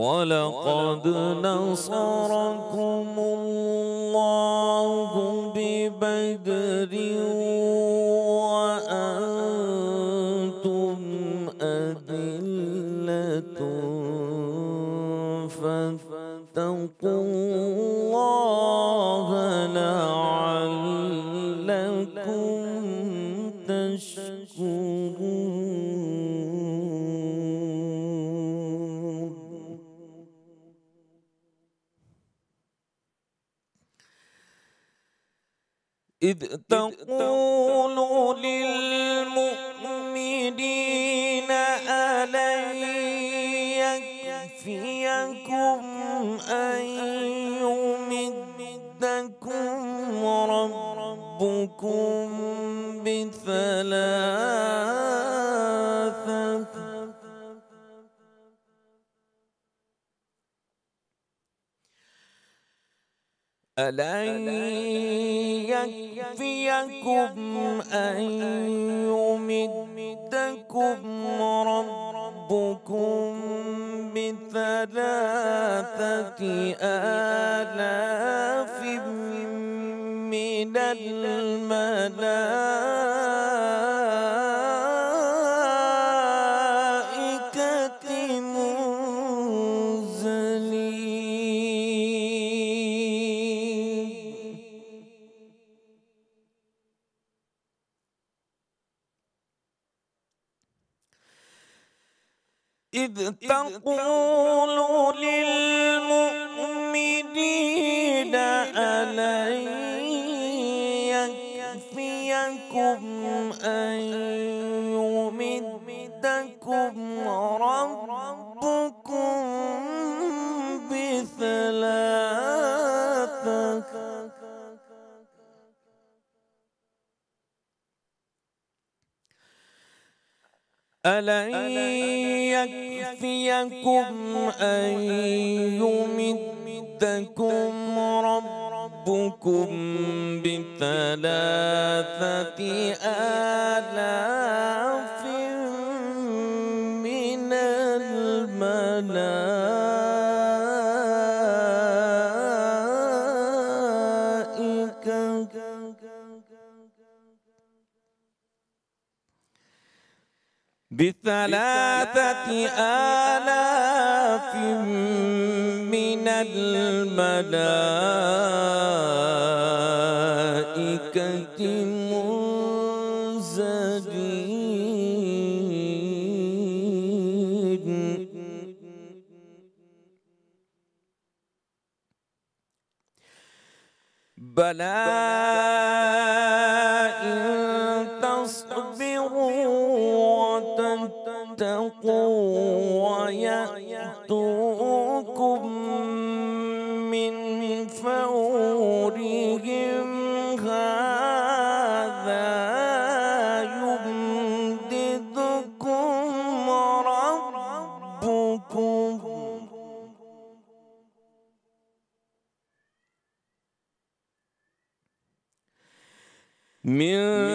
ولقد نصركم الله ببدر وأنتم أذلة فاتقوا إذ تقول للمؤمنين ألن يكفيكم أن يمدكم ربكم بثلاث ألن يكفيكم أن يمدكم ربكم بثلاثة آلاف من الملائكة تقول للمؤمنين ألن يكفيكم أن يمدكم ربكم ألن يكفيكم أن يمدكم ربكم بثلاثة آلاف من الملائكة بثلاثة آلاف من الملائكة منزلين بلاء اتقوا ويأتوكم من فورهم هذا يمددكم ربكم من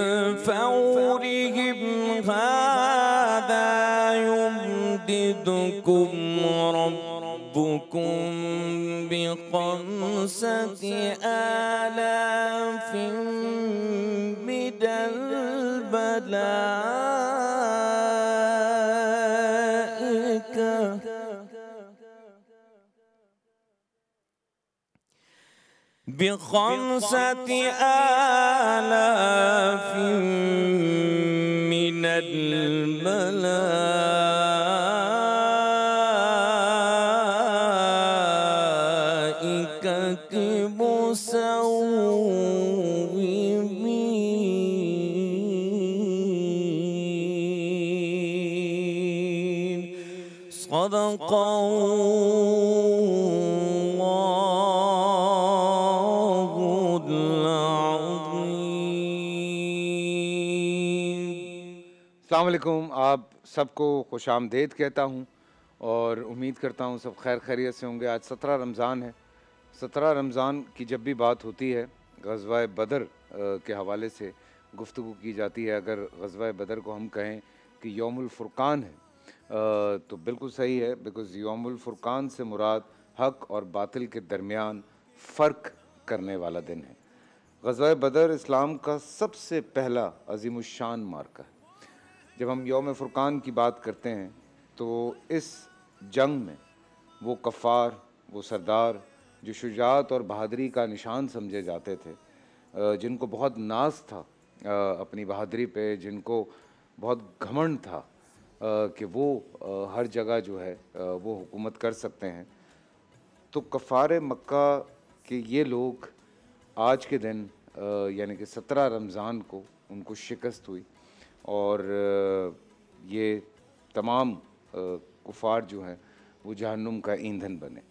يمددكم ربكم بخمسة آلاف من البلاء بخمسة آلاف من الملائكة वालेकुम आप सबको खुश आमदेद कहता हूँ और उम्मीद करता हूँ सब खैर खैरियत से होंगे आज सत्रह रमज़ान है सत्रह रमज़ान की जब भी बात होती है गजवा बदर के हवाले से गुफ्तु की जाती है अगर गजवा बदर को हम कहें कि योमुलफ़ुरक़ान है तो बिल्कुल सही है बिकॉज़ योमुलफ़ुरक़ान से मुराद हक और बातिल के दरमियान फ़र्क करने वाला दिन है गजवा बदर इस्लाम का सबसे पहला अजीम शान मार्का है जब हम योम फ़ुरक़ान की बात करते हैं तो इस जंग में वो कफ़ार वो सरदार जो शुजात और बहादरी का निशान समझे जाते थे जिनको बहुत नाज था अपनी बहादरी पे जिनको बहुत घमंड था कि वो हर जगह जो है वो हुकूमत कर सकते हैं तो कफ़ार मक्का के ये लोग आज के दिन यानी कि सत्रह रमज़ान को उनको शिकस्त हुई और ये तमाम कुफार जो हैं वो जहनुम का ईंधन बने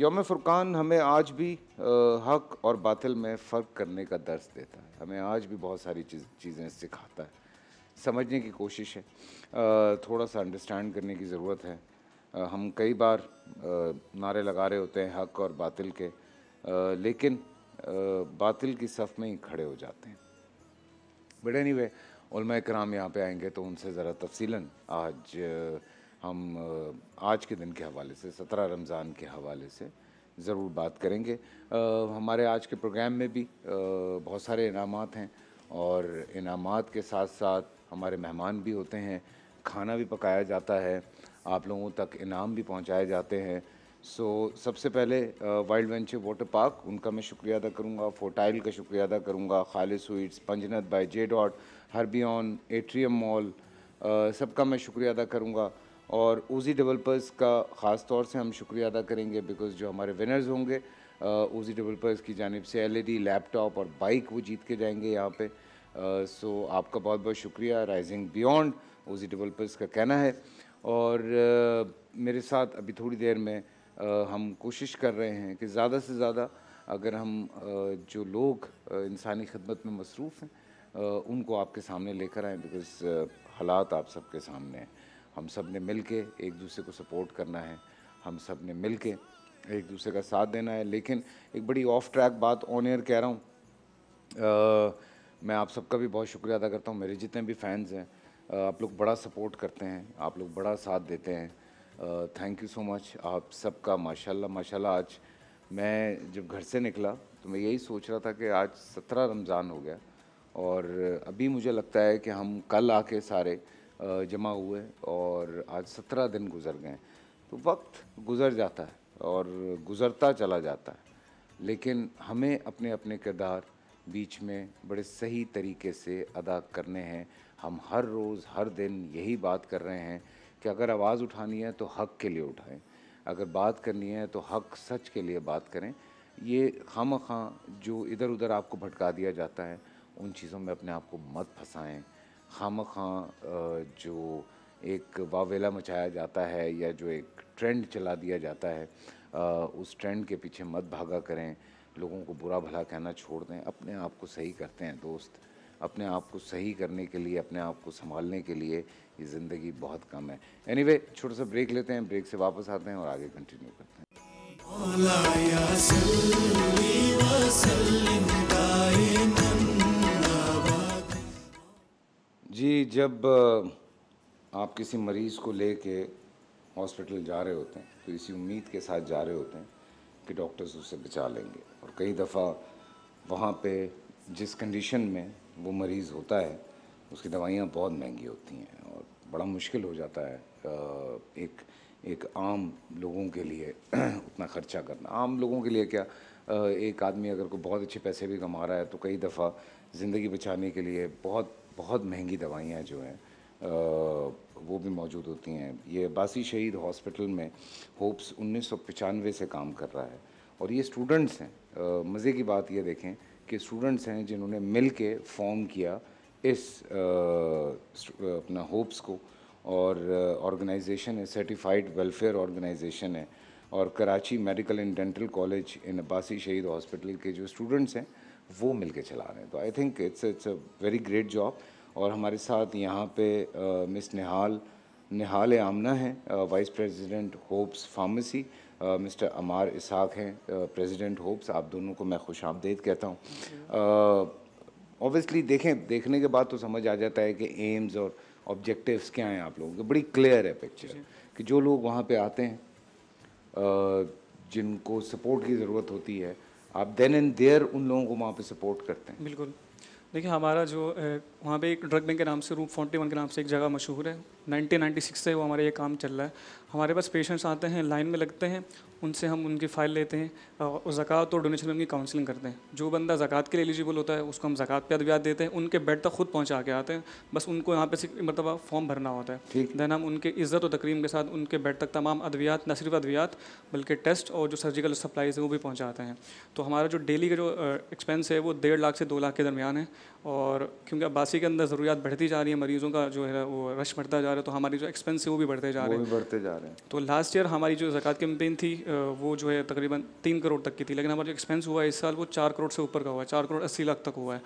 योम फ़ुरक़ान हमें आज भी हक और बातिल में फ़र्क करने का दर्स देता है हमें आज भी बहुत सारी चीज़ चीज़ें सिखाता है समझने की कोशिश है थोड़ा सा अंडरस्टैंड करने की ज़रूरत है हम कई बार नारे लगा रहे होते हैं हक और बातिल के लेकिन बातिल की सफ़ में ही खड़े हो जाते हैं बट एनी वे उलमा कराम यहाँ पे आएंगे तो उनसे ज़रा तफसीला आज हम आज के दिन के हवाले से सत्रह रमज़ान के हवाले से ज़रूर बात करेंगे आ, हमारे आज के प्रोग्राम में भी आ, बहुत सारे इनामात हैं और इनामात के साथ साथ हमारे मेहमान भी होते हैं खाना भी पकाया जाता है आप लोगों तक इनाम भी पहुंचाए जाते हैं सो so, सबसे पहले वाइल्ड वेंचर वाटर पार्क उनका मैं शुक्रिया अदा करूँगा फोटाइल का शुक्रिया अदा करूँगा खालिद स्वीट्स पंजनत बाई जे डॉट हरबियन एट्रियम मॉल सबका मैं शुक्रिया अदा करूँगा और ओजी डेवलपर्स का ख़ास तौर से हम शुक्रिया अदा करेंगे बिकॉज़ जो हमारे विनर्स होंगे ओजी uh, डेवलपर्स की जानब से एल लैपटॉप e और बाइक वो जीत के जाएंगे यहाँ पे सो uh, आपका बहुत बहुत शुक्रिया राइजिंग बियॉन्ड ओजी डेवलपर्स का कहना है और uh, मेरे साथ अभी थोड़ी देर में हम कोशिश कर रहे हैं कि ज़्यादा से ज़्यादा अगर हम जो लोग इंसानी खदमत में मसरूफ़ हैं उनको आपके सामने लेकर आएँ बिकॉज़ हालात आप सबके सामने हैं हम सब ने मिल के एक दूसरे को सपोर्ट करना है हम सब ने मिल के एक दूसरे का साथ देना है लेकिन एक बड़ी ऑफ ट्रैक बात ऑन एयर कह रहा हूँ मैं आप सबका भी बहुत शुक्रिया अदा करता हूँ मेरे जितने भी फैंस हैं आप लोग बड़ा सपोर्ट करते हैं आप लोग बड़ा साथ देते हैं थैंक यू सो मच आप सबका माशाल्लाह माशाल्लाह आज मैं जब घर से निकला तो मैं यही सोच रहा था कि आज सत्रह रमज़ान हो गया और अभी मुझे लगता है कि हम कल आके सारे जमा हुए और आज सत्रह दिन गुजर गए तो वक्त गुज़र जाता है और गुज़रता चला जाता है लेकिन हमें अपने अपने किरदार बीच में बड़े सही तरीके से अदा करने हैं हम हर रोज़ हर दिन यही बात कर रहे हैं कि अगर आवाज़ उठानी है तो हक के लिए उठाएं अगर बात करनी है तो हक सच के लिए बात करें ये खाम खां जो इधर उधर आपको भटका दिया जाता है उन चीज़ों में अपने आप को मत फंसाएं खाम खां जो एक वावेला मचाया जाता है या जो एक ट्रेंड चला दिया जाता है उस ट्रेंड के पीछे मत भागा करें लोगों को बुरा भला कहना छोड़ दें अपने आप को सही करते हैं दोस्त अपने आप को सही करने के लिए अपने आप को संभालने के लिए ये ज़िंदगी बहुत कम है एनी वे छोटा सा ब्रेक लेते हैं ब्रेक से वापस आते हैं और आगे कंटिन्यू करते हैं जी जब आप किसी मरीज़ को ले के हॉस्पिटल जा रहे होते हैं तो इसी उम्मीद के साथ जा रहे होते हैं कि डॉक्टर्स उसे बचा लेंगे और कई दफ़ा वहाँ पे जिस कंडीशन में वो मरीज़ होता है उसकी दवाइयाँ बहुत महंगी होती हैं बड़ा मुश्किल हो जाता है एक एक आम लोगों के लिए उतना खर्चा करना आम लोगों के लिए क्या एक आदमी अगर को बहुत अच्छे पैसे भी कमा रहा है तो कई दफ़ा ज़िंदगी बचाने के लिए बहुत बहुत महंगी दवाइयाँ जो हैं वो भी मौजूद होती हैं ये बासी शहीद हॉस्पिटल में होप्स उन्नीस से काम कर रहा है और ये स्टूडेंट्स हैं मज़े की बात ये देखें कि स्टूडेंट्स हैं जिन्होंने मिल के फॉर्म किया इस अपना होप्स को और ऑर्गेनाइजेशन है सर्टिफाइड वेलफेयर ऑर्गेनाइजेशन है और Karachi medical and dental college in Abbasi Shaheed hospital के जो स्टूडेंट्स हैं वो मिल के चला रहे हैं तो I think it's it's a very great job और हमारे साथ यहाँ पे मिस निहाल निहाल आमना हैं vice president hopes pharmacy mister Ammar Ishaq हैं प्रेसिडेंट होप्स आप दोनों को मैं खुश आमदेद कहता हूँ ऑब्वियसली देखें देखने के बाद तो समझ आ जाता है कि एम्स और ऑब्जेक्टिव्स क्या हैं आप लोगों के बड़ी क्लियर है पिक्चर कि जो लोग वहाँ पे आते हैं जिनको सपोर्ट की ज़रूरत होती है आप देन एंड देयर उन लोगों को वहाँ पे सपोर्ट करते हैं बिल्कुल देखिए हमारा जो वहाँ पे एक ड्रग बैंक के नाम से रूप फोर्टी वन के नाम से एक जगह मशहूर है नाइनटीन नाइन्टी सिक्स से वो हमारा ये काम चल रहा है हमारे पास पेशेंट्स आते हैं लाइन में लगते हैं उनसे हम उनकी फ़ाइल लेते हैं और ज़क़ात और डोनेशन में उनकी काउंसलिंग करते हैं जो बंदा ज़क़ात के लिए एलिजिबल होता है उसको हम ज़क़ात पे अद्वियात देते हैं उनके बेड तक खुद पहुंचा के आते हैं बस उनको यहाँ पे सिर्फ मतलब फॉर्म भरना होता है दैन हम उनके इज़्ज़त और तकरीम के साथ उनके बेड तक तमाम अद्वियात न सिर्फ अद्वियात बल्कि टेस्ट और जो सर्जिकल सप्लाईज़ हैं वो भी पहुँचाते हैं तो हमारा जो डेली का जो एक्सपेंस है वो डेढ़ लाख से दो लाख के दरमियान है और क्योंकि अब्बासी के अंदर ज़रूरियात बढ़ती जा रही है मरीज़ों का जो है वो रश बढ़ता जा रहा है तो हमारी जो एक्सपेंस है वो भी बढ़ते जा रहे हैं बढ़ते जा रहे हैं रहे हैं तो लास्ट ईयर हमारी जो जक़ात कैंपेन थी वो जो है तकरीबन तीन करोड़ तक की थी लेकिन हमारा जो एक्सपेंस हुआ है इस साल वो चार करोड़ से ऊपर का हुआ है चार करोड़ अस्सी लाख तक हुआ है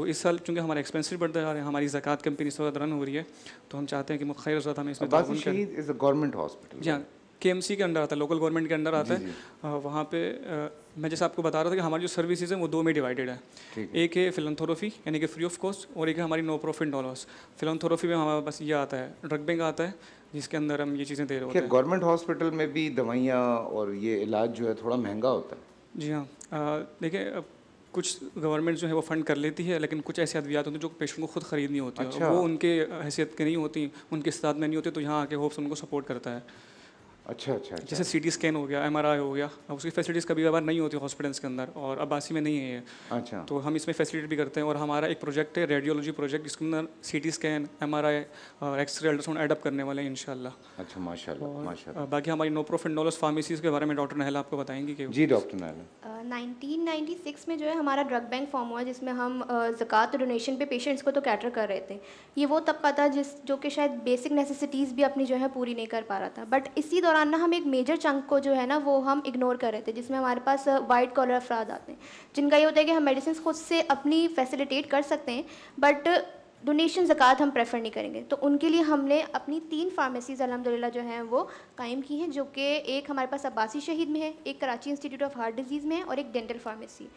तो इस साल चूँकि हमारे भी बढ़ते जा रहे हैं हमारी जक़ात कैंपेन इस वक्त रन हो रही है तो हम चाहते हैं कि खैर साथ हमें इसमें गवर्नमेंट हॉस्पिटल जी हाँ के के अंडर आता है लोकल गवर्नमेंट के अंडर आता है वहाँ पे आ, मैं जैसे आपको बता रहा था कि हमारी जो सर्विसेज हैं वो दो में डिवाइडेड है एक है फिलंथोरोफी यानी कि फ्री ऑफ कॉस्ट और एक है हमारी नो प्रॉफिट डॉलर्स फिलंथोरोफी में हमारे पास ये आता है ड्रग बैंक आता है जिसके अंदर हम ये चीज़ें दे रहे होते हैं गवर्नमेंट हॉस्पिटल में भी दवाइयाँ और ये इलाज जो है थोड़ा महंगा होता है जी हाँ देखिए कुछ गवर्नमेंट जो है वो फंड कर लेती है लेकिन कुछ ऐसे अद्वियात होते हैं जो पेशेंट को खुद खरीदनी होती है अच्छा। वो उनके हैसियत के नहीं होती उनके साथ में नहीं होती तो यहाँ आके होप्स उनको सपोर्ट करता है अच्छा, अच्छा अच्छा जैसे सी टी स्कैन हो गया एम आर आई हो गया अब उसकी फैसिलिटीज़ कभी कभार नहीं होती हॉस्पिटल्स के अंदर और अबासी में नहीं है अच्छा तो हम इसमें फैसिलिटी भी करते हैं और हमारा एक प्रोजेक्ट है रेडियोलॉजी प्रोजेक्ट जिसके अंदर C T scan M R I और एक्सरे अल्ट्रासाउंड एडअप करने वाले हैं इनशाला अच्छा माशा बाकी हमारी नो प्रोफिट नॉलेज फार्मेसीज के बारे में डॉक्टर नहला आपको बताएंगे कि जी डॉक्टर नहला सिक्स में जो है हमारा ड्रग बैंक फॉर्म हुआ जिसमें हम जक़ात डोनेशन पे पेशेंट्स को तो कैटर कर रहे थे ये वो तबका था जिस जो कि शायद बेसिक नेसेसिटीज़ भी अपनी जो है पूरी नहीं कर पा रहा था बट इसी दौरान અન્ના હમે એક મેજર ચંક કો જો હે ના વો હમ ઇગનોર કર રહે تھے جسમે હમારે પાસ વ્હાઇટ કોલર અફરાઝ आते Hain જિનકા યે હોતા હે કે હમ મેડિસિન્સ કો સે અપની ફેસિલિટેટ કર સકતે હે બટ ડોનેશન zakat હમ પ્રેફર નહીં કરેંગે તો ઉનકે લિયે હમલે અપની તીન ફાર્મસીસ અલહમ્દુલ્illah જો હે વો કાયમ કી હે જો કે એક હમારે પાસ અબ્બાસી શહીદ મે હે એક Karachi institute of heart disease મે હે ઓર એક ડેન્ટલ ફાર્મસી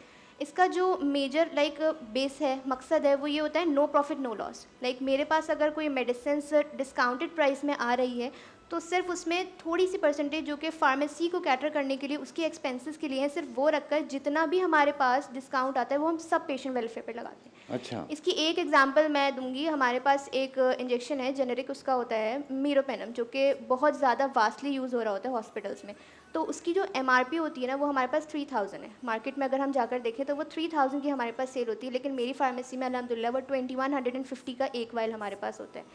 ઇસકા જો મેજર લાઈક બેસ હે મકસદ હે વો યે હોતા હે no profit no loss like મેરે પાસ અગર કોઈ મેડિસિન્સ ડિસ્કાઉન્ટેડ પ્રાઈસ મે આ રહી હે तो सिर्फ उसमें थोड़ी सी परसेंटेज जो कि फार्मेसी को कैटर करने के लिए उसकी एक्सपेंसेस के लिए हैं सिर्फ वो रखकर जितना भी हमारे पास डिस्काउंट आता है वो हम सब पेशेंट वेलफेयर पर लगाते हैं अच्छा इसकी एक एग्जाम्पल मैं दूंगी हमारे पास एक इंजेक्शन है जेनेरिक उसका होता है मीरोपेनम जो कि बहुत ज़्यादा वास्टली यूज़ हो रहा होता है हॉस्पिटल्स में तो उसकी जो एम होती है ना वो हमारे पास थ्री थाउजेंड है मार्केट में अगर हम जाकर देखें तो वो थ्री थाउजेंड की हमारे पास सेल होती है लेकिन मेरी फार्मेसी में अलहमदिल्ला वो twenty one hundred and fifty का एक वायल हमारे पास होता है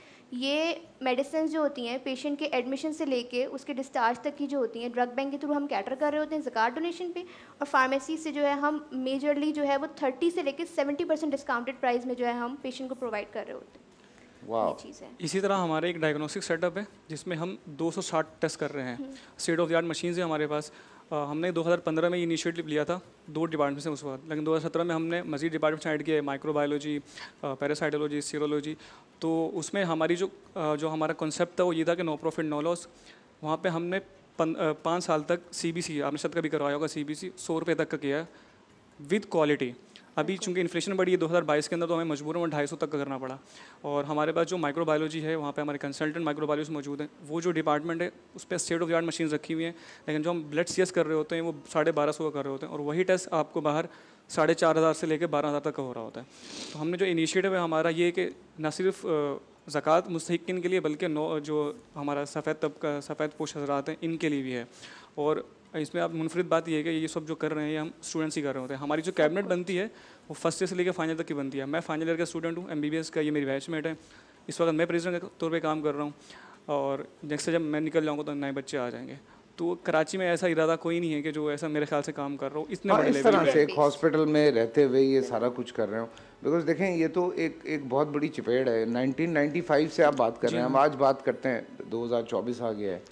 ये मेडिसिन जो होती हैं पेशेंट के एडमिशन से लेके उसके डिस्चार्ज तक की जो होती हैं ड्रग बैंक के थ्रू हम कैटर कर रहे होते हैं जिकार डोनेशन पे और फार्मेसी से जो है हम मेजरली जो है वो थर्टी से लेकर सेवेंटी परसेंट डिस्काउंटेड प्राइस में जो है हम पेशेंट को प्रोवाइड कर रहे होते हैं ये इसी तरह हमारे एक डायग्नोस्टिक सेटअप है जिसमें हम 260 टेस्ट कर रहे हैं state of the art machine है हमारे पास आ, हमने 2015 में इनिशिएटिव लिया था दो डिपार्टमेंट से उस वक्त लेकिन 2017 में हमने मजीद डिपार्टमेंट्स ऐड किए माइक्रोबायोलॉजी पैरासाइटोलॉजी सीरोलॉजी तो उसमें हमारी जो आ, जो हमारा कॉन्सेप्ट था वो ये था कि नो प्रॉफिट नो लॉस वहाँ पर हमने पाँच साल तक सी बी सी आपने शब्द का भी करवाया होगा सी बी सी सौ रुपये तक का किया है विद क्वालिटी अभी चूँकि इन्फ्लेशन बढ़ी है दो के अंदर तो हमें मजबूरों में ढाई तक करना पड़ा और हमारे पास जो माइक्रोबायोलॉजी है वहाँ पर हमारे कंसल्टेंट माइक्रोबायोलॉजी मौजूद हैं वो जो डिपार्टमेंट है उस पर state of the art machine रखी हुई हैं लेकिन जो हम ब्लड सीएस कर रहे होते हैं वो साढ़े बारह सौ का कर रहे होते हैं और वही टेस्ट आपको बाहर साढ़े चार हज़ार से लेकर बारह हज़ार तक का हो रहा होता है तो हमने जो इनिशिएटिव है हमारा ये कि न सिर्फ ज़क़़त मुस्तकिन के लिए बल्कि नौ जो हमारा सफ़ेद तबका सफ़ेद पोश हजरात हैं इनके लिए भी है और इसमें आप मुनफरद बात ये है कि ये सब जो कर रहे हैं ये हम स्टूडेंट्स ही कर रहे होते हैं हमारी जो कैबिनेट बनती है वो फर्स्ट ईयर से लेकर फाइनल तक की बनती है मैं फाइनल ईयर का स्टूडेंट हूँ एम का ये मेरी बैचमेट है इस वक्त मैं प्रेजिडेंट के तौर पर काम कर रहा हूँ और नेक्स्ट जब मैं निकल जाऊँगा तो नए बच्चे आ जाएंगे तो कराची में ऐसा इरादा कोई नहीं है कि जो ऐसा मेरे ख्याल से काम कर रहा हो इतने हाँ, बड़े इस तरह से एक हॉस्पिटल में रहते हुए ये सारा कुछ कर रहे हो बिकॉज देखें ये तो एक एक बहुत बड़ी चपेड़ है 1995 से आप बात कर रहे हैं हम आज बात करते हैं 2024 आ गया है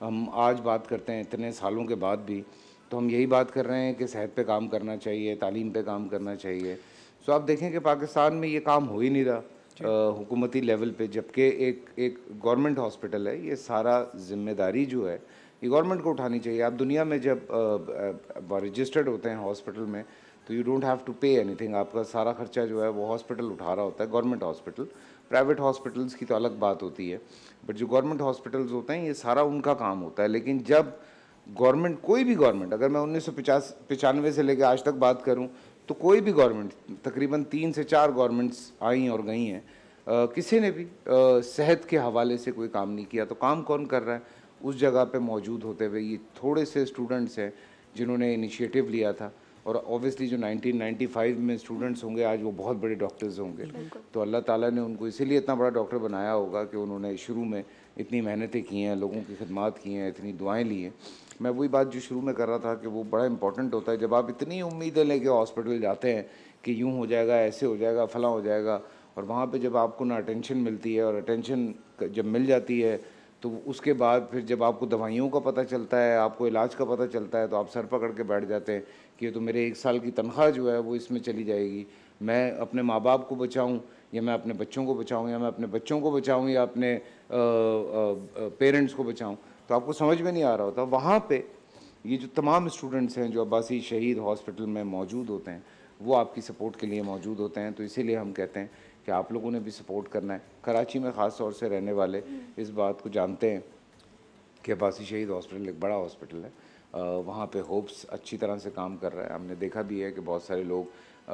हम आज बात करते हैं इतने सालों के बाद भी तो हम यही बात कर रहे हैं कि सेहत पे काम करना चाहिए तालीम पे काम करना चाहिए सो आप देखें कि पाकिस्तान में ये काम हो ही नहीं रहा हुकूमती लेवल पे जबकि एक एक गवर्नमेंट हॉस्पिटल है ये सारा जिम्मेदारी जो है ये गवर्नमेंट को उठानी चाहिए आप दुनिया में जब रजिस्टर्ड होते हैं हॉस्पिटल में तो you don't have to pay anything आपका सारा खर्चा जो है वो हॉस्पिटल उठा रहा होता है गवर्नमेंट हॉस्पिटल प्राइवेट हॉस्पिटल्स की तो अलग बात होती है बट जो गवर्नमेंट हॉस्पिटल्स होते हैं ये सारा उनका काम होता है लेकिन जब गवर्नमेंट कोई भी गवर्नमेंट अगर मैं उन्नीस सौ से लेकर आज तक बात करूँ तो कोई भी गवर्नमेंट तकरीबन तीन से चार गवर्नमेंट्स आई और गई हैं किसी ने भी आ, सेहत के हवाले से कोई काम नहीं किया तो काम कौन कर रहा है उस जगह पे मौजूद होते हुए ये थोड़े से स्टूडेंट्स हैं जिन्होंने इनिशिएटिव लिया था और ऑब्वियसली जो 1995 में स्टूडेंट्स होंगे आज वो बहुत बड़े डॉक्टर्स होंगे तो अल्लाह ताला ने उनको इसीलिए इतना बड़ा डॉक्टर बनाया होगा कि उन्होंने शुरू में इतनी मेहनतें की हैं लोगों की खदमात की हैं इतनी दुआएं ली हैं मैं वही बात जो शुरू में कर रहा था कि वो बड़ा इंपॉर्टेंट होता है जब आप इतनी उम्मीदें लेके हॉस्पिटल जाते हैं कि यूँ हो जाएगा ऐसे हो जाएगा फलां हो जाएगा और वहाँ पर जब आपको ना अटेंशन मिलती है और अटेंशन जब मिल जाती है तो उसके बाद फिर जब आपको दवाइयों का पता चलता है आपको इलाज का पता चलता है तो आप सर पकड़ के बैठ जाते हैं कि तो मेरे एक साल की तनख्वाह जो है वो इसमें चली जाएगी मैं अपने माँ बाप को बचाऊँ या मैं अपने बच्चों को बचाऊँ या मैं अपने बच्चों को बचाऊँ या अपने पेरेंट्स को बचाऊँ तो आपको समझ में नहीं आ रहा होता वहाँ पर ये जो तमाम स्टूडेंट्स हैं जो अब्बासी शहीद हॉस्पिटल में मौजूद होते हैं वो आपकी सपोर्ट के लिए मौजूद होते हैं तो इसीलिए हम कहते हैं कि आप लोगों ने भी सपोर्ट करना है कराची में ख़ास तौर से रहने वाले हम्म। इस बात को जानते हैं कि अब्बासी शहीद हॉस्पिटल एक बड़ा हॉस्पिटल है वहाँ पे होप्स अच्छी तरह से काम कर रहा है हमने देखा भी है कि बहुत सारे लोग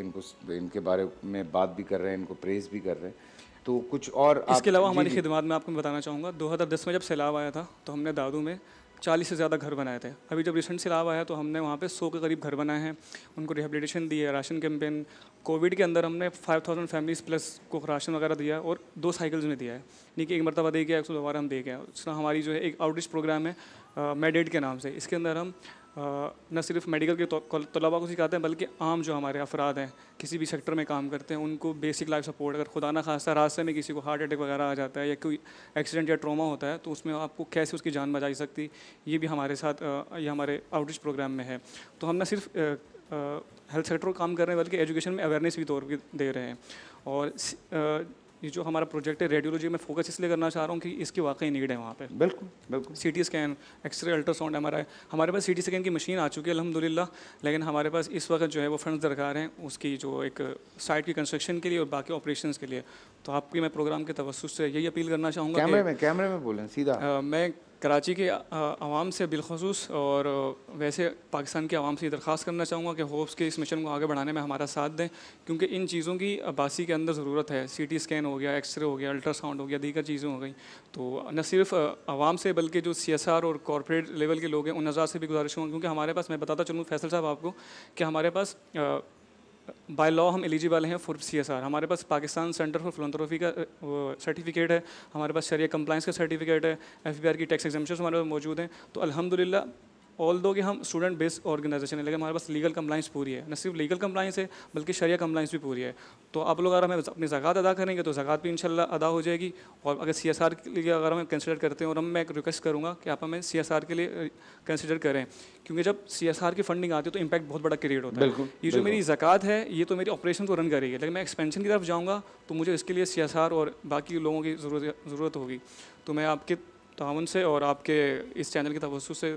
इनको इनके बारे में बात भी कर रहे हैं इनको प्रेज़ भी कर रहे हैं तो कुछ और इसके अलावा हमारी खिदमत में आपको बताना चाहूँगा दो हज़ार दस में जब सैलाब आया था तो हमने दादू में चालीस से ज़्यादा घर बनाए थे अभी जब रिसेंट सैलाब आया तो हमने वहाँ पे सौ के करीब घर बनाए हैं उनको रिहेबिलिटेशन दिए राशन कैंपेन कोविड के अंदर हमने फाइव थाउजेंड फैमिलीज प्लस को राशन वगैरह दिया और दो साइकिल्स में दिया है यानी कि एक मरतबा दे गया एक सौ दोबारा हम दे गया उसका हमारी जो है एक आउटरीच प्रोग्राम है मेडिड के नाम से इसके अंदर हम न सिर्फ मेडिकल के तो, तलबा को सिखाते हैं बल्कि आम जो हमारे अफराद हैं किसी भी सेक्टर में काम करते हैं उनको बेसिक लाइफ सपोर्ट अगर खुदा ना खासा रास्ते में किसी को हार्ट अटैक वगैरह आ जाता है या कोई एक्सीडेंट या ट्रॉमा होता है तो उसमें आपको कैसे उसकी जान बचाई सकती ये भी हमारे साथ ये हमारे आउटरीच प्रोग्राम में है तो हम न सिर्फ हेल्थ सेक्टर को काम कर रहे हैं बल्कि एजुकेशन में अवेयरनेस भी तौर पर दे रहे हैं और ये जो हमारा प्रोजेक्ट है रेडियोलॉजी में फोकस इसलिए करना चाह रहा हूँ कि इसकी वाकई नीड है वहाँ पे बिल्कुल बिल्कुल C T scan x-ray ultrasound हमारा हमारे पास सी टी स्कैन की मशीन आ चुकी है अलहमदिल्ला लेकिन हमारे पास इस वक्त जो है वो फंड दरकार हैं उसकी जो एक साइट की कंस्ट्रक्शन के लिए और बाकी ऑपरेशन के लिए तो आपकी मैं प्रोग्राम के तवसुस से यही अपील करना चाहूँगा कैमरे में कैमरे में बोलें सीधा मैं कराची के आवाम से बिलखसूस और वैसे पाकिस्तान के आवाम से ये दरख्वास्त करना चाहूँगा कि होप्स के इस मिशन को आगे बढ़ाने में हमारा साथ दें क्योंकि इन चीज़ों की बासी के अंदर ज़रूरत है सी टी स्कैन हो गया एक्सरे हो गया अल्ट्रासाउंड हो गया दीगर चीज़ें हो गई तो न सिर्फ आवाम से बल्कि जो सी एस आर और कॉरपोरेट लेवल के लोग हैं उन नज़ार से भी गुजारिश होंगी क्योंकि हमारे पास मैं बताता चलूँ फैसल साहब आपको कि हमारे पास बाय लॉ हम एलिजिबल हैं फॉर सी हमारे पास पाकिस्तान सेंटर फॉर फिलोथ्रोफी का सर्टिफिकेट है हमारे पास शरिया कंप्लाइंस का सर्टिफिकेट है एफ बी आर की टैक्स एग्जामेशन हमारे पास मौजूद हैं तो अलहमदिल्ला ऑल दो कि हम स्टूडेंट बेस्ड ऑर्गेनाइजेशन है लेकिन हमारे पास लीगल कम्प्लाइंस पूरी है न सिर्फ लीगल कम्प्लाइंस है बल्कि शरिया कम्प्लाइंस भी पूरी है तो आप लोग अगर हमें अपनी जकत अदा करेंगे तो जक़ात भी इनशाला अदा हो जाएगी और अगर सी एस आर के लिए अगर हमें कंसिडर करते हैं और हम मैं एक रिक्वेस्ट करूँगा कि आप हमें सी एस आर के लिए कंसिडर करें क्योंकि जब सी एस आर की फंडिंग आती है तो इम्पैक्ट बहुत बड़ा क्रिएट होता है ये जो मेरी जकत है ये तो मेरी ऑपरेशन को रन करेगी लेकिन मैं एक्सपेंशन की तरफ जाऊँगा तो मुझे इसके लिए सी एस आर और बाकी लोगों की ज़रूरत होगी तो मैं आपके तान से और आपके इस चैनल के तवसु से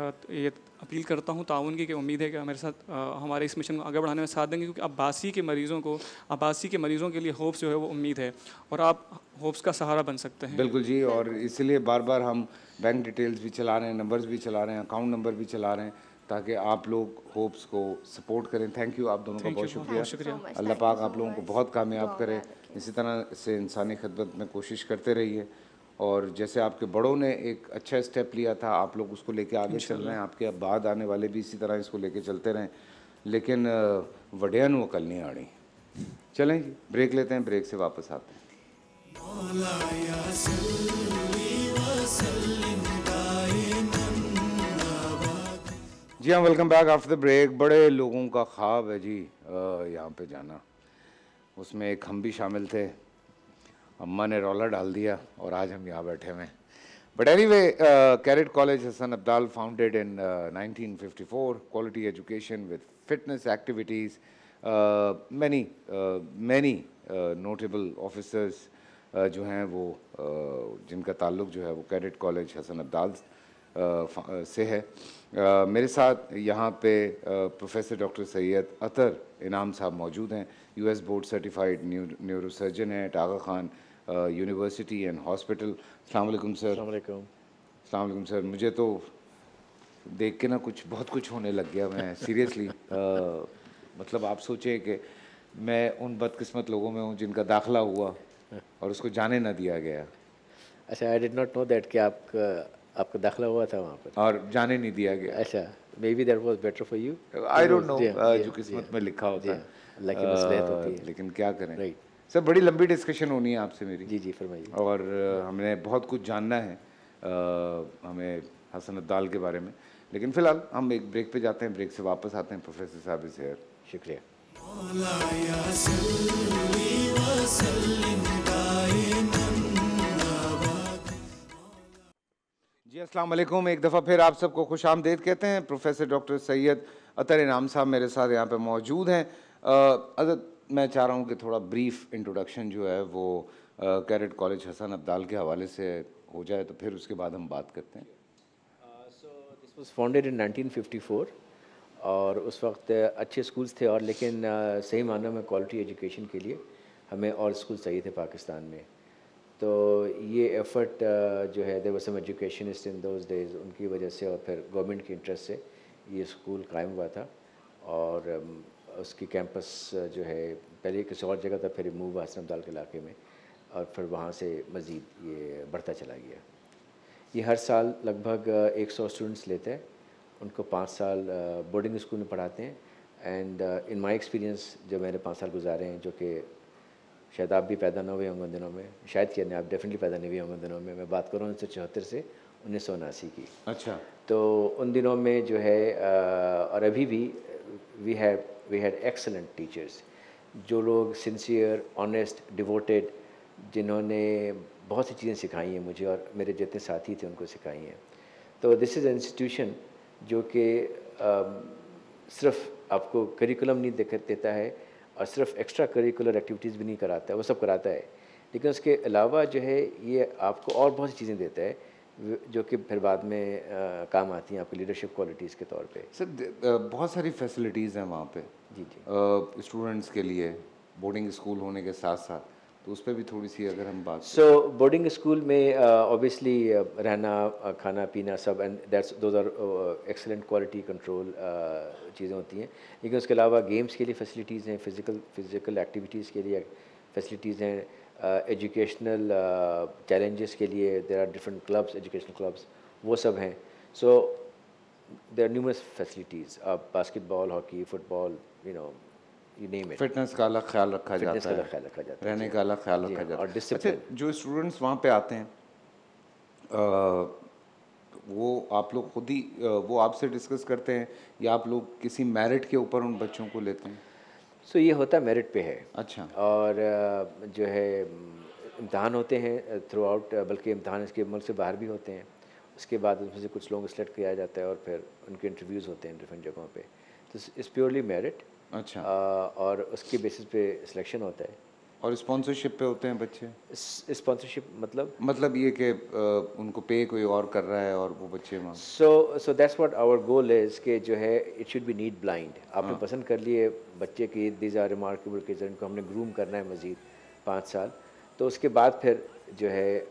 ये अपील करता हूँ ताउन की कि उम्मीद है कि हमारे साथ हमारे इस मिशन को आगे बढ़ाने में साथ देंगे क्योंकि अब्बासी के मरीज़ों को अब्बासी के मरीज़ों के लिए होप्स जो है वो उम्मीद है और आप होप्स का सहारा बन सकते हैं बिल्कुल जी और इसलिए बार बार हम बैंक डिटेल्स भी चला रहे हैं नंबर्स भी चला रहे हैं अकाउंट नंबर भी चला रहे हैं ताकि आप लोग होप्स को सपोर्ट करें थैंक यू आप दोनों का बहुत शुक्रिया अल्लाह पाक आप लोगों को बहुत कामयाब करें इसी तरह से इंसानी खदमत में कोशिश करते रहिए और जैसे आपके बड़ों ने एक अच्छा स्टेप लिया था आप लोग उसको लेके आगे चल रहे हैं आपके बाद आने वाले भी इसी तरह इसको लेके चलते रहें लेकिन वडिया वो कल नहीं आनी चलें जी ब्रेक लेते हैं ब्रेक से वापस आते हैं जी हाँ welcome back after the break बड़े लोगों का ख्वाब है जी यहाँ पे जाना उसमें एक हम भी शामिल थे अम्मा ने रोलर डाल दिया और आज हम यहाँ बैठे हुए but anyway cadet college Hasan Abdal founded in nineteen fifty four quality education with fitness activities many many notable officers जो हैं वो uh, जिनका ताल्लुक जो है वो cadet college Hasan Abdal uh, से है uh, मेरे साथ यहाँ पे प्रोफेसर डॉक्टर सैयद अतर इनाम साहब मौजूद हैं U S board certified neurosurgeon है Aga Khan uh, university and hospital अलैक्म सर अलैक्म सर मुझे तो देख के ना कुछ बहुत कुछ होने लग गया मैं सीरियसली uh, मतलब आप सोचें कि मैं उन बदकिस्मत लोगों में हूँ जिनका दाखला हुआ और उसको जाने ना दिया गया अच्छा I did not know that कि आपका आपका दाखला हुआ था वहाँ पर और जाने नहीं दिया गया अच्छा maybe that was better for you I don't know जो किस्मत में लिखा होता uh, है लेकिन क्या करें राइट सर बड़ी लंबी डिस्कशन होनी है आपसे मेरी जी जी फरमाइए और हमने बहुत कुछ जानना है आ, हमें हसन अद्दाल के बारे में लेकिन फ़िलहाल हम एक ब्रेक पे जाते हैं ब्रेक से वापस आते हैं प्रोफेसर साहब इस हेयर शुक्रिया जी अस्सलाम एक दफ़ा फिर आप सबको खुश आमदेद कहते हैं प्रोफेसर डॉक्टर सैयद अतर इनाम साहब मेरे साथ यहाँ पे मौजूद हैं हजरत मैं चाह रहा हूँ कि थोड़ा ब्रीफ इंट्रोडक्शन जो है वो कैरेट कॉलेज हसन अब्दाल के हवाले से हो जाए तो फिर उसके बाद हम बात करते हैं so this was founded in 1954 और उस वक्त अच्छे स्कूल्स थे और लेकिन सही मानों में क्वालिटी एजुकेशन के लिए हमें और स्कूल चाहिए थे पाकिस्तान में तो ये एफर्ट जो है there were some educationist in those days उनकी वजह से और फिर गवर्नमेंट के इंटरेस्ट से ये स्कूल कायम हुआ था और उसकी कैंपस जो है पहले किसी और जगह था फिर मूव हसनमदाल के इलाके में और फिर वहाँ से मज़ीद ये बढ़ता चला गया ये हर साल लगभग 100 स्टूडेंट्स लेते हैं उनको पाँच साल बोर्डिंग स्कूल में पढ़ाते हैं एंड इन माय एक्सपीरियंस जो मैंने पाँच साल गुजारे हैं जो कि शायद आप भी पैदा न हुए होंगे दिनों में शायद क्या नहीं आप डेफिनेटली पैदा नहीं हुए होंगे दिनों में मैं बात करूँ उन्नीस सौ चौहत्तर से उन्नीस सौ उनासी की अच्छा तो उन दिनों में जो है और अभी भी we have we had excellent teachers जो लोग सिंसियर ऑनेस्ट डिवोटेड जिन्होंने बहुत सी चीज़ें सिखाई हैं मुझे और मेरे जितने साथी थे उनको सिखाई हैं तो दिस इज़ इंस्टीट्यूशन जो कि um, सिर्फ आपको करिकुलम नहीं देख देता है और सिर्फ एक्स्ट्रा करिकुलर एक्टिविटीज़ भी नहीं कराता है वो सब कराता है लेकिन उसके अलावा जो है ये आपको और बहुत सी चीज़ें देता है जो कि फिर बाद में आ, काम आती हैं आपकी लीडरशिप क्वालिटीज़ के तौर पे सर बहुत सारी फैसिलिटीज़ हैं वहाँ पे स्टूडेंट्स के लिए बोर्डिंग स्कूल होने के साथ साथ तो उस पर भी थोड़ी सी अगर हम बात सो बोर्डिंग स्कूल में ऑब्वियसली uh, uh, रहना uh, खाना पीना सब and that's those are excellent quality control चीज़ें होती हैं लेकिन उसके अलावा गेम्स के लिए फैसिलिटीज़ हैं फिज़िकल फिज़िकल एक्टिविटीज़ के लिए फैसिलिटीज़ हैं एजुकेशनल चैलेंजेस के लिए there are different clubs educational clubs वो सब हैं सो देर न्यूमस फैसिलिटीज़ आप basketball hockey football you know you fitness का अलग ख्याल रखा जाता है का अलग ख्याल रखा जाता है रहने का अलग ख्याल रखा जाता है अच्छा जो स्टूडेंट्स वहाँ पे आते हैं आ, वो आप लोग खुद ही वो आपसे डिस्कस करते हैं या आप लोग किसी मेरिट के ऊपर उन बच्चों को लेते हैं सो so, ये होता मेरिट पे है अच्छा और जो है इम्तहान होते हैं थ्रू आउट बल्कि इम्तहान इसके मुल्क से बाहर भी होते हैं उसके बाद उसमें से कुछ लोगों को किया जाता है और फिर उनके इंटरव्यूज़ होते हैं डिफरेंट जगहों पर तो इस प्योरली मेरिट अच्छा आ, और उसके बेसिस पे सिलेक्शन होता है और स्पॉन्सरशिप पे होते हैं बच्चे स्पॉन्सरशिप मतलब मतलब ये कि उनको पे कोई और कर रहा है और वो बच्चे so so that's what our goal is के जो है it should be need blind आपने हाँ। पसंद कर लिए बच्चे की दिज आर रिमार्केबल के जिनको हमने ग्रूम करना है मज़ीद पाँच साल तो उसके बाद फिर जो है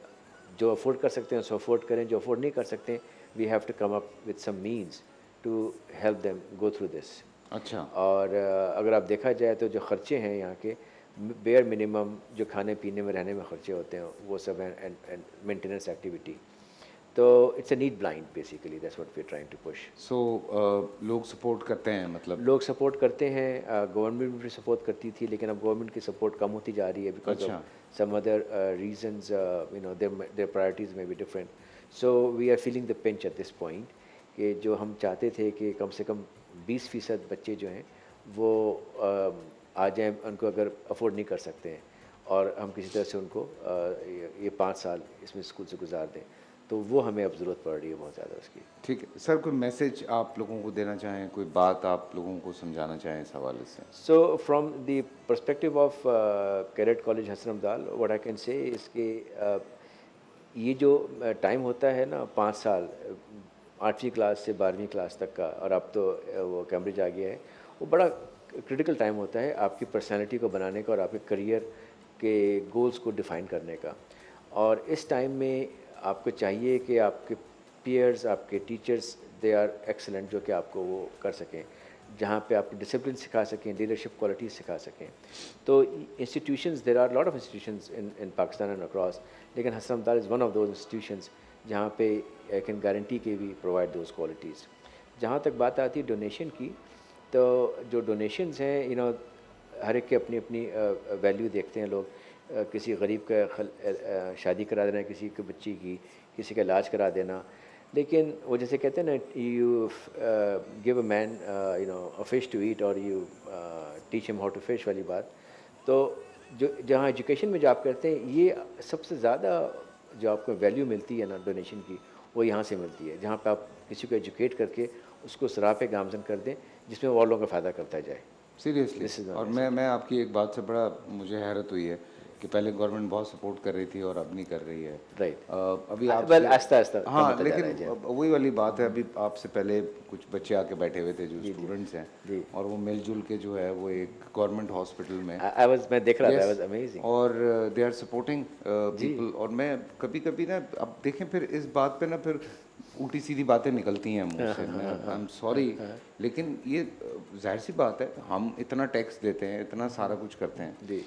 जो अफोर्ड कर सकते हैं सो अफोर्ड करें जो अफोर्ड नहीं कर सकते we have to come up with some means to help them go through this अच्छा और अगर आप देखा जाए तो जो खर्चे हैं यहाँ के बेयर मिनिमम जो खाने पीने में रहने में खर्चे होते हैं वो सब हैं मेंटेनेंस एक्टिविटी तो it's a need blind basically that's what we trying to push so लोग सपोर्ट करते हैं मतलब लोग सपोर्ट करते हैं गवर्नमेंट भी सपोर्ट करती थी लेकिन अब गवर्नमेंट की सपोर्ट कम होती जा रही है because some other reason you know their priorities में भी different so we are feeling the pinch at this point कि जो हम चाहते थे कि कम से कम बीस फ़ीसद बच्चे जो हैं वो आ जाएं उनको अगर अफोर्ड नहीं कर सकते हैं और हम किसी तरह से उनको ये पाँच साल इसमें स्कूल से गुजार दें तो वो हमें अब ज़रूरत पड़ रही है बहुत ज़्यादा उसकी ठीक है सर कोई मैसेज आप लोगों को देना चाहें कोई बात आप लोगों को समझाना चाहें इस हवाले से so from the perspective of कैरेट कॉलेज हसरमदाल वट आई कैन से इसके uh, ये जो टाइम होता है ना पाँच साल आठवीं क्लास से बारहवीं क्लास तक का और अब तो वो कैम्ब्रिज आ गया है वो बड़ा क्रिटिकल टाइम होता है आपकी पर्सनैलिटी को बनाने का और आपके करियर के गोल्स को डिफ़ाइन करने का और इस टाइम में आपको चाहिए कि आपके पीयर्स आपके टीचर्स दे आर एक्सलेंट जो कि आपको वो कर सकें जहाँ पे आप डिसिप्लिन सिखा सकें लीडरशिप क्वालिटी सिखा सकें तो institution there are lot of institution in in Pakistan and across लेकिन Hasan Abdal is one of those institution जहाँ पे आई कैन गारंटी के वी प्रोवाइड दोज क्वालिटीज़ जहाँ तक बात आती है डोनेशन की तो जो डोनेशंस हैं यू नो हर एक के अपनी अपनी वैल्यू देखते हैं लोग किसी गरीब का शादी करा देना किसी के बच्ची की किसी का इलाज करा देना लेकिन वो जैसे कहते हैं ना you give a man you know a fish to eat और you teach him how to fish वाली बात तो जो जहाँ एजुकेशन में जॉब करते हैं ये सबसे ज़्यादा जो आपको वैल्यू मिलती है ना डोनेशन की वो यहाँ से मिलती है जहाँ पर आप किसी को एजुकेट करके उसको सरापे गामजन कर दें जिसमें वो लोगों का फ़ायदा करता जाए सीरियसली और मैं मैं आपकी एक बात से बड़ा मुझे हैरत हुई है कि पहले गवर्नमेंट बहुत सपोर्ट कर रही थी और अब नहीं कर रही है राइट right. अभी आप वेल आस्ता आस्ता हाँ लेकिन वही वाली बात है अभी आपसे पहले कुछ बच्चे आके बैठे हुए थे जो स्टूडेंट्स हैं और वो मिलजुल के जो है वो एक गवर्नमेंट हॉस्पिटल में आई वाज मैं देख रहा था अमेजिंग और दे आर सपोर्टिंग पीपल और मैं कभी कभी ना अब देखें फिर इस बात पे ना फिर उल्टी सीधी बातें निकलती हैं मुझसे आई एम सॉरी लेकिन ये जाहिर सी बात है हम इतना टैक्स देते हैं इतना सारा कुछ करते हैं जी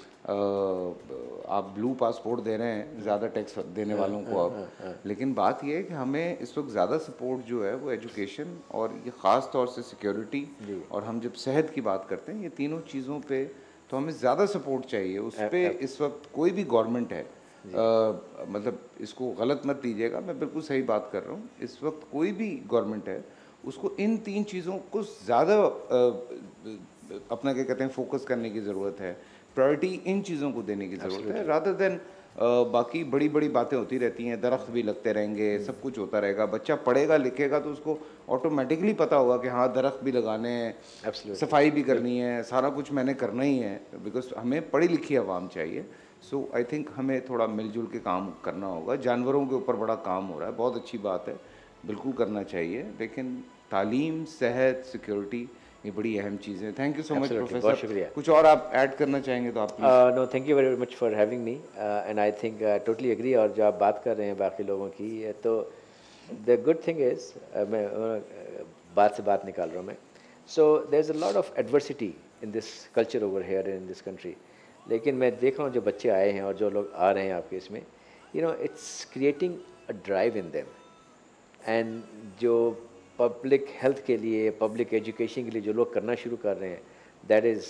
आप ब्लू पासपोर्ट दे रहे हैं ज़्यादा टैक्स देने हाँ, वालों को हाँ, आप हाँ, लेकिन बात यह है कि हमें इस वक्त ज़्यादा सपोर्ट जो है वो एजुकेशन और ये ख़ास तौर से सिक्योरिटी और हम जब सेहत की बात करते हैं ये तीनों चीज़ों पर तो हमें ज़्यादा सपोर्ट चाहिए उस पर इस वक्त कोई भी गवर्नमेंट है मतलब इसको गलत मत दीजिएगा मैं बिल्कुल सही बात कर रहा हूँ इस वक्त कोई भी गवर्नमेंट है उसको इन तीन चीज़ों को ज़्यादा अपना क्या कहते हैं फोकस करने की ज़रूरत है प्रायोरिटी इन चीज़ों को देने की ज़रूरत है रादर देन बाकी बड़ी बड़ी बातें होती रहती हैं दरख्त भी लगते रहेंगे सब कुछ होता रहेगा बच्चा पढ़ेगा लिखेगा तो उसको ऑटोमेटिकली पता होगा कि हाँ दरख्त भी लगाने हैं सफाई भी करनी है सारा कुछ मैंने करना ही है बिकॉज हमें पढ़ी लिखी आवाम चाहिए सो आई थिंक हमें थोड़ा मिलजुल के काम करना होगा जानवरों के ऊपर बड़ा काम हो रहा है बहुत अच्छी बात है बिल्कुल करना चाहिए लेकिन तालीम सेहत सिक्योरिटी ये बड़ी अहम चीज़ें thank you so much professor शुक्रिया कुछ और आप ऐड करना चाहेंगे तो आप no thank you very much for having me and I think totally agree और जो आप बात कर रहे हैं बाकी लोगों की तो द गुड थिंग इज़ मैं uh, बात से बात निकाल रहा हूँ मैं so there is a lot of adversity in this culture over here in this country लेकिन मैं देख रहा हूँ जो बच्चे आए हैं और जो लोग आ रहे हैं आपके इसमें you know it's creating a drive in them and जो पब्लिक हेल्थ के लिए पब्लिक एजुकेशन के लिए जो लोग करना शुरू कर रहे हैं that is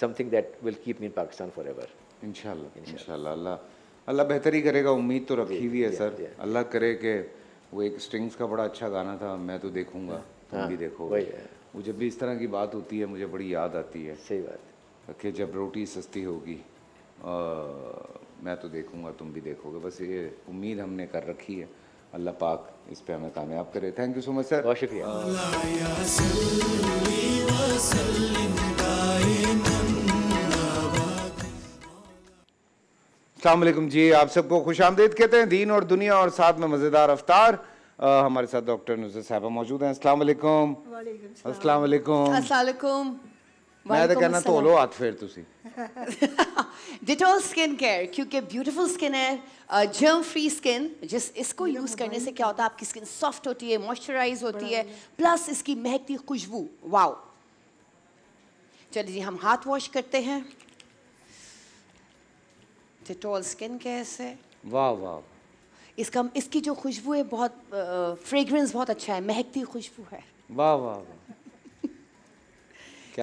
something that will keep in Pakistan forever in अल्लाह अल्लाह बेहतरी करेगा उम्मीद तो रखी हुई है सर अल्लाह करे कि वो एक स्ट्रिंग्स का बड़ा अच्छा गाना था मैं तो देखूंगा तुम हाँ, भी देखो वो जब भी इस तरह की बात होती है मुझे बड़ी याद आती है सही बात कि जब रोटी सस्ती होगी मैं तो देखूंगा तुम भी देखोगे बस ये उम्मीद हमने कर रखी है अल्लाह पाक इस पे हमें कामयाब करे thank you so much sir बहुत शुक्रिया अलमैकम जी आप सबको खुश आमदेद कहते हैं दीन और दुनिया और साथ में मज़ेदार अफ्तार आ, हमारे साथ डॉक्टर नुजर साहबा मौजूद हैं अस्सलाम वालेकुम अस्सलाम वालेकुम अस्सलाम वालेकुम ਮੈਂ ਤਾਂ ਕਹਿੰਦਾ ਧੋ ਲਓ ਹੱਥ ਫੇਰ ਤੁਸੀਂ डिटॉल स्किन केयर क्योंकि ब्यूटीफुल स्किन है जर्म फ्री स्किन जिस इसको यूज करने से क्या होता है आपकी स्किन सॉफ्ट होती है मॉइस्चराइज होती है प्लस इसकी महकती खुशबू वाओ चलिए जी हम हाथ वॉश करते हैं डिटॉल स्किन केयर से वाओ वाओ इसका इसकी जो खुशबू है बहुत फ्रेग्रेंस बहुत अच्छा है महकती खुशबू है वाह वाह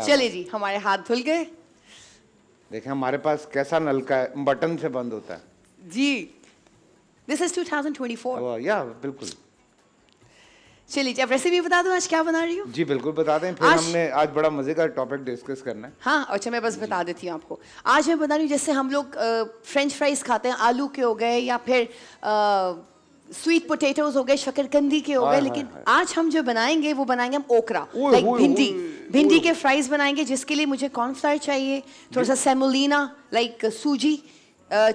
चलिए जी हमारे हाथ धुल गए देखे हमारे पास कैसा नलका है बटन से बंद होता है जी दिस इज 2024 या बिल्कुल चलिए जब रेसिपी बता दो आज क्या बना रही हूँ जी बिल्कुल बता दें फिर आज... हमने आज बड़ा मजे का टॉपिक डिस्कस करना है हाँ अच्छा मैं बस बता देती हूँ आपको आज मैं बता रही हूँ जैसे हम लोग फ्रेंच फ्राइज खाते हैं आलू के हो गए या फिर आ, स्वीट पोटेटोज हो गए शक्करकंदी के हो गए लेकिन आज हम जो बनाएंगे वो बनाएंगे हम ओकरा लाइक भिंडी भिंडी के फ्राइज बनाएंगे जिसके लिए मुझे कॉर्नफ्लावर चाहिए थोड़ा सा सेमोलिना लाइक सूजी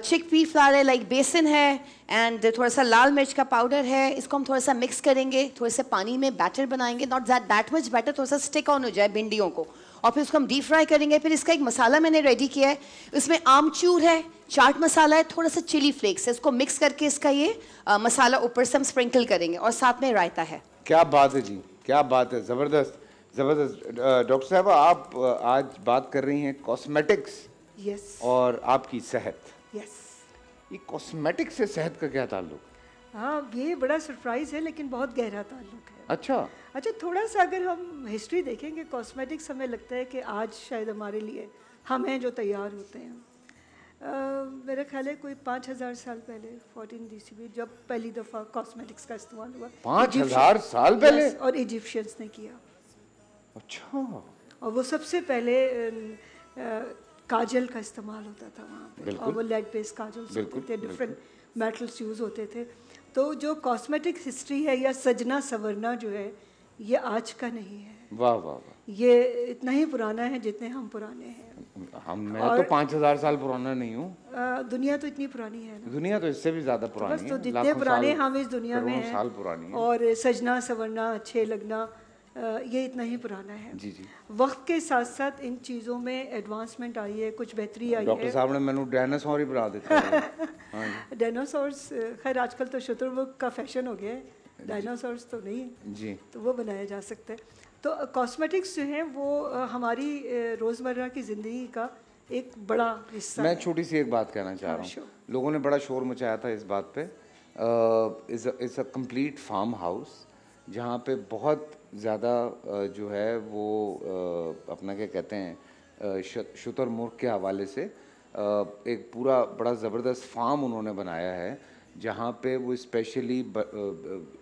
चिक पी फ्लावर है लाइक बेसन है एंड थोड़ा सा लाल मिर्च का पाउडर है इसको हम थोड़ा सा मिक्स करेंगे थोड़े से पानी में बैटर बनाएंगे not that that much batter थोड़ा सा स्टिक ऑन हो जाए भिंडियों को और फिर उसको हम डीप फ्राई करेंगे फिर इसका एक मसाला मैंने रेडी किया है इसमें आमचूर है चाट मसाला है थोड़ा सा चिली फ्लेक्स है इसको मिक्स करके इसका ये आ, मसाला ऊपर से हम स्प्रिंकल करेंगे और साथ में रायता है क्या बात है जी क्या बात है ज़बरदस्त ज़बरदस्त डॉक्टर साहब आप आज बात कर रही हैं कॉस्मेटिक्स यस और आपकी सेहत यस ये कॉस्मेटिक्स से सेहत का क्या ताल्लुक हाँ ये बड़ा सरप्राइज़ है लेकिन बहुत गहरा ताल्लुक है अच्छा अच्छा थोड़ा सा अगर हम हिस्ट्री देखेंगे कॉस्मेटिक्स हमें लगता है कि आज शायद हमारे लिए हम हैं जो तैयार होते हैं आ, मेरा ख्याल है कोई पाँच हज़ार साल पहले फोर्टीन डी में जब पहली दफ़ा कॉस्मेटिक्स का इस्तेमाल हुआ पाँच हज़ार साल पहले और इजिप्शियंस ने किया अच्छा और वो सबसे पहले काजल का इस्तेमाल होता था वहाँ पे और वो लेड बेस्ड काजल होते थे डिफरेंट मेटल्स यूज़ होते थे तो जो कॉस्मेटिक हिस्ट्री है या सजना सवरना जो है ये आज का नहीं है वाह वाह वाह ये इतना ही पुराना है जितने हम पुराने हैं हम मैं तो पाँच हजार साल पुराना नहीं हूँ दुनिया तो इतनी पुरानी है ना? दुनिया तो इससे भी ज्यादा पुरानी तो बस तो जितने पुराने हम इस दुनिया में हैं साल पुरानी है। और सजना सवरना अच्छे लगना ये इतना ही पुराना है जी जी वक्त के साथ साथ इन चीज़ों में एडवांसमेंट आई है कुछ बेहतरी आई है डॉक्टर साहब ने मैंने डायनासोर ही बना दिया हाँ डायनासोर्स खैर आजकल तो शत्रुमुख का फैशन हो गया है डायनासोर्स तो नहीं जी तो वो बनाया जा सकता है तो कॉस्मेटिक्स जो है वो हमारी रोज़मर्रा की ज़िंदगी का एक बड़ा हिस्सा मैं छोटी सी एक बात कहना चाह रहा हूँ हाँ, लोगों ने बड़ा शोर मचाया था इस बात पर is a complete farm house जहाँ पे बहुत ज़्यादा जो है वो अपना क्या कहते हैं मुर्ख के हवाले से एक पूरा बड़ा ज़बरदस्त फार्म उन्होंने बनाया है जहाँ पे वो स्पेशली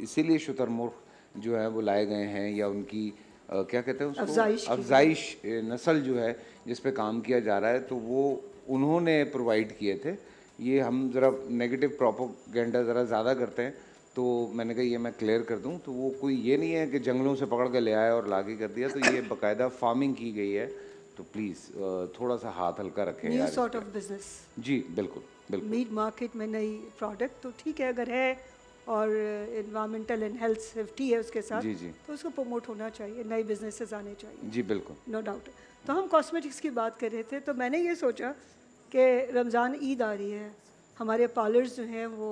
इसीलिए मुर्ख जो है वो लाए गए हैं या उनकी क्या कहते हैं उसको अफजाइश नस्ल जो है जिस पे काम किया जा रहा है तो वो उन्होंने प्रोवाइड किए थे ये हम ज़रा नेगेटिव प्रोपोगेंडा ज़रा ज़्यादा करते हैं तो मैंने कहा ये मैं क्लियर कर दूं तो वो कोई ये नहीं है कि जंगलों से पकड़ के ले आया और लागे कर दिया तो ये बकायदा फार्मिंग की गई है तो प्लीज़ थोड़ा सा हाथ हल्का रखें न्यू सॉर्ट ऑफ बिजनेस जी बिल्कुल बिल्कुल मीट मार्केट में नई प्रोडक्ट तो ठीक है अगर है और इन्वामेंटल एंड हेल्थ सेफ्टी है उसके साथ जी जी तो उसको प्रमोट होना चाहिए नए बिजनेसेस आने चाहिए जी बिल्कुल नो no डाउट तो हम कॉस्मेटिक्स की बात कर रहे थे तो मैंने ये सोचा कि रमज़ान ईद आ रही है हमारे पार्लर्स जो हैं वो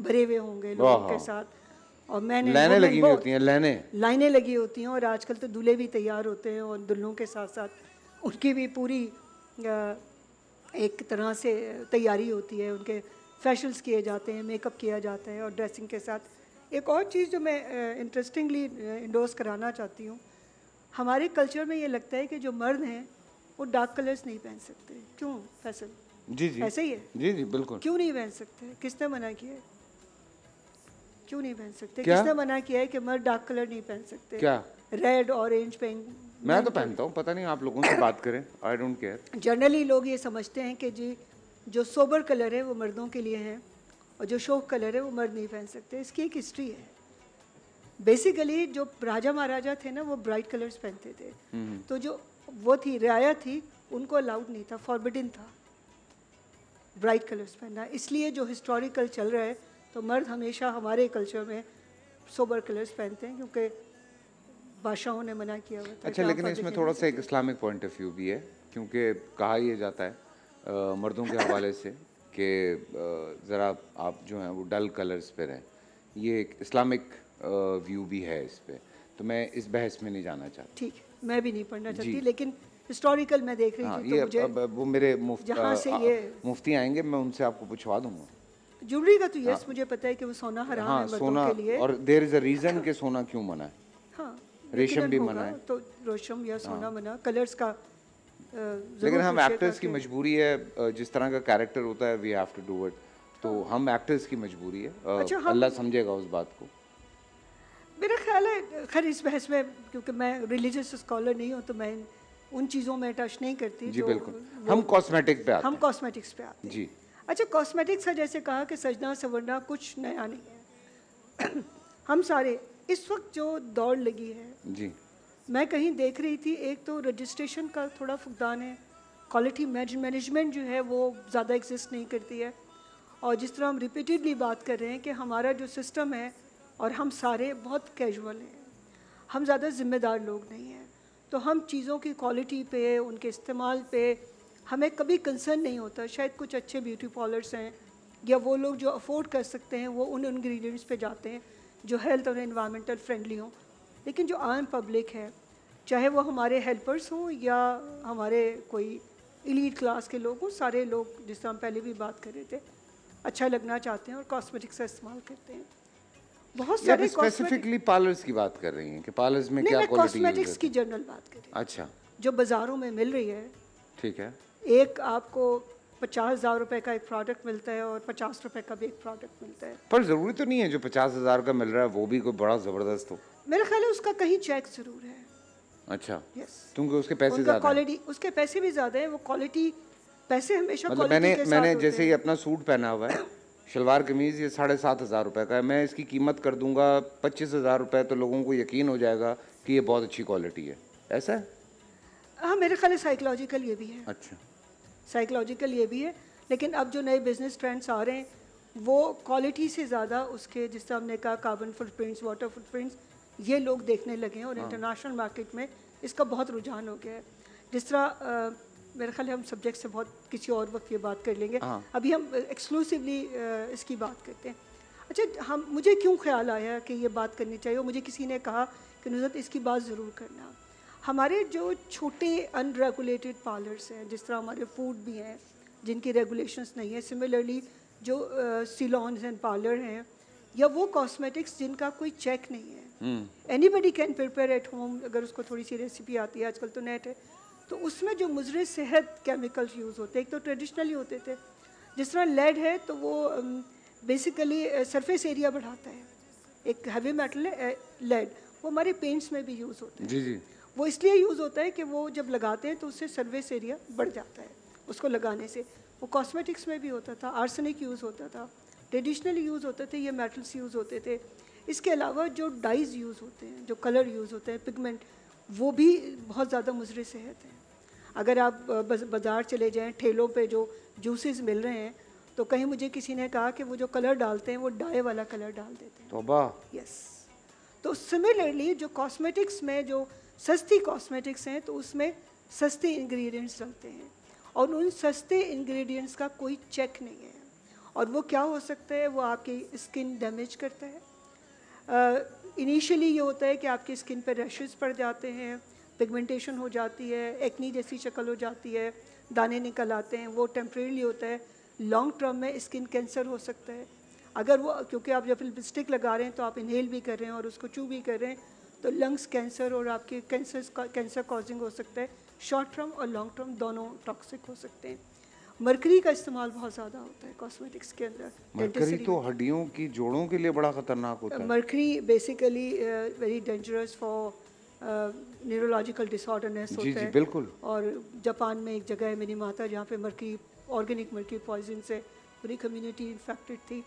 भरे हुए होंगे लोगों के साथ और मैंने लाइने लगी होती हैं लाइनें लाइने लगी होती हैं और आजकल तो दूल्हे भी तैयार होते हैं और दुल्हों के साथ साथ उनकी भी पूरी एक तरह से तैयारी होती है उनके फैशल्स किए जाते हैं मेकअप किया जाता है और ड्रेसिंग के साथ एक और चीज़ जो मैं इंटरेस्टिंगली इंडोस कराना चाहती हूँ हमारे कल्चर में ये लगता है कि जो मर्द हैं वो डार्क कलर्स नहीं पहन सकते क्यों फैसल जी जी ऐसे ही है जी जी बिल्कुल क्यों नहीं पहन सकते किसने मना किया है क्यों नहीं पहन सकते क्या? किसने मना किया है कि मर्द डार्क कलर नहीं पहन सकते क्या रेड ऑरेंज पिंक मैं तो पहनता हूँ पता नहीं आप लोगों से बात करें आई डोंट केयर जनरली लोग ये समझते हैं कि जी जो सोबर कलर है वो मर्दों के लिए है और जो शोक कलर है वो मर्द नहीं पहन सकते इसकी एक हिस्ट्री है बेसिकली जो राजा महाराजा थे ना वो ब्राइट कलर्स पहनते थे हम्म। तो जो वो थी रियाया थी उनको अलाउड नहीं था फॉरबिडन था ब्राइट कलर्स पहनना इसलिए जो हिस्टोरिकल चल रहा है तो मर्द हमेशा हमारे कल्चर में सोबर कलर्स पहनते हैं क्योंकि बादशाहों ने मना किया हुआ अच्छा लेकिन इसमें थोड़ा सा एक इस्लामिक पॉइंट ऑफ व्यू भी है क्योंकि कहा यह जाता है आ, मर्दों के हवाले से कि ज़रा आप जो हैं वो डल कलर्स पर रहें ये एक इस्लामिक व्यू भी है इस पर तो मैं इस बहस में नहीं जाना चाहता ठीक मैं भी नहीं पढ़ना चाहती लेकिन हिस्टोरिकल मैं देख रही हाँ, थी तो मुझे अब, अब वो मेरे मुफ्त, से ये मुफ्ती आएंगे मैं उनसे आपको पूछवा दूंगा ज्वेलरी का तो यस हाँ। मुझे पता है कि वो सोना हराम हाँ, है मर्दों सोना, के लिए और देर इज अ रीजन के सोना क्यों मना है हाँ, रेशम भी मना है तो रेशम या सोना हाँ, मना कलर्स का लेकिन हम एक्टर्स तो हाँ। की मजबूरी है जिस तरह का कैरेक्टर होता है we have to do it तो हम एक्टर्स की मजबूरी है अल्लाह समझेगा उस बात को मेरा ख्याल है खैर इस बहस में क्योंकि मैं रिलीजियस स्कॉलर नहीं हूँ तो मैं उन चीज़ों में टच नहीं करती जी बिल्कुल हम कॉस्मेटिक पे आते हम कॉस्मेटिक्स पे आते जी अच्छा कॉस्मेटिक्स का जैसे कहा कि सजना संवरना कुछ नया नहीं है हम सारे इस वक्त जो दौड़ लगी है जी मैं कहीं देख रही थी एक तो रजिस्ट्रेशन का थोड़ा फुकदान है क्वालिटी मैनेजमेंट जो है वो ज़्यादा एग्जिस्ट नहीं करती है और जिस तरह हम रिपीटेडली बात कर रहे हैं कि हमारा जो सिस्टम है और हम सारे बहुत कैजुअल हैं हम ज़्यादा ज़िम्मेदार लोग नहीं हैं तो हम चीज़ों की क्वालिटी पे उनके इस्तेमाल पे हमें कभी कंसर्न नहीं होता शायद कुछ अच्छे ब्यूटी पार्लर्स हैं या वो लोग जो अफोर्ड कर सकते हैं वो उन इन्ग्रीडियंट्स पे जाते हैं जो हेल्थ और इन्वामेंटल फ्रेंडली हों लेकिन जो आम पब्लिक है चाहे वो हमारे हेल्पर्स हों या हमारे कोई इलीट क्लास के लोग हों सारे लोग जिस तरह हम पहले भी बात कर रहे थे अच्छा लगना चाहते हैं और कॉस्मेटिक्स का इस्तेमाल करते हैं बहुत सारे स्पेसिफिकली पार्लर्स की बात कर रही हैं कि पार्लर्स में क्या क्वालिटी कॉस्मेटिक्स की जनरल बात कर रही अच्छा जो बाजारों में मिल रही है ठीक है एक आपको पचास हज़ार रुपए का एक प्रोडक्ट मिलता है और पचास रुपये का भी एक प्रोडक्ट मिलता है पर ज़रूरी तो नहीं है जो पचास हज़ार का मिल रहा है वो भी कोई बड़ा ज़बरदस्त हो मेरे ख्याल है उसका कहीं चेक ज़रूर है अच्छा क्योंकि उसके पैसे ज़्यादा क्वालिटी उसके पैसे भी ज़्यादा है वो क्वालिटी पैसे हमेशा मतलब मैंने मैंने जैसे ये अपना सूट पहना हुआ है शलवार कमीज़ ये साढ़े सात हज़ार रुपये का है मैं इसकी कीमत कर दूंगा पच्चीस हज़ार रुपये तो लोगों को यकीन हो जाएगा कि ये बहुत अच्छी क्वालिटी है ऐसा है हाँ मेरे ख्याल साइकोलॉजिकल ये भी है अच्छा साइकोलॉजिकल ये भी है लेकिन अब जो नए बिजनेस ट्रेंड्स आ रहे हैं वो क्वालिटी से ज़्यादा उसके जिससे हमने कहा कार्बन फुटप्रिंट्स वाटर फुटप्रिंट्स ये लोग देखने लगे हैं और इंटरनेशनल हाँ। मार्केट में इसका बहुत रुझान हो गया है जिस तरह मेरे ख्याल हम सब्जेक्ट से बहुत किसी और वक्त ये बात कर लेंगे हाँ। अभी हम एक्सक्लूसिवली इसकी बात करते हैं अच्छा हम मुझे क्यों ख्याल आया कि ये बात करनी चाहिए और मुझे किसी ने कहा कि नुजरत इसकी बात ज़रूर करना हमारे जो छोटे अनरेगुलेटेड पार्लर्स हैं जिस तरह हमारे फूड भी हैं जिनकी रेगुलेशंस नहीं है सिमिलरली जो सिलॉन्स एंड पार्लर हैं या वो कॉस्मेटिक्स जिनका कोई चेक नहीं है anybody can prepare at home अगर उसको थोड़ी सी रेसिपी आती है आजकल तो नेट है तो उसमें जो मुजर सेहत केमिकल्स यूज़ होते हैं एक तो ट्रेडिशनली होते थे जिस तरह लेड है तो वो बेसिकली सरफेस एरिया बढ़ाता है एक हैवी मेटल है लेड वो हमारे पेंट्स में भी यूज़ होते हैं जी जी वो इसलिए यूज़ होता है कि वो जब लगाते हैं तो उससे सर्विस एरिया बढ़ जाता है उसको लगाने से वो कॉस्मेटिक्स में भी होता था आर्सनिक यूज़ होता था ट्रेडिशनल यूज़ होते थे ये मेटल्स यूज़ होते थे इसके अलावा जो डाइज यूज़ होते हैं जो कलर यूज़ होते हैं पिगमेंट वो भी बहुत ज़्यादा मुजरे से रहते हैं अगर आप बाज़ार चले जाएँ ठेलों पर जो जूसेस मिल रहे हैं तो कहीं मुझे किसी ने कहा कि वो जो कलर डालते हैं वो डाई वाला कलर डाल देते हैं तो यस yes. तो सिमिलरली जो कॉस्मेटिक्स में जो सस्ती कॉस्मेटिक्स हैं तो उसमें सस्ते इंग्रेडिएंट्स डलते हैं और उन सस्ते इंग्रेडिएंट्स का कोई चेक नहीं है और वो क्या हो सकता है वो आपकी स्किन डैमेज करता है इनिशियली uh, ये होता है कि आपकी स्किन पर रैशेज पड़ जाते हैं पिगमेंटेशन हो जाती है एक्नी जैसी शक्ल हो जाती है दाने निकल आते हैं वो टेम्प्रेरली होता है लॉन्ग टर्म में स्किन कैंसर हो सकता है अगर वो क्योंकि आप जब लिपस्टिक लगा रहे हैं तो आप इनहेल भी कर रहे हैं और उसको चू भी कर रहे हैं तो लंग्स कैंसर और आपके कैंसर कैंसर कॉजिंग हो सकता है शॉर्ट टर्म और लॉन्ग टर्म दोनों टॉक्सिक हो सकते हैं मरकरी का इस्तेमाल बहुत ज़्यादा होता है कॉस्मेटिक्स के अंदर मरकरी तो हड्डियों की जोड़ों के लिए बड़ा खतरनाक होता है mercury basically very dangerous for neurological disorders होता है बिल्कुल और जापान में एक जगह है मेरी माता जहाँ पे मरकरी ऑर्गेनिक मरकरी पॉइजन से पूरी कम्युनिटी इन्फेक्टेड थी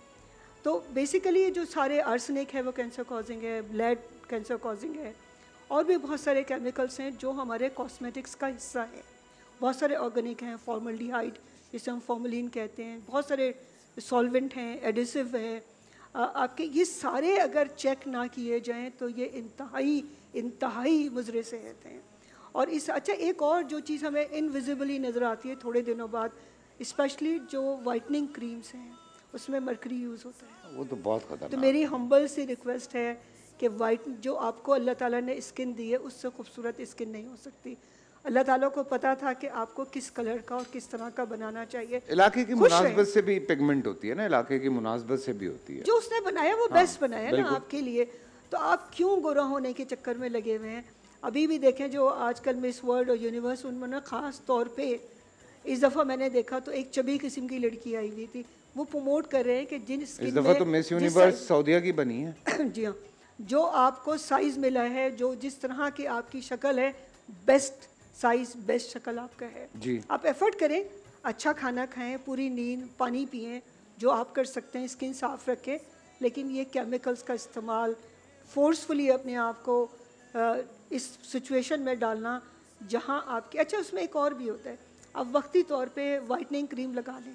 तो बेसिकली ये जो सारे आर्सनिक है वो कैंसर कॉजिंग है ब्लड कैंसर कॉजिंग है और भी बहुत सारे केमिकल्स हैं जो हमारे कॉस्मेटिक्स का हिस्सा है बहुत सारे ऑर्गेनिक हैं फॉर्मलडीहाइड जिसे हम फॉर्मलिन कहते हैं बहुत सारे सॉल्वेंट हैं एडिसिव है आपके ये सारे अगर चेक ना किए जाएं तो ये इंतहाई इंतहाई मुजरे रहते हैं और इस अच्छा एक और जो चीज़ हमें इनविजिबली नज़र आती है थोड़े दिनों बाद स्पेशली जो वाइटनिंग क्रीम्स हैं उसमें मरकरी यूज़ होता है वो तो बहुत खतरनाक तो मेरी हम्बल सी रिक्वेस्ट है कि वाइट जो आपको अल्लाह ताला ने स्किन दी है उससे खूबसूरत स्किन नहीं हो सकती अल्लाह ताला को पता था कि आपको किस कलर का और किस तरह का बनाना चाहिए इलाके की मुनासबत से भी पिगमेंट होती है ना इलाके की मुनासबत से भी होती है जो उसने बनाया वो हाँ, बेस्ट बनाया ना आपके लिए तो आप क्यों गोरा होने के चक्कर में लगे हुए हैं अभी भी देखें जो आजकल मिस वर्ल्ड और यूनिवर्स उनमें ख़ास तौर पर इस दफ़ा मैंने देखा तो एक चबी किस्म की लड़की आई हुई थी वो प्रमोट कर रहे हैं कि जिन इस दफ़ा तो मिस यूनिवर्स सऊदीया की बनी है जी हाँ जो आपको साइज़ मिला है जो जिस तरह की आपकी शक्ल है बेस्ट साइज़ बेस्ट शक्ल आपका है जी आप एफर्ट करें अच्छा खाना खाएं पूरी नींद पानी पिए जो आप कर सकते हैं स्किन साफ रखें लेकिन ये केमिकल्स का इस्तेमाल फोर्सफुली अपने आप को इस सिचुएशन में डालना जहाँ आपके अच्छा उसमें एक और भी होता है आप वक्ती तौर पे वाइटनिंग क्रीम लगा लें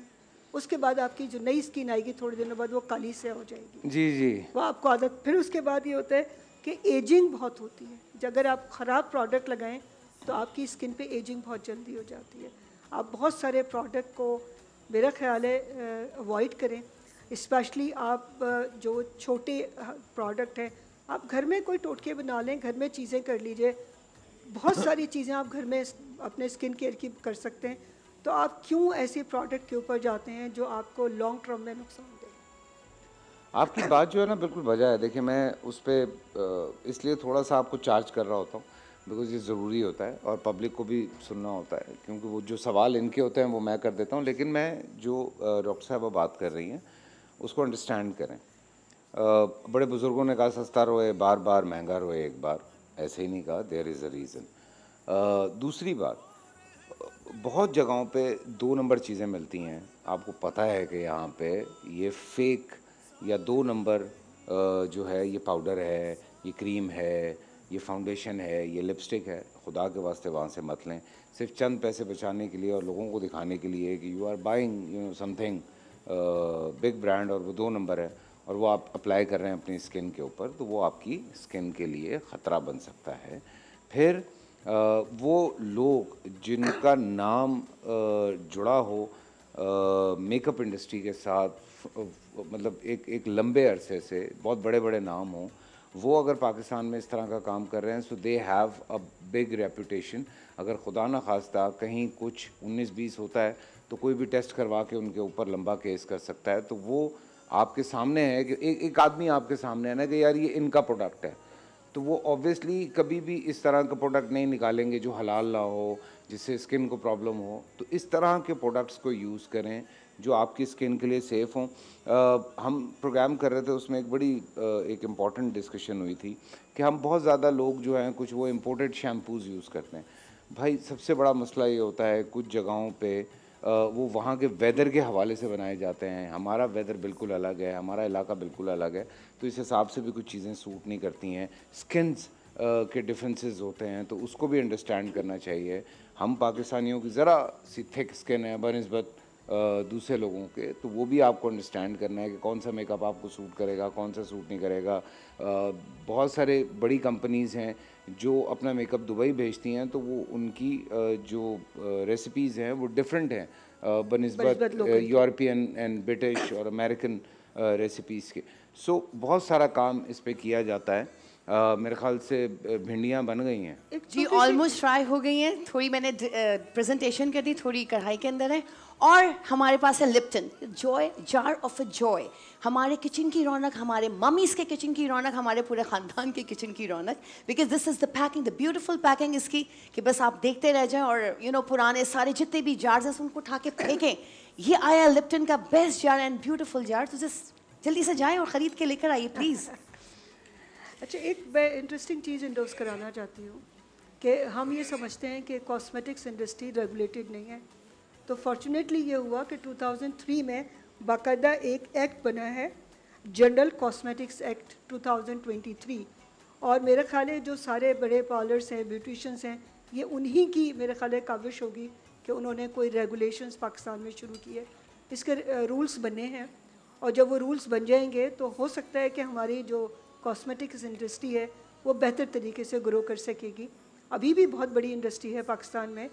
उसके बाद आपकी जो नई स्किन आएगी थोड़े दिनों बाद वो काली से हो जाएगी जी जी वो आपको आदत फिर उसके बाद ये होता है कि एजिंग बहुत होती है अगर आप ख़राब प्रोडक्ट लगाएं तो आपकी स्किन पे एजिंग बहुत जल्दी हो जाती है आप बहुत सारे प्रोडक्ट को मेरा ख्याल है अवॉइड करें इस्पेशली आप जो छोटे प्रोडक्ट हैं आप घर में कोई टोटके बना लें घर में चीज़ें कर लीजिए बहुत सारी चीज़ें आप घर में अपने स्किन केयर की कर सकते हैं तो आप क्यों ऐसे प्रोडक्ट के ऊपर जाते हैं जो आपको लॉन्ग टर्म में नुकसान दे आपकी बात जो है ना बिल्कुल बजा है देखिए मैं उस पर इसलिए थोड़ा सा आपको चार्ज कर रहा होता हूँ बिकॉज ये ज़रूरी होता है और पब्लिक को भी सुनना होता है क्योंकि वो जो सवाल इनके होते हैं वो मैं कर देता हूँ लेकिन मैं जो डॉक्टर साहब बात कर रही हैं उसको अंडरस्टैंड करें बड़े बुज़ुर्गों ने कहा सस्ता रोए बार बार महंगा रोए एक बार ऐसे ही नहीं कहा देर इज़ अ रीज़न दूसरी बात बहुत जगहों पे दो नंबर चीज़ें मिलती हैं आपको पता है कि यहाँ पे ये फेक या दो नंबर जो है ये पाउडर है ये क्रीम है ये फाउंडेशन है ये लिपस्टिक है खुदा के वास्ते वहाँ से मत लें सिर्फ चंद पैसे बचाने के लिए और लोगों को दिखाने के लिए कि you are buying you know something big brand और वो दो नंबर है और वो आप अप्लाई कर रहे हैं अपनी स्किन के ऊपर तो वो आपकी स्किन के लिए ख़तरा बन सकता है फिर वो लोग जिनका नाम जुड़ा हो मेकअप इंडस्ट्री के साथ मतलब एक एक लंबे अरसे से बहुत बड़े बड़े नाम हों वो अगर पाकिस्तान में इस तरह का काम कर रहे हैं so they have a big reputation अगर खुदा न खास्ता कहीं कुछ 19-20 होता है तो कोई भी टेस्ट करवा के उनके ऊपर लंबा केस कर सकता है तो वो आपके सामने है कि एक एक आदमी आपके सामने है ना कि यार ये इनका प्रोडक्ट है तो वो ऑब्वियसली कभी भी इस तरह का प्रोडक्ट नहीं निकालेंगे जो हलाल ना हो जिससे स्किन को प्रॉब्लम हो तो इस तरह के प्रोडक्ट्स को यूज़ करें जो आपकी स्किन के लिए सेफ़ हों हम प्रोग्राम कर रहे थे उसमें एक बड़ी आ, एक इम्पॉर्टेंट डिस्कशन हुई थी कि हम बहुत ज़्यादा लोग जो हैं कुछ वो इम्पोर्टेड शैम्पूज़ यूज़ करते हैं भाई सबसे बड़ा मसला ये होता है कुछ जगहों पर वो वहाँ के वेदर के हवाले से बनाए जाते हैं हमारा वेदर बिल्कुल अलग है हमारा इलाका बिल्कुल अलग है तो इस हिसाब से भी कुछ चीज़ें सूट नहीं करती हैं स्किन्स के डिफरेंसेस होते हैं तो उसको भी अंडरस्टैंड करना चाहिए हम पाकिस्तानियों की ज़रा सी थिक स्किन है बनस्बत दूसरे लोगों के तो वो भी आपको अंडरस्टैंड करना है कि कौन सा मेकअप आपको सूट करेगा कौन सा सूट नहीं करेगा बहुत सारे बड़ी कंपनीज़ हैं जो अपना मेकअप दुबई भेजती हैं तो वो उनकी जो रेसिपीज़ हैं वो डिफरेंट हैं बनस्बत यूरोपियन एंड ब्रिटिश और अमेरिकन रेसिपीज़ के सो so, बहुत सारा काम इस पर किया जाता है Uh, मेरे ख्याल से भिंडियाँ बन गई हैं जी ऑलमोस्ट फ्राई हो गई हैं थोड़ी मैंने प्रेजेंटेशन कर दी थोड़ी कढ़ाई के अंदर है और हमारे पास है Lipton joy jar of a joy हमारे किचन की रौनक हमारे मम्मीज़ के किचन की रौनक हमारे पूरे ख़ानदान के किचन की रौनक because this is the packing the beautiful packing इसकी कि बस आप देखते रह जाएं और यू you नो know, पुराने सारे जितने भी जार्स हैं उनको उठा के फेंकें ये आया लिप्टन का best jar and beautiful jar तो जिस जल्दी से जाएँ और ख़रीद के लेकर आइए प्लीज़ अच्छा एक मैं इंटरेस्टिंग चीज़ इंडोज कराना चाहती हूँ कि हम ये समझते हैं कि कॉस्मेटिक्स इंडस्ट्री रेगुलेटेड नहीं है तो फॉर्चुनेटली ये हुआ कि 2003 में बाकायदा एक एक्ट बना है जनरल कॉस्मेटिक्स एक्ट 2023 और मेरे ख्याल जो सारे बड़े पार्लर्स हैं ब्यूटिशंस हैं ये उन्हीं की मेरे ख्याल काविश होगी कि उन्होंने कोई रेगुलेशंस पाकिस्तान में शुरू किए इसके रूल्स बने हैं और जब वो रूल्स बन जाएंगे तो हो सकता है कि हमारी जो कॉस्मेटिक्स इंडस्ट्री है वो बेहतर तरीके से ग्रो कर सकेगी अभी भी बहुत बड़ी इंडस्ट्री है पाकिस्तान में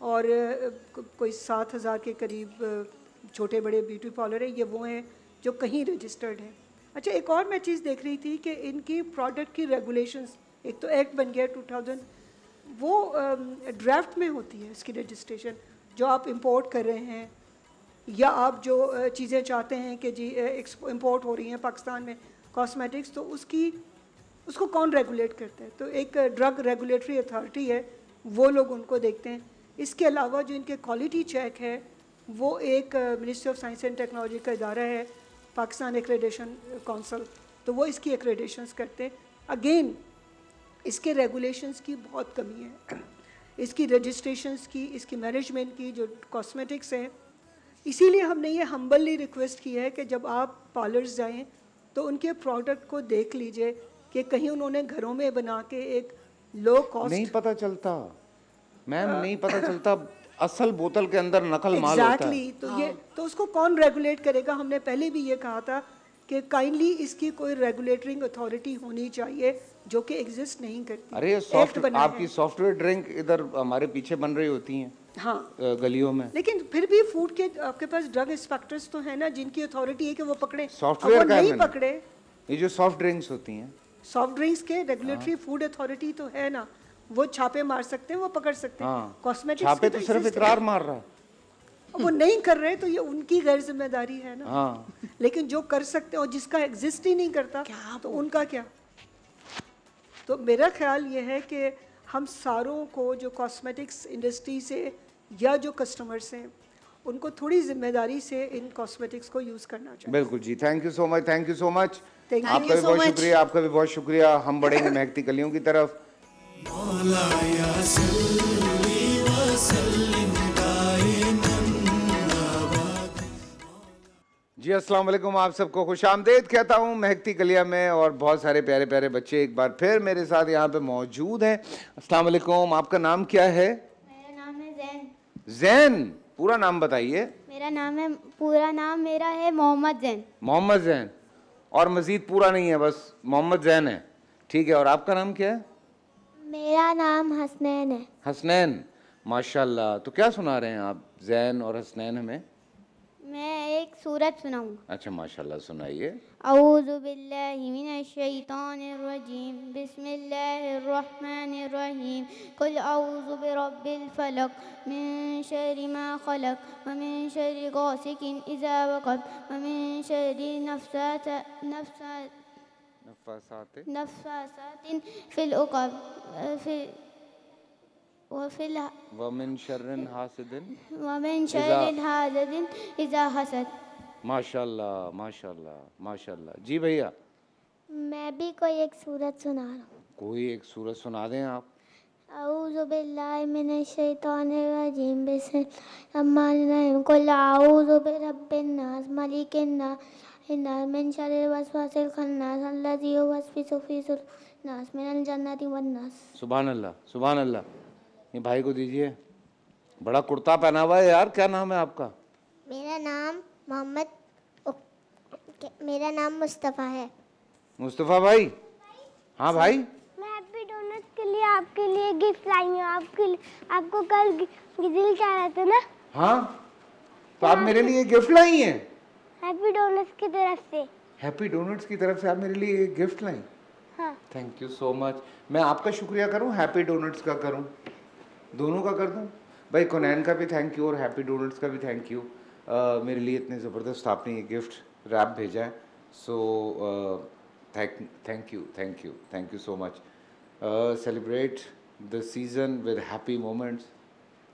और कोई सात हज़ार के करीब छोटे बड़े ब्यूटी पार्लर हैं ये वो हैं जो कहीं रजिस्टर्ड हैं अच्छा एक और मैं चीज़ देख रही थी कि इनकी प्रोडक्ट की रेगुलेशंस एक तो एक्ट बन गया 2000 वो ड्राफ्ट में होती है इसकी रजिस्ट्रेशन जो आप इंपोर्ट कर रहे हैं या आप जो चीज़ें चाहते हैं कि जी इम्पोर्ट हो रही हैं पाकिस्तान में कॉस्मेटिक्स तो उसकी उसको कौन रेगुलेट करता है तो एक ड्रग रेगुलेटरी अथॉरिटी है वो लोग उनको देखते हैं इसके अलावा जो इनके क्वालिटी चेक है वो एक ministry of science and technology का इदारा है पाकिस्तान एक्रेडेशन काउंसिल तो वो इसकी एक्रेडेशन करते हैं अगेन इसके रेगुलेशंस की बहुत कमी है इसकी रजिस्ट्रेशंस की इसकी मैनेजमेंट की जो कॉस्मेटिक्स हैं इसीलिए हमने ये हम्बली रिक्वेस्ट की है कि जब आप पार्लर्स जाएं तो उनके प्रोडक्ट को देख लीजिए कि कहीं उन्होंने घरों में बना के एक लो कॉस्ट नहीं पता चलता मैम हाँ। नहीं पता चलता असल बोतल के अंदर नकल exactly, माल होता है तो हाँ। ये तो उसको कौन रेगुलेट करेगा हमने पहले भी ये कहा था कि काइंडली इसकी कोई रेगुलेटरिंग अथॉरिटी होनी चाहिए जो कि एग्जिस्ट नहीं करती अरे सॉफ्ट आपकी सॉफ्टवेयर ड्रिंक इधर हमारे पीछे बन रही होती हैं हाँ गलियों में लेकिन फिर भी फूड के आपके पास ड्रग इंस्पेक्टर्स तो है ना जिनकी अथॉरिटी है कि वो पकड़े सॉफ्टवेयर नहीं पकड़े ये जो सॉफ्ट ड्रिंक्स होती हैं सॉफ्ट ड्रिंक्स के रेगुलेटरी फूड अथॉरिटी तो है ना वो छापे मार सकते हैं वो पकड़ सकते हैं कॉस्मेटिक हाँ, छापे तो, तो सिर्फ इकरार मार रहा है वो नहीं कर रहे तो ये उनकी गैर जिम्मेदारी है ना हाँ। लेकिन जो कर सकते हैं और जिसका एग्जिस्ट ही नहीं करता क्या तो उनका क्या तो मेरा ख्याल ये है कि हम सारों को जो कॉस्मेटिक्स इंडस्ट्री से या जो कस्टमर्स हैं उनको थोड़ी जिम्मेदारी से इन कॉस्मेटिक्स को यूज़ करना चाहिए बिल्कुल जी thank you so much thank you so much आपका भी बहुत शुक्रिया आपका भी बहुत शुक्रिया हम बढ़ेंगे महकती कलियों की तरफ जी अस्सलाम वालेकुम आप सबको खुश आमदेद कहता हूँ महकती गलिया में और बहुत सारे प्यारे प्यारे बच्चे एक बार फिर मेरे साथ यहाँ पे मौजूद हैं अस्सलाम वालेकुम आपका नाम क्या है मेरा नाम है जैन जैन पूरा नाम बताइए मेरा नाम है पूरा नाम मेरा है मोहम्मद जैन मोहम्मद जैन और मज़ीद पूरा नहीं है बस मोहम्मद जैन है ठीक है और आपका नाम क्या है میرا نام حسنین ہے حسنین ماشاءاللہ تو کیا سنا رہے ہیں آپ زین اور حسنین ہمیں میں ایک سورت سناؤں اچھا ماشاءاللہ سنائیے اعوذ باللہ من الشیطان الرجیم بسم اللہ الرحمن الرحیم قل اعوذ برب الفلق من شر ما خلق ومن شر غاسق اذا وقب ومن شر نفسات نفسات नफासात नफासात फिल उकब फिल وفي ال... ومن شر حاسد ومن شر حاسد إذا حسد माशा माशा माशा जी भैया मैं भी कोई एक सूरत सुना रहा हूँ कोई एक सूरत सुना दें आप अऊज़ुबिल्लाहिमिनश्शैतानिर्रजीम बिस्मिल्लाहिर्रहमानिर्रहीम कुल अऊज़ु बिरब्बिन्नास मलिकिन्नास النار من شر الوسواس الخناس الذي يوسوس في صدور الناس من الجنة والناس सुभान अल्लाह सुभान अल्लाह ये भाई को दीजिए बड़ा कुर्ता पहना हुआ है यार क्या नाम है आपका मेरा नाम मोहम्मद मेरा नाम मुस्तफ़ा है मुस्तफ़ा भाई हाँ भाई आपके लिए गिफ्ट लाई हूँ आपके लिए आपको कल दिल चाह रहे थे ना हाँ तो आप मेरे लिए गिफ्ट लाई हैं हैप्पी डोनट्स की तरफ से हैप्पी डोनट्स की तरफ से आप मेरे लिए एक गिफ्ट लाई थैंक यू सो मच मैं आपका शुक्रिया करूँ हैप्पी डोनट्स का करूँ दोनों का कर दूँ भाई कोनैन का भी थैंक यू और हैप्पी डोनट्स का भी थैंक यू uh, मेरे लिए इतने ज़बरदस्त आपने ये गिफ्ट रैप भेजा है so thank thank you thank you thank you so much celebrate the season with happy moments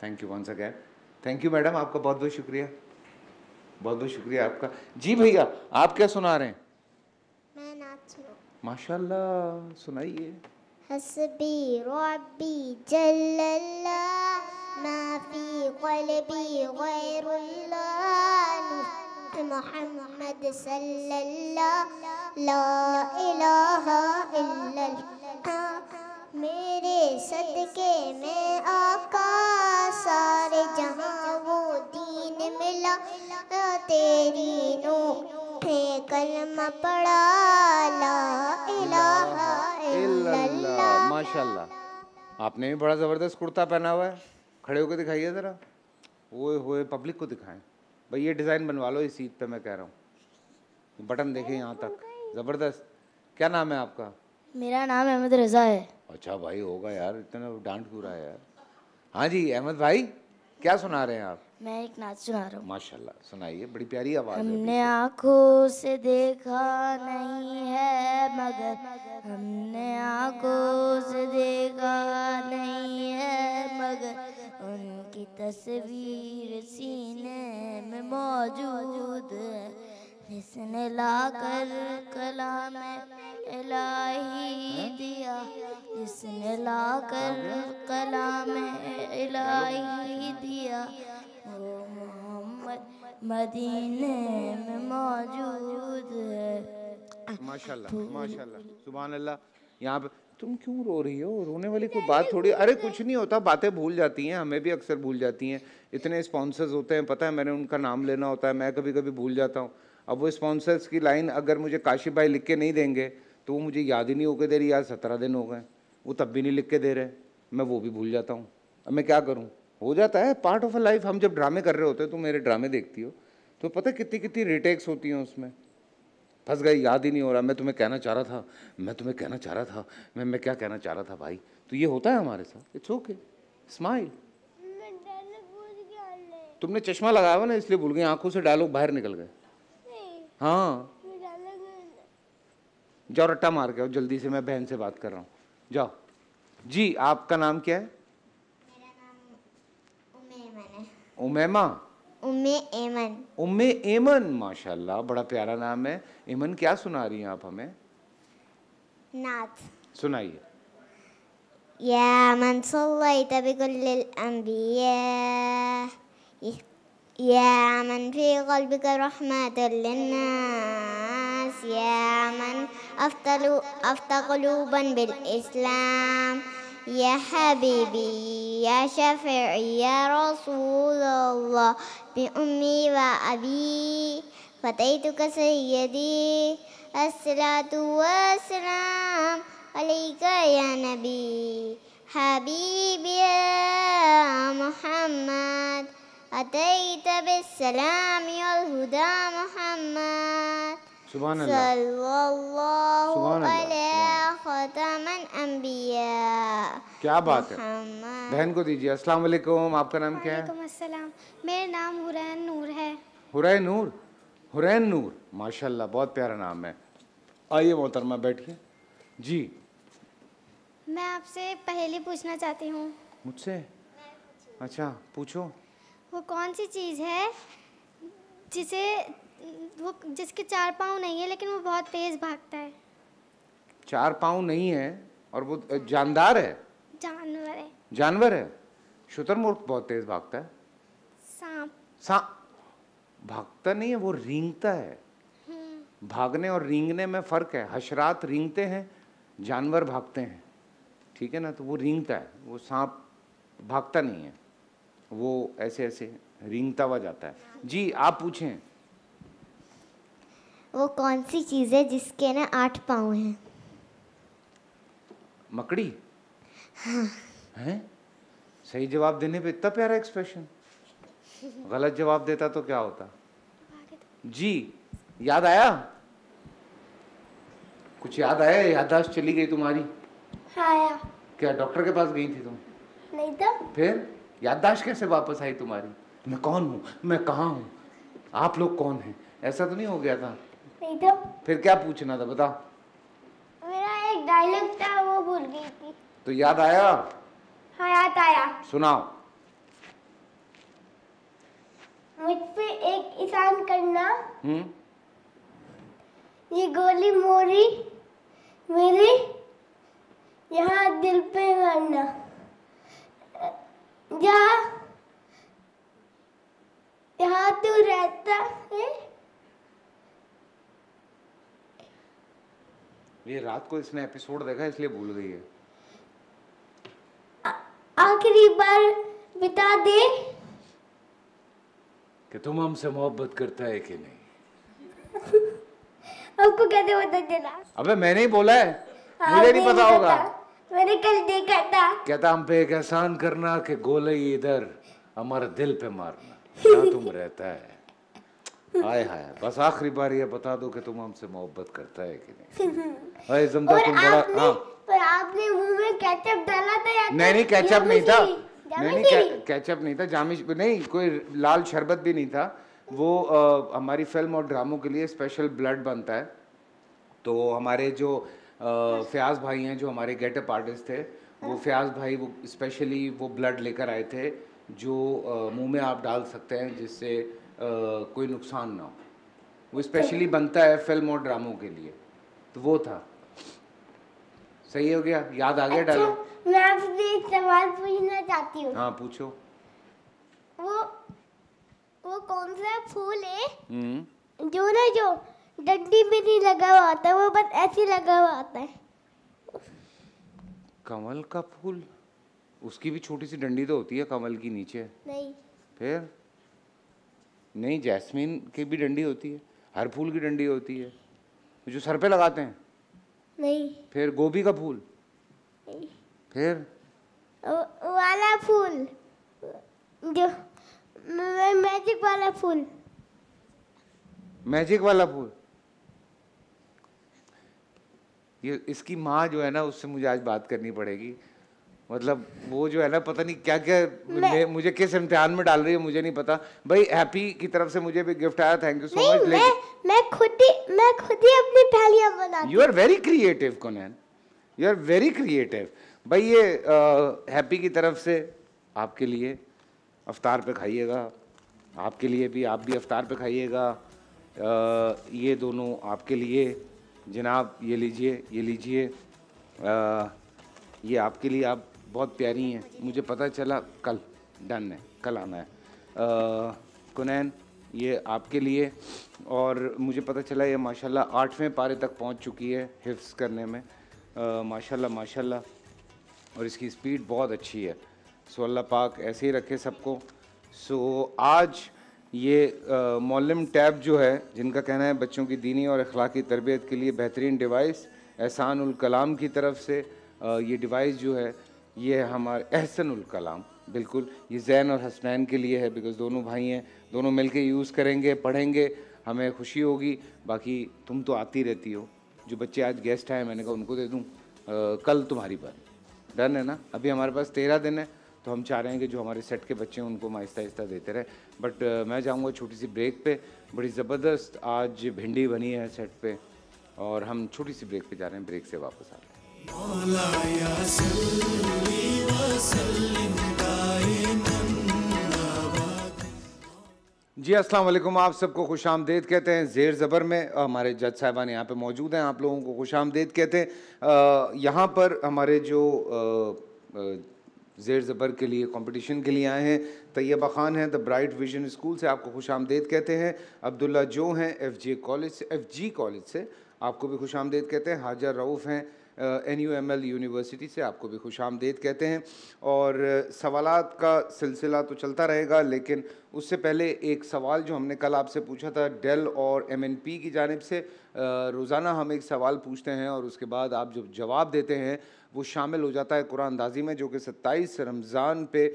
thank you once again thank you madam आपका बहुत बहुत शुक्रिया बहुत बहुत शुक्रिया आपका जी भैया आप क्या सुना रहे हैं मैं नाच माशाल्लाह सुनाइए हसबी रबी जल्लल्लाह मा फी कलबी गैरुल्लाह محمد صلى الله لا إله إلا الله मेरे सदके में आका सारे जहां वो मिला तेरी नूर है कलम पड़ा माशाल्लाह आपने भी बड़ा ज़बरदस्त कुर्ता पहना हुआ है खड़े होकर दिखाइए ज़रा वो हुए पब्लिक को दिखाएं भाई ये डिज़ाइन बनवा लो इस सीट पे मैं कह रहा हूँ बटन देखे यहाँ तक ज़बरदस्त क्या नाम है आपका मेरा नाम अहमद रज़ा है अच्छा भाई होगा यार इतना डांट क्यों रहा है यार हाँ जी अहमद भाई क्या सुना रहे हैं आप मैं एक नाच सुना रहा हूँ माशाल्लाह सुनाइए बड़ी प्यारी आवाज हमने आंखों से देखा नहीं है मगर हमने आंखों से देखा नहीं है मगर उनकी तस्वीर सीने में मौजूद है जिसने लाकर कला में इलाही दिया जिसने लाकर कला में इलाही दिया वो मोहम्मद मदीने में मौजूद है माशाल्लाह माशाल्लाह सुबह अल्लाह यहाँ पे तुम क्यों रो रही हो रोने वाली कोई बात थोड़ी अरे कुछ नहीं होता बातें भूल जाती हैं हमें भी अक्सर भूल जाती हैं इतने स्पॉन्सर्स होते हैं पता है मैंने उनका नाम लेना होता है मैं कभी कभी भूल जाता हूँ अब वो स्पॉन्सर्स की लाइन अगर मुझे काशिफ भाई लिख के नहीं देंगे तो वो मुझे याद ही नहीं होकर दे रही यार सत्रह दिन हो गए वो तब भी नहीं लिख के दे रहे मैं वो भी भूल जाता हूँ अब मैं क्या करूँ हो जाता है पार्ट ऑफ अ लाइफ हम जब ड्रामे कर रहे होते हैं तो मेरे ड्रामे देखती हो तो पता कितनी कितनी रिटेक्स होती हैं उसमें फंस गई याद ही नहीं हो रहा मैं तुम्हें कहना चाह रहा था मैं तुम्हें कहना चाह रहा था मैं मैं क्या कहना चाह रहा था भाई तो ये होता है हमारे साथ इट्स ओके स्माइल तुमने चश्मा लगाया हुआ ना इसलिए भूल गई आंखों से डायलॉग बाहर निकल गए हाँ जाओ रट्टा मार के आओ जल्दी से मैं बहन से बात कर रहा हूँ जाओ जी आपका नाम क्या है امي امیما امیمن امیمن ماشاءاللہ بڑا پیارا نام ہے امیمن کیا سنا رہی ہیں آپ ہمیں نات سنائیے يا من صليت بكل الانبياء يا من في قلبك رحمة للناس يا من افتقلوبا بالاسلام یا افتقلوبا بالاسلام يا حبيبي يا شفيعي يا رسول الله بأمي وأبي فتيتك سيدي الصلاة والسلام عليك يا نبي حبيبي يا محمد أتيت بالسلام والهدى محمد सुबह क्या बात है बहन को दीजिए अस्सलाम वालेकुम आपका नाम क्या है अस्सलाम मेरा नाम हुरैन नूर है हुरैन नूर हुरैन नूर माशाल्लाह बहुत प्यारा नाम है आइए मोहतरमा बैठिए जी मैं आपसे पहले पूछना चाहती हूँ मुझसे अच्छा पूछो वो कौन सी चीज़ है जिसे वो जिसके चार पाँव नहीं है लेकिन वो बहुत तेज भागता है चार पाँव नहीं है और वो जानदार है जानवर है जानवर है शुतरमुर्ग बहुत तेज भागता है सांप सांप भागता नहीं है वो रिंगता है हम्म। भागने और रींगने में फर्क है हशरात रींगते हैं जानवर भागते हैं ठीक है ना तो वो रींगता है वो सांप भागता नहीं है वो ऐसे ऐसे रींगता हुआ जाता है जी आप पूछें वो कौन सी चीज़ है जिसके ना आठ पाँव हैं मकड़ी हाँ है? सही जवाब देने पे इतना प्यारा एक्सप्रेशन गलत जवाब देता तो क्या होता जी याद आया कुछ याद आया याददाश्त चली गई तुम्हारी आया क्या डॉक्टर के पास गई थी तुम नहीं तो फिर याददाश्त कैसे वापस आई तुम्हारी मैं कौन हूँ मैं कहाँ हूँ आप लोग कौन हैं ऐसा तो नहीं हो गया था नहीं तो फिर क्या पूछना था बता मेरा एक डायलॉग था वो भूल गई थी तो याद आया हाँ याद आया सुनाओ मुझ पे एक इशान करना हुँ? हम्म। ये गोली मोरी मेरी यहाँ दिल पे मारना जा यहाँ तू रहता है ये रात को इसने एपिसोड देखा इसलिए भूल गई है आखिरी बार बता दे कि तुम हमसे मोहब्बत करता है कि नहीं आपको कैसे बता देना अबे मैंने ही बोला है हाँ, मुझे नहीं पता होगा मैंने कल देखा था कहता हम पे एक एहसान करना कि गोले इधर हमारे दिल पे मारना तुम रहता है हाय हाय बस आखिरी बार ये बता दो कि तुम हमसे मोहब्बत करता है कि नहीं अरे जमदा तुम बड़ा हाँ पर आपने मुंह में केचप डाला था या नहीं नहीं केचप नहीं था नहीं नहीं केचप नहीं था जामिश नहीं कोई लाल शरबत भी नहीं था वो आ, हमारी फिल्म और ड्रामों के लिए स्पेशल ब्लड बनता है तो हमारे जो फयाज भाई हैं जो हमारे गेटअप आर्टिस्ट थे वो हाँ। फयाज भाई वो स्पेशली वो ब्लड लेकर आए थे जो मुंह में आप डाल सकते हैं जिससे कोई नुकसान ना हो वो स्पेशली तो बनता है फिल्म और ड्रामों के लिए तो वो था सही हो गया याद आ गया डालो अच्छा, मैं आपसे एक सवाल पूछना चाहती हूँ हाँ पूछो वो वो कौन सा फूल है हम्म। जो ना जो डंडी में नहीं लगा हुआ आता है वो बस ऐसे लगा हुआ आता है कमल का फूल उसकी भी छोटी सी डंडी तो होती है कमल की नीचे नहीं फिर नहीं जैस्मिन की भी डंडी होती है हर फूल की डंडी होती है जो सर पे लगाते हैं नहीं फिर गोभी का फूल नहीं फिर वाला फूल जो मैजिक वाला फूल मैजिक वाला फूल ये इसकी माँ जो है ना उससे मुझे आज बात करनी पड़ेगी मतलब वो जो है ना पता नहीं क्या क्या मुझे किस इम्तिहान में डाल रही है मुझे नहीं पता भाई हैप्पी की तरफ से मुझे भी गिफ्ट आया थैंक यू सो मच मैं मैं खुद ही मैं खुद ही अपनी थालियां बनाती यू आर वेरी क्रिएटिव कोनन यू आर वेरी क्रिएटिव भाई ये हैप्पी की तरफ से आपके लिए अवतार पे खाइएगा आपके लिए भी आप भी अवतार पे खाइएगा ये दोनों आपके लिए जनाब ये लीजिए ये लीजिए ये आपके लिए आप बहुत प्यारी हैं मुझे पता चला कल डन है कल आना है कुनैन ये आपके लिए और मुझे पता चला ये माशाल्लाह आठवें पारे तक पहुंच चुकी है हिफ्स करने में माशाल्लाह माशाल्लाह और इसकी स्पीड बहुत अच्छी है सो अल्लाह पाक ऐसे ही रखे सबको सो आज ये मौलम टैब जो है जिनका कहना है बच्चों की दीनी और अखलाकी तरबियत के लिए बेहतरीन डिवाइस एहसान कलाम की तरफ से आ, ये डिवाइस जो है ये हमारे एहसनुल कलाम बिल्कुल ये जैन और हसनैन के लिए है बिकॉज दोनों भाई हैं दोनों मिल के यूज़ करेंगे पढ़ेंगे हमें खुशी होगी बाकी तुम तो आती रहती हो जो बच्चे आज गेस्ट आए मैंने कहा उनको दे दूँ कल तुम्हारी बार डन है ना अभी हमारे पास तेरह दिन है तो हम चाह रहे हैं कि जो हमारे सेट के बच्चे हैं उनको हम आहिस्ता आहिस्ता देते रहे बट uh, मैं जाऊँगा छोटी सी ब्रेक पे बड़ी ज़बरदस्त आज भिंडी बनी है सेट पे और हम छोटी सी ब्रेक पे जा रहे हैं ब्रेक से वापस आ रहे हैं जी अस्सलाम वालेकुम आप सबको खुश आमदेद कहते हैं जेर ज़बर में हमारे जज साहबान यहाँ पे मौजूद हैं आप लोगों को खुश आमदेद कहते हैं यहाँ पर हमारे जो जेर ज़बर के लिए कंपटीशन के लिए आए हैं तैयबा ख़ान हैं द ब्राइट विजन स्कूल से आपको खुश आमदेद कहते हैं अब्दुल्ला जो हैं एफ जे कॉलेज से एफ जी कॉलेज से आपको भी खुश आमदेद कहते हैं हाजर रऊफ़ हैं N U M L university से आपको भी खुश आमदेद कहते हैं और सवाल का सिलसिला तो चलता रहेगा लेकिन उससे पहले एक सवाल जो हमने कल आपसे पूछा था डेल और एम एन पी की जानब से रोज़ाना हम एक सवाल पूछते हैं और उसके बाद आप जो जवाब देते हैं वो शामिल हो जाता है कुरान अंदाजी में जो कि सत्ताईस रमज़ान पे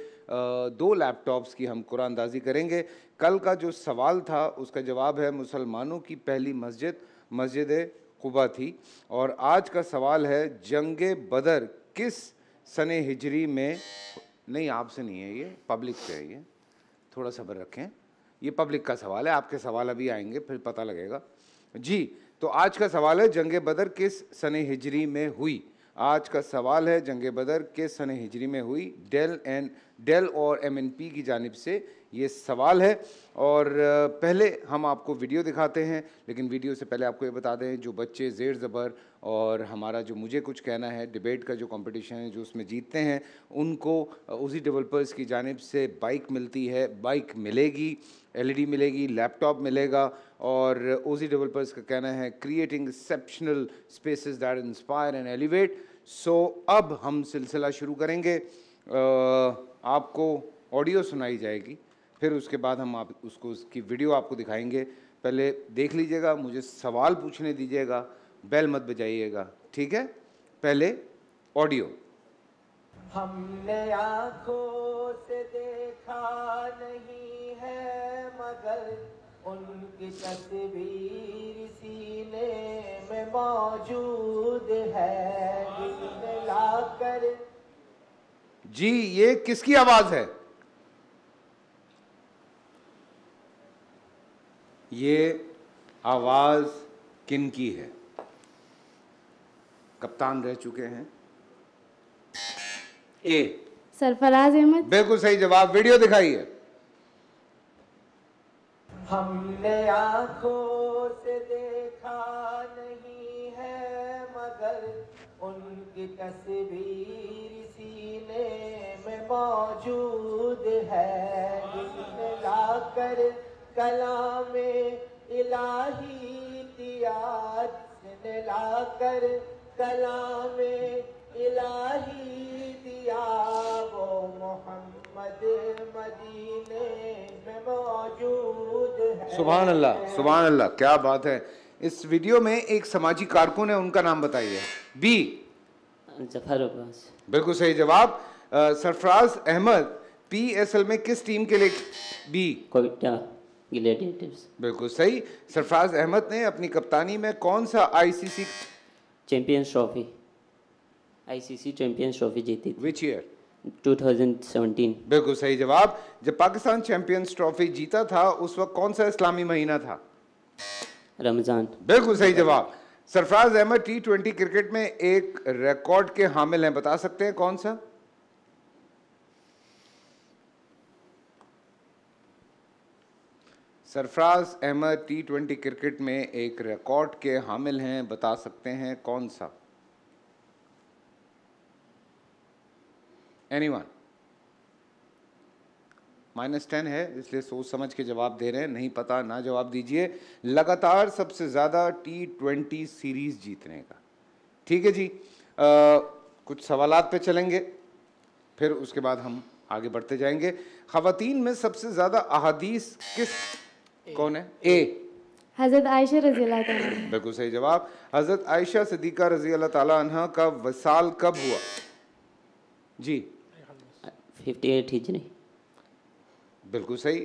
दो लैपटॉप्स की हम कुरान अंदाजी करेंगे कल का जो सवाल था उसका जवाब है मुसलमानों की पहली मस्जिद मस्जिद कुबा थी और आज का सवाल है जंग बदर किस सन हिजरी में नहीं आपसे नहीं है ये पब्लिक से है ये थोड़ा सब्र रखें ये पब्लिक का सवाल है आपके सवाल अभी आएंगे फिर पता लगेगा जी तो आज का सवाल है जंग बदर किस सन हिजरी में हुई आज का सवाल है जंग बदर किस सन हिजरी में हुई डेल एंड डेल और एमएनपी की जानब से ये सवाल है और पहले हम आपको वीडियो दिखाते हैं लेकिन वीडियो से पहले आपको ये बता दें जो बच्चे जेर ज़बर और हमारा जो मुझे कुछ कहना है डिबेट का जो कंपटीशन है जो उसमें जीतते हैं उनको उसी डेवलपर्स की जानब से बाइक मिलती है बाइक मिलेगी एलईडी मिलेगी लैपटॉप मिलेगा और ओजी डेवलपर्स का कहना है creating exceptional spaces that inspire and elevate so अब हम सिलसिला शुरू करेंगे आ, आपको ऑडियो सुनाई जाएगी फिर उसके बाद हम आप उसको उसकी वीडियो आपको दिखाएंगे पहले देख लीजिएगा मुझे सवाल पूछने दीजिएगा बेल मत बजाइएगा ठीक है पहले ऑडियो हमने आंखों से देखा नहीं है मगर उनकी तस्वीर सीने में मौजूद है लाकर जी ये किसकी आवाज है ये आवाज़ किन की है कप्तान रह चुके हैं ए सरफराज अहमद बिल्कुल सही जवाब वीडियो दिखाइए हमने आंखों से देखा नहीं है मगर उनकी तस्वीर सीने में मौजूद है लाकर कला में इलाही दियाद लाकर कला में इलाही दिया वो मोहम्मद मदीने में मौजूद है सुबह अल्लाह सुबह अल्लाह क्या बात है इस वीडियो में एक समाजी कारकुन है उनका नाम बताइए बी जफर अब्बास बिल्कुल सही जवाब सरफराज अहमद पीएसएल में किस टीम के लिए बी कोयटा बिल्कुल सही सरफराज अहमद ने अपनी कप्तानी में कौन सा ICC champions trophy ICC champions trophy जीती विच ईयर 2017 बिल्कुल सही जवाब जब पाकिस्तान चैंपियंस ट्रॉफी जीता था उस वक्त कौन सा इस्लामी महीना था रमजान बिल्कुल सही जवाब Sarfaraz Ahmed T twenty cricket में एक रिकॉर्ड के हामिल हैं बता सकते हैं कौन सा Sarfaraz Ahmed T twenty cricket में एक रिकॉर्ड के हामिल हैं बता सकते हैं कौन सा एनी वन माइनस टेन है इसलिए सोच समझ के जवाब दे रहे हैं नहीं पता ना जवाब दीजिए लगातार सबसे ज़्यादा टी ट्वेंटी सीरीज़ जीतने का ठीक है जी आ, कुछ सवाल पे चलेंगे फिर उसके बाद हम आगे बढ़ते जाएंगे खातन में सबसे ज़्यादा अहदीस किस कौन है ए हज़रत आयशा रजी बिल्कुल सही जवाब हज़रत आयशा सदीक़ा रजी अल्लाह का वसाल कब हुआ जी 58 हिजरी बिल्कुल सही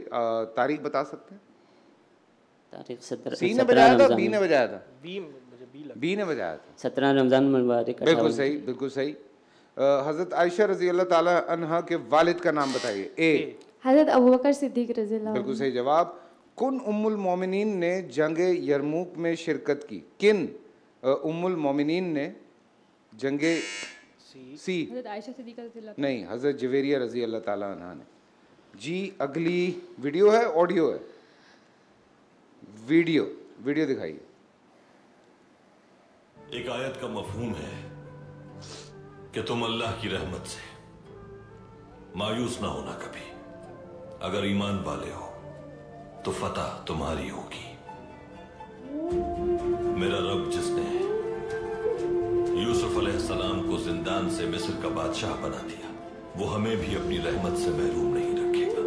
तारीख बता सकते हैं तारीख सत्रह ने बजाया था बी ने बजाया था बी ने बजाया था सत्रह रमज़ान मुबारक बिल्कुल सही बिल्कुल सही हज़रत आयशा रजी अल्लाह के वालिद का नाम बताइए ए हज़रत अबू बकर सिद्दीक रजी बिल्कुल सही जवाब किन उम्मुल मोमिनीन ने जंग यरमूक में शिरकत की किन उम्मुल मोमिनीन ने जंग सी नहीं हज़रत जवेरिया रजी अल्लाह तह ने जी अगली वीडियो है ऑडियो है वीडियो वीडियो दिखाइए एक आयत का मफहूम है कि तुम अल्लाह की रहमत से मायूस ना होना कभी अगर ईमान वाले हो तो फतह तुम्हारी होगी मेरा रब जिसने यूसुफ सलाम को जिंदान से मिस्र का बादशाह बना दिया वो हमें भी अपनी रहमत से महरूम नहीं रखेगा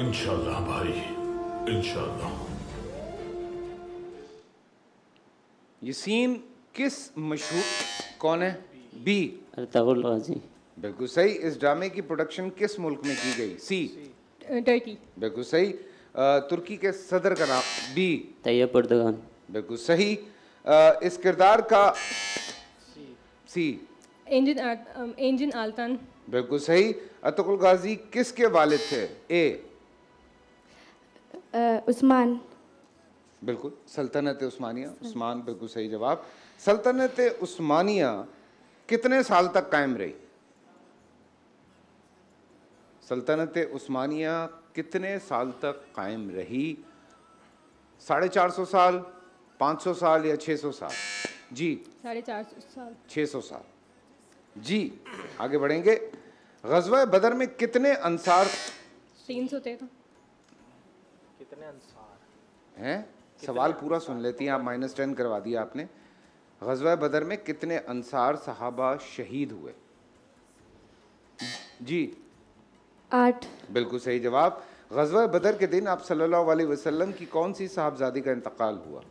इंशाल्लाह भाई इंशाल्लाह सीन किस मशहूर कौन है बी अरताउल गाजी बिल्कुल सही इस ड्रामे की प्रोडक्शन किस मुल्क में की गई सी टर्की uh, बिल्कुल सही uh, तुर्की के सदर का नाम बी तैयब अर्दगान बिल्कुल सही uh, इस किरदार का सी इंजन इंजन आलतान बिल्कुल सही अतुल गाजी किसके वालिद थे ए उस्मान बिल्कुल सल्तनत उस्मानिया उस्मान बिल्कुल सही जवाब सल्तनत उस्मानिया कितने साल तक कायम रही सल्तनत उस्मानिया कितने साल तक कायम रही साढ़े चार सौ साल पाँच सौ साल या छः सौ साल जी साढ़े चार सौ साल छः सौ साल जी आगे बढ़ेंगे गजवा बदर में कितने अंसार तीन सौ तेरह कितने अंसार हैं सवाल पूरा सुन लेती हैं आप माइनस टेन करवा दिया आपने गजवा बदर में कितने अंसार सहाबा शहीद हुए जी आठ बिल्कुल सही जवाब गजवा बदर के दिन आप सल्लल्लाहु अलैहि वसल्लम की कौन सी साहबजादी का इंतकाल हुआ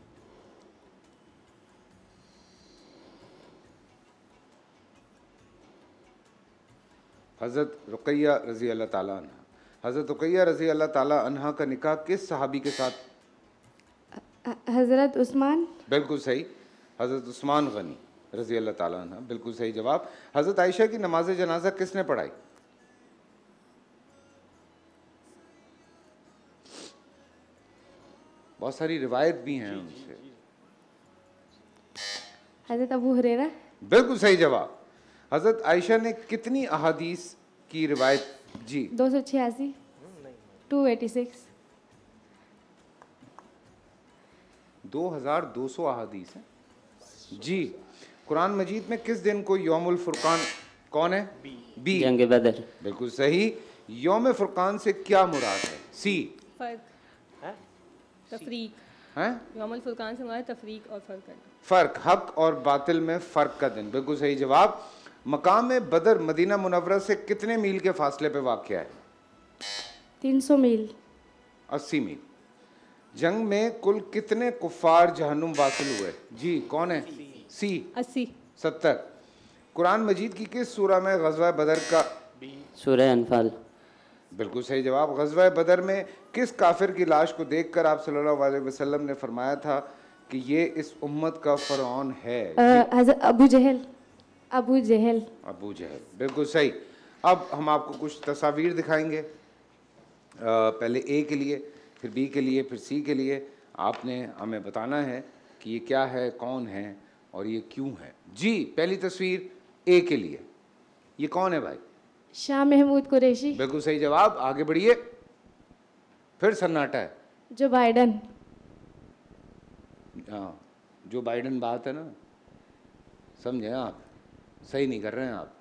हज़रत रुकैया रज़ी अल्लाह ताला हज़रत रुकैया रज़ी अल्लाह ताला अनहा का निकाह किस सहाबी के साथ हज़रत उस्मान बिल्कुल सही हज़रत उस्मान गनी रज़ी अल्लाह ताला बिल्कुल सही जवाब हज़रत आयशा की नमाज जनाजा किसने पढ़ाई बहुत सारी रिवायत भी हैं उनसे हजरत अबू हुरेरा बिल्कुल सही जवाब हजरत आयशा ने कितनी अहादीस की रिवायत जी दो सौ छियासी टू एटी सिक्स दो हजार दो सौ अहादीस है जी कुरान मजीद में किस दिन को योमुल फुरकान कौन है बी, बी। जंग बदर बिल्कुल सही योम फुरकान से क्या मुराद है सी फर्क तफरीक योमल फुरकान से हमारा तफरीक और फ़र्क फ़र्क हक और बातिल में फ़र्क का दिन बिल्कुल सही जवाब मकाम बदर मदीना मुनवरा से कितने मील के फासले पे वाक़ है तीन सौ मील अस्सी मील जंग में कुल कितने कुफार जहनुम वासिल हुए जी कौन है सी अस्सी सत्तर कुरान मजीद की किस सूरा में गजवा बदर का सूरह अनफाल बिल्कुल सही जवाब गजवा बदर में किस काफिर की लाश को देख कर आप सल्लल्लाहु अलैहि वसल्लम ने फरमाया था कि ये इस उम्मत का फ़रौन है अबू जहल अबू जहल अबू जहल बिल्कुल सही अब हम आपको कुछ तस्वीर दिखाएंगे आ, पहले ए के लिए फिर बी के लिए फिर सी के लिए आपने हमें बताना है कि ये क्या है कौन है और ये क्यों है जी पहली तस्वीर ए के लिए ये कौन है भाई शाह महमूद कुरैशी बिल्कुल सही जवाब आगे बढ़िए फिर सन्नाटा है जो बाइडन हाँ जो बाइडन बात है ना समझे आप सही नहीं कर रहे हैं आप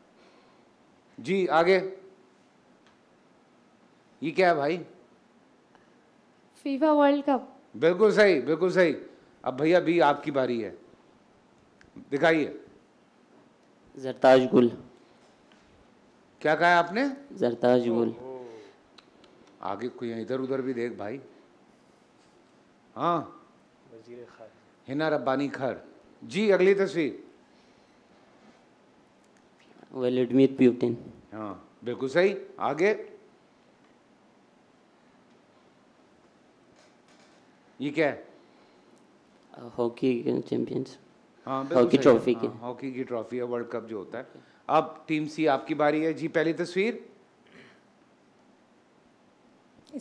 जी आगे ये क्या है भाई फीफा वर्ल्ड कप बिल्कुल सही बिल्कुल सही अब भैया भी आपकी बारी है दिखाइए जरताज गुल क्या कहा आपने जरताज गुल आगे कोई इधर उधर भी देख भाई हाँ हिना रब्बानी खर जी अगली तस्वीर वेलिडमिर प्यूटिन हाँ बिल्कुल सही आगे ये क्या हॉकी चैंपियंस हाँ हॉकी ट्रॉफी की हाँ, हॉकी की ट्रॉफी है वर्ल्ड कप जो होता है अब टीम सी आपकी बारी है जी पहली तस्वीर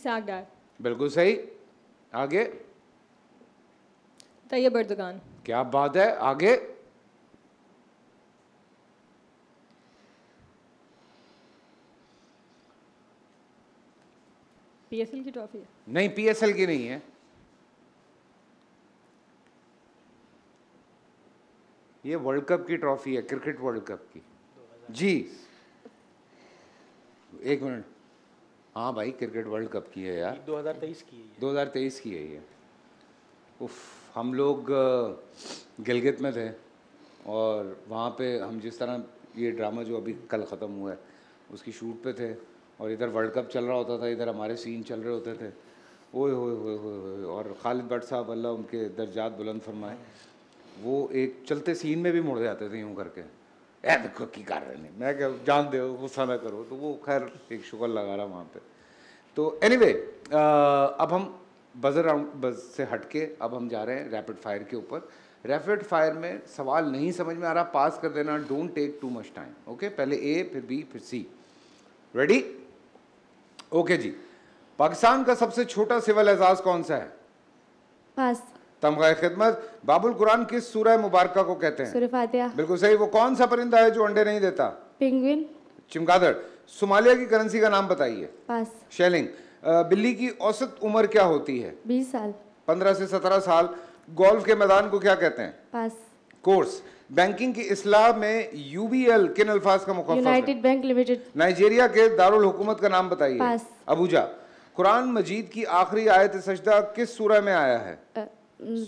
डार बिल्कुल सही आगे तैयब अर्दुगान क्या बात है आगे पीएसएल की ट्रॉफी है नहीं पीएसएल की नहीं है ये वर्ल्ड कप की ट्रॉफी है क्रिकेट वर्ल्ड कप की जी एक मिनट हाँ भाई क्रिकेट वर्ल्ड कप की है यार 2023 की है 2023 की है ये उफ हम लोग गिलगित में थे और वहाँ पे हम जिस तरह ये ड्रामा जो अभी कल ख़त्म हुआ है उसकी शूट पे थे और इधर वर्ल्ड कप चल रहा होता था इधर हमारे सीन चल रहे होते थे ओए होए होए होए होए और खालिद भट्ट साहब अल्लाह उनके दर्जात बुलंद फरमाए वो एक चलते सीन में भी मुड़ जाते थे यूँ करके ए देखो तो की कर रहे हैं मैं क्या जान दे गुस्सा ना करो तो वो खैर एक शुक्र लगा रहा वहाँ पे तो एनी anyway, अब हम बजर राउंड बज से हट के अब हम जा रहे हैं रैपिड फायर के ऊपर रैपिड फायर में सवाल नहीं समझ में आ रहा पास कर देना don't take too much time okay पहले ए फिर बी फिर सी रेडी ओके जी पाकिस्तान का सबसे छोटा सिविल एजाज कौन सा है पास तमगा खिदमत बाबुल कुरान किस सूरह मुबारक को कहते हैं बिल्कुल सही वो कौन सा परिंदा है जो अंडे नहीं देता पिंगविन चिमगादड़ सोमालिया की करेंसी का नाम बताइए शेलिंग बिल्ली की औसत उम्र क्या होती है बीस साल पंद्रह से सत्रह साल गोल्फ के मैदान को क्या कहते हैं पास कोर्स बैंकिंग की इसलाह में यूबीएल किन अल्फाज का मुखा यूनाइटेड बैंक लिमिटेड नाइजीरिया के दारुल हुकूमत का नाम बताइए अबूजा कुरान मजीद की आखिरी आयत सजदा किस सूरह में आया है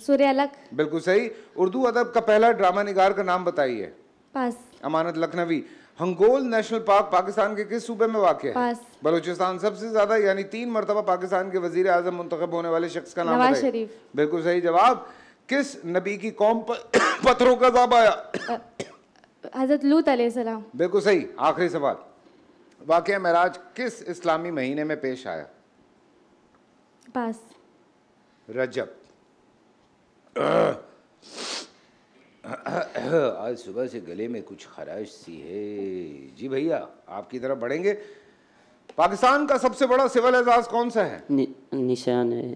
सूर्य अलग बिल्कुल सही उर्दू अदब का पहला ड्रामा निगार का नाम बताइए pass Amanat Lakhnavi Hingol national park Pakistan के किस सूबे में वाक़ है बलोचिस्तान सबसे ज्यादा यानी तीन मरतबा पाकिस्तान के वजीर आजम मुंतब होने वाले शख्स का नाम शरीफ बिल्कुल सही जवाब किस नबी की कौम पर पत्थरों का जाब आया हजरत लूत सलाम बिल्कुल सही आखिरी सवाल वाक़ महराज किस इस्लामी महीने में पेश आया पास रजब आज सुबह से गले में कुछ खराश सी है जी भैया आपकी तरफ बढ़ेंगे पाकिस्तान का सबसे बड़ा सिविल एजाज कौन सा है नि, निशान है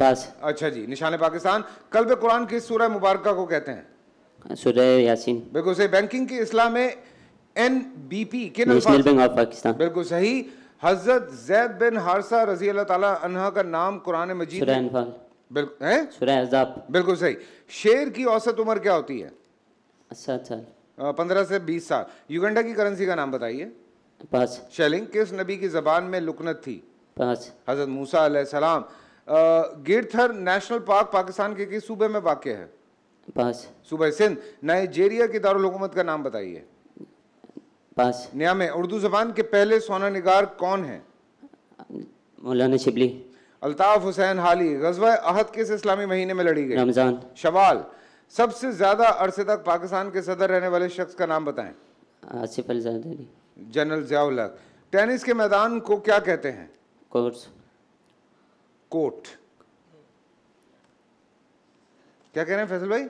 पास अच्छा जी निशान पाकिस्तान कल्ब कुरान किस सूरह मुबारक को कहते हैं हाँ, सूरह यासीन बिल्कुल सही बैंकिंग की इस्लाम में एन बी पी के पाकिस्तान बिल्कुल सही हजरत जैद बिन हारसा रजी अल्लाह तला का नाम कुरान मजीद बिल्कुल बिल्कुल सही शेर की औसत उम्र क्या होती है अच्छा अच्छा पंद्रह से बीस साल युगंडा की करेंसी का नाम बताइए पाँच शैलिंग किस नबी की जबान में लुकनत थी पाँच हजरत मूसा सलाम गिरथर नेशनल पार्क पाकिस्तान के किस सूबे में वाक्य है पाँच सूबह सिंध नाइजेरिया के दारकूमत का नाम बताइए पाँच निया उर्दू जबान के पहले सोना निगार कौन है मौलाना शिबली अल्ताफ हुसैन हाली गजवा अहद किस इस्लामी महीने में लड़ी गई रमजान शवाल सबसे ज्यादा अरसे तक पाकिस्तान के सदर रहने वाले शख्स का नाम बताएं आसिफ अली जनरल जयाउल टेनिस के मैदान को क्या कहते हैं कोर्ट कोर्ट क्या कह रहे हैं फैसल भाई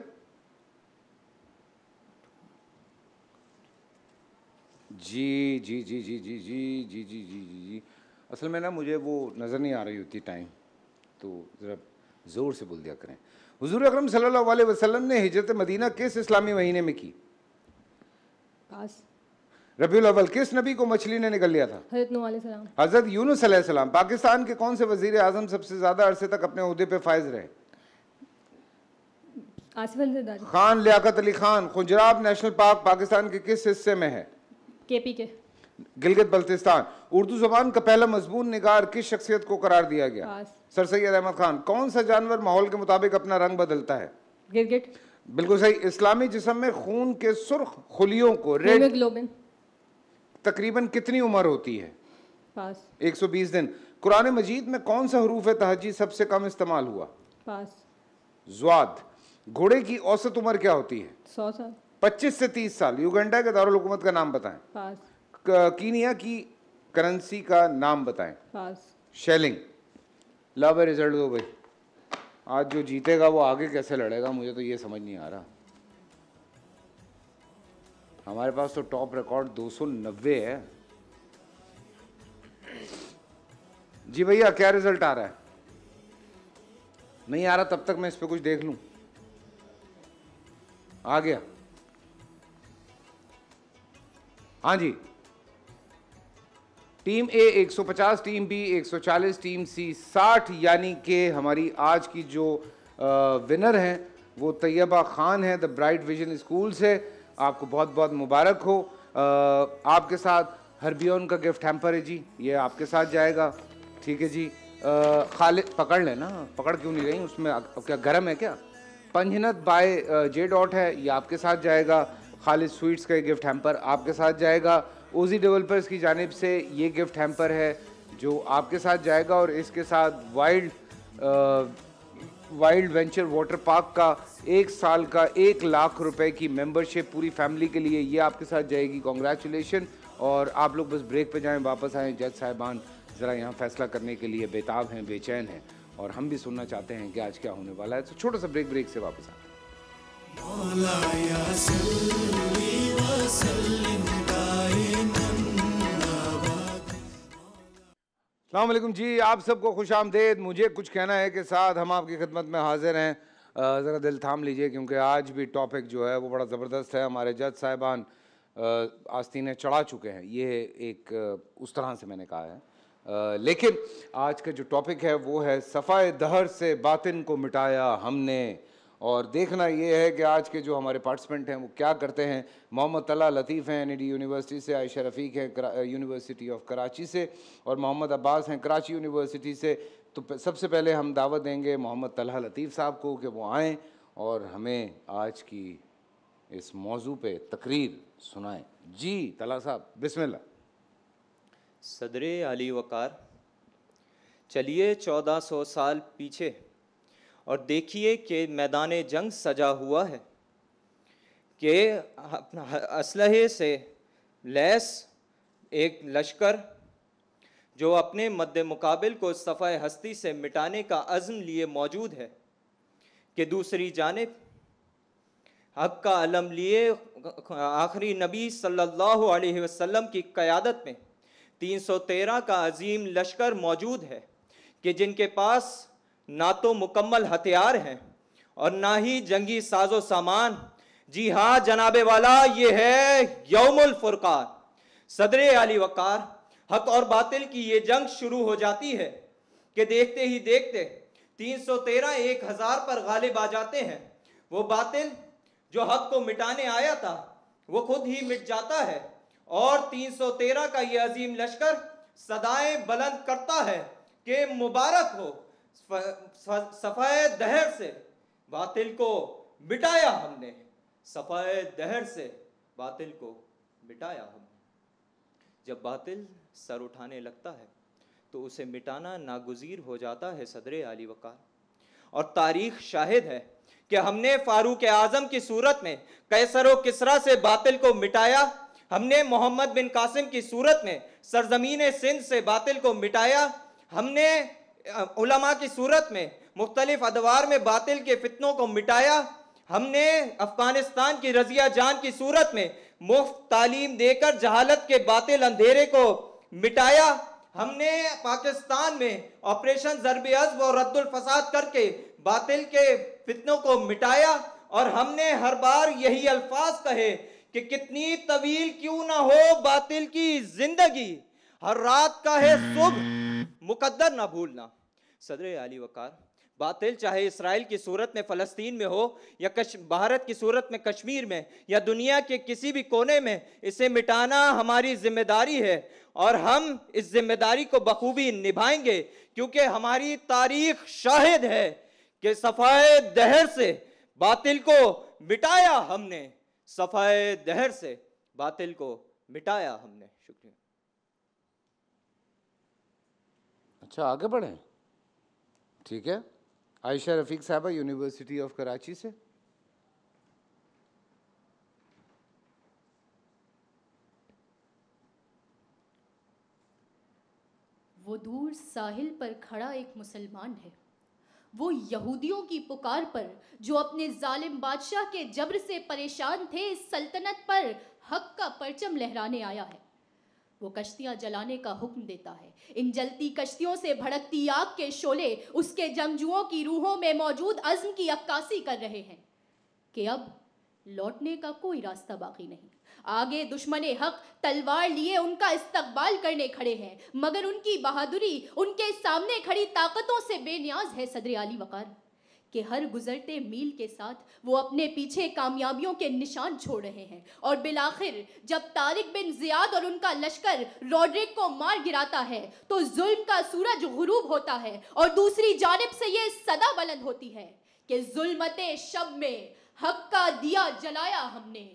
जी जी जी जी जी जी जी जी जी जी, जी, जी, जी असल में ना मुझे वो नज़र नहीं आ रही होती टाइम तो ज़रा ज़ोर से बोल दिया करें हजूर अक्रम सल्लल्लाहु अलैहि ने हिजरत मदीना किस इस्लामी महीने में की पास रबी अवल किस नबी को मछली ने निकल लिया था हजरत यूनुस सलाम पाकिस्तान के कौन से वजीर आजम सबसे ज़्यादा अरसे तक अपने उहदे पे फायज रहे खान लियाकत अली खान खुजराब नेशनल पार्क पाकिस्तान के किस हिस्से में है केपी के गिलगित बल्तिस्तान उर्दू जबान का पहला मजबूत निगार किस शख्सियत को करार दिया गया सर सैद अहमद खान कौन सा जानवर माहौल के मुताबिक अपना रंग बदलता है गिलगित बिल्कुल सही इस्लामी जिसम में खून के सुर्ख खुलियों को रेड तकरीबन कितनी उम्र होती है एक सौ बीस दिन कुरान मजीद में कौन सा हरूफ तहजी सबसे कम इस्तेमाल हुआ पास जवाद घोड़े की औसत उम्र क्या होती है सौ साल पच्चीस से तीस साल युगंडा के दारकूमत का नाम बताएं पास कीनिया की करेंसी का नाम बताएं पास शेलिंग लव रिजल्ट दो भाई आज जो जीतेगा वो आगे कैसे लड़ेगा मुझे तो ये समझ नहीं आ रहा हमारे पास तो टॉप रिकॉर्ड 290 है जी भैया क्या रिजल्ट आ रहा है नहीं आ रहा तब तक मैं इस पर कुछ देख लूं आ गया हाँ जी team A 150 team B 140 team C 60 यानी कि हमारी आज की जो विनर हैं वो तैयबा ख़ान है द ब्राइट विजन स्कूल से आपको बहुत बहुत मुबारक हो आ, आपके साथ हरबियन का गिफ्ट हैम्पर है जी ये आपके साथ जाएगा ठीक है जी खालिद पकड़ लें ना पकड़ क्यों नहीं रही उसमें क्या गर्म है क्या पंजनत बाय जे डॉट है ये आपके साथ जाएगा खालिद स्वीट्स का गिफ्ट हैम्पर आपके साथ जाएगा ओजी डेवलपर्स की जानब से ये गिफ्ट हैम्पर है जो आपके साथ जाएगा और इसके साथ wild wild venture water park का एक साल का एक लाख रुपए की मेंबरशिप पूरी फैमिली के लिए ये आपके साथ जाएगी कॉन्ग्रेचुलेशन और आप लोग बस ब्रेक पे जाएं वापस आएँ जज साहिबान ज़रा यहाँ फैसला करने के लिए बेताब हैं बेचैन हैं और हम भी सुनना चाहते हैं कि आज क्या होने वाला है तो छोटा सा ब्रेक ब्रेक से वापस आते हैं अलैक्म जी आप सबको खुश आमदेद मुझे कुछ कहना है कि साथ हम आपकी खिदमत में हाजिर हैं ज़रा दिल थाम लीजिए क्योंकि आज भी टॉपिक जो है वो बड़ा ज़बरदस्त है हमारे जज साहिबान आस्तीने चढ़ा चुके हैं ये एक उस तरह से मैंने कहा है लेकिन आज का जो टॉपिक है वो है सफ़ाए दहर से बातिन को मिटाया हमने और देखना ये है कि आज के जो हमारे पार्टिसिपेंट हैं वो क्या करते हैं मोहम्मद तला लतीफ़ हैं एन यूनिवर्सिटी e से आयशा रफ़ीक हैं यूनिवर्सिटी ऑफ कराची से और मोहम्मद अब्बास हैं कराची यूनिवर्सिटी से तो सबसे पहले हम दावत देंगे मोहम्मद तला लतीफ़ साहब को कि वो आएँ और हमें आज की इस मौजू पर तकरीर सुनाएँ जी तला साहब बिस्मिल्ला सदर अली वक़ार चलिए सौ साल पीछे और देखिए कि मैदान जंग सजा हुआ है कि असलहे से लैस एक लश्कर जो अपने मद मुकाबिल को सफ़ा हस्ती से मिटाने का अज़म लिए मौजूद है कि दूसरी जानब हक का अलम लिए आखिरी नबी सल्लल्लाहु अलैहि वसल्लम की क़्यादत में 313 का अजीम लश्कर मौजूद है कि जिनके पास ना तो मुकम्मल हथियार हैं और ना ही जंगी साजो सामान जी हाँ जनाबे वाला ये है यौमुल फुरकान सदर अली वकार हक और बातिल की ये जंग शुरू हो जाती है कि देखते ही देखते 313 एक हज़ार पर गालिब आ जाते हैं वो बातिल जो हक को मिटाने आया था वो खुद ही मिट जाता है और 313 का ये अजीम लश्कर सदाएं बुलंद करता है कि मुबारक हो सफ़ाए दहर से बातिल को मिटाया हमने सफ़ाए दहर से बातिल को मिटाया हमने जब बातिल सर उठाने लगता है तो उसे मिटाना नागुजीर हो जाता है सदर आली वकार और तारीख शाहिद है कि हमने फारूक आजम की सूरत में कैसर किसरा से बातिल को मिटाया हमने मोहम्मद बिन कासिम की सूरत में सरजमीन सिंध से बातिल को मिटाया हमने उलमा की सूरत में मुख्तलिफ अदवार में बातिल के फितनों को मिटाया हमने अफगानिस्तान की रजिया जान की सूरत में मुफ्त तालीम देकर जहालत के बातिल अंधेरे को मिटाया हमने पाकिस्तान में ऑपरेशन जरब अजब और रद्दुल फसाद करके बातिल के फितनों को मिटाया और हमने हर बार यही अल्फाज कहे कि कितनी तवील क्यों ना हो बातिल की जिंदगी हर रात का है सुबह मुकद्दर ना भूलना सदर अली वकार बातिल चाहे इसराइल की सूरत में फ़लस्तीन में हो या कश भारत की सूरत में कश्मीर में या दुनिया के किसी भी कोने में इसे मिटाना हमारी जिम्मेदारी है और हम इस जिम्मेदारी को बखूबी निभाएंगे क्योंकि हमारी तारीख शाहिद है कि सफ़ाए दहर से बातिल को मिटाया हमने सफ़ाए दहर से बातिल को मिटाया हमने शुक्रिया अच्छा आगे बढ़े ठीक है आयशा रफ़ीक साहबा यूनिवर्सिटी ऑफ कराची से वो दूर साहिल पर खड़ा एक मुसलमान है वो यहूदियों की पुकार पर जो अपने जालिम बादशाह के जबर से परेशान थे इस सल्तनत पर हक का परचम लहराने आया है वो कश्तियां जलाने का हुक्म देता है इन जलती कश्तियों से भड़कती आग के शोले उसके जंगजुओं की रूहों में मौजूद अज़म की अक्कासी कर रहे हैं कि अब लौटने का कोई रास्ता बाकी नहीं आगे दुश्मन हक तलवार लिए उनका इस्तकबाल करने खड़े हैं मगर उनकी बहादुरी उनके सामने खड़ी ताकतों से बेनियाज है सदर आली वकार कि हर गुजरते मील के साथ वो अपने पीछे कामयाबियों के निशान छोड़ रहे हैं और बिलाखिर जब तारिक बिन जियाद और उनका लश्कर रॉड्रिक को मार गिराता है तो जुल्म का सूरज गुरूब होता है और दूसरी जानब से ये सदा बुलंद होती है कि जुल्मत शब में हक का दिया जलाया हमने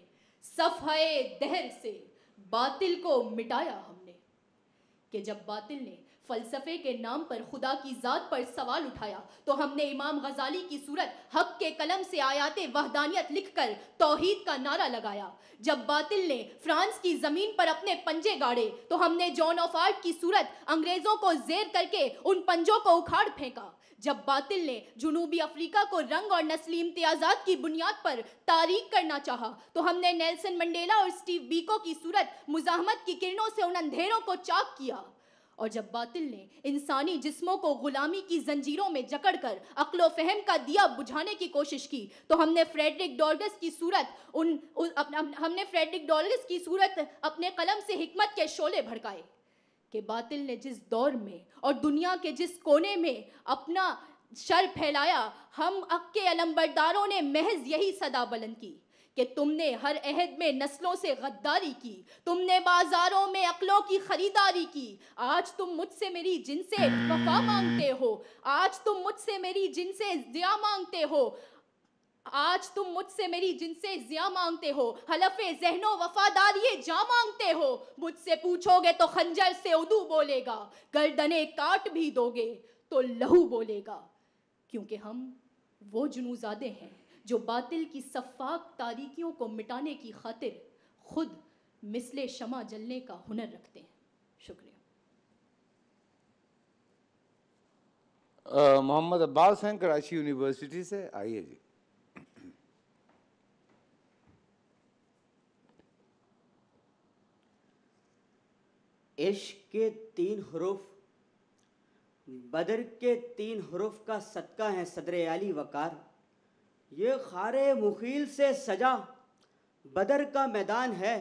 सफ़े दहर से बातिल को मिटाया हमने कि जब बातिल ने फलसफे के नाम पर खुदा की ज़ात पर सवाल उठाया तो हमने इमाम गजाली की सूरत हक के कलम से आयाते वहदानियत लिखकर तोहीद का नारा लगाया जब बातिल ने फ्रांस की ज़मीन पर अपने पंजे गाड़े तो हमने जॉन ऑफ आर्ट की सूरत अंग्रेज़ों को जेर करके उन पंजों को उखाड़ फेंका जब बातिल ने जुनूबी अफ्रीका को रंग और नस्ली इम्तियाजात की बुनियाद पर तारीख करना चाहा तो हमने नेल्सन मंडेला और स्टीव बीको की सूरत मुजाहमत की किरणों से उन अंधेरों को चाक किया और जब बातिल ने इंसानी जिस्मों को गुलामी की जंजीरों में जकड़कर अकलो फहम का दिया बुझाने की कोशिश की तो हमने फ्रेडरिक डॉल्गस की सूरत उन, उ, अप, हमने फ्रेडरिक डॉल्गस की सूरत अपने कलम से हिकमत के शोले भड़काए कि बातिल ने जिस दौर में और दुनिया के जिस कोने में अपना शर फैलाया हम अक्के अलम्बरदारों ने महज यही सदा बुलंद की कि तुमने हर अहद में नस्लों से गद्दारी की तुमने बाजारों में अकलों की खरीदारी की आज तुम मुझसे मेरी जिनसे वफा मांगते हो आज तुम मुझसे मेरी जिनसे जिया मांगते हो आज तुम मुझसे मेरी जिनसे जिया मांगते हो हलफे जहनो वफादारी जा मांगते हो मुझसे पूछोगे तो खंजर से उदू बोलेगा गर्दने काट भी दोगे तो लहू बोलेगा क्योंकि हम वो जुनूजादे हैं जो बातिल की शफाक तारीकियों को मिटाने की खातिर खुद मिसले शमा जलने का हुनर रखते हैं शुक्रिया मोहम्मद अब्बास हैं कराची यूनिवर्सिटी से आइए जी इश्क के तीन हरूफ बदर के तीन हरूफ का सदका है सदर आली वकार ये खार मुखील से सजा बदर का मैदान है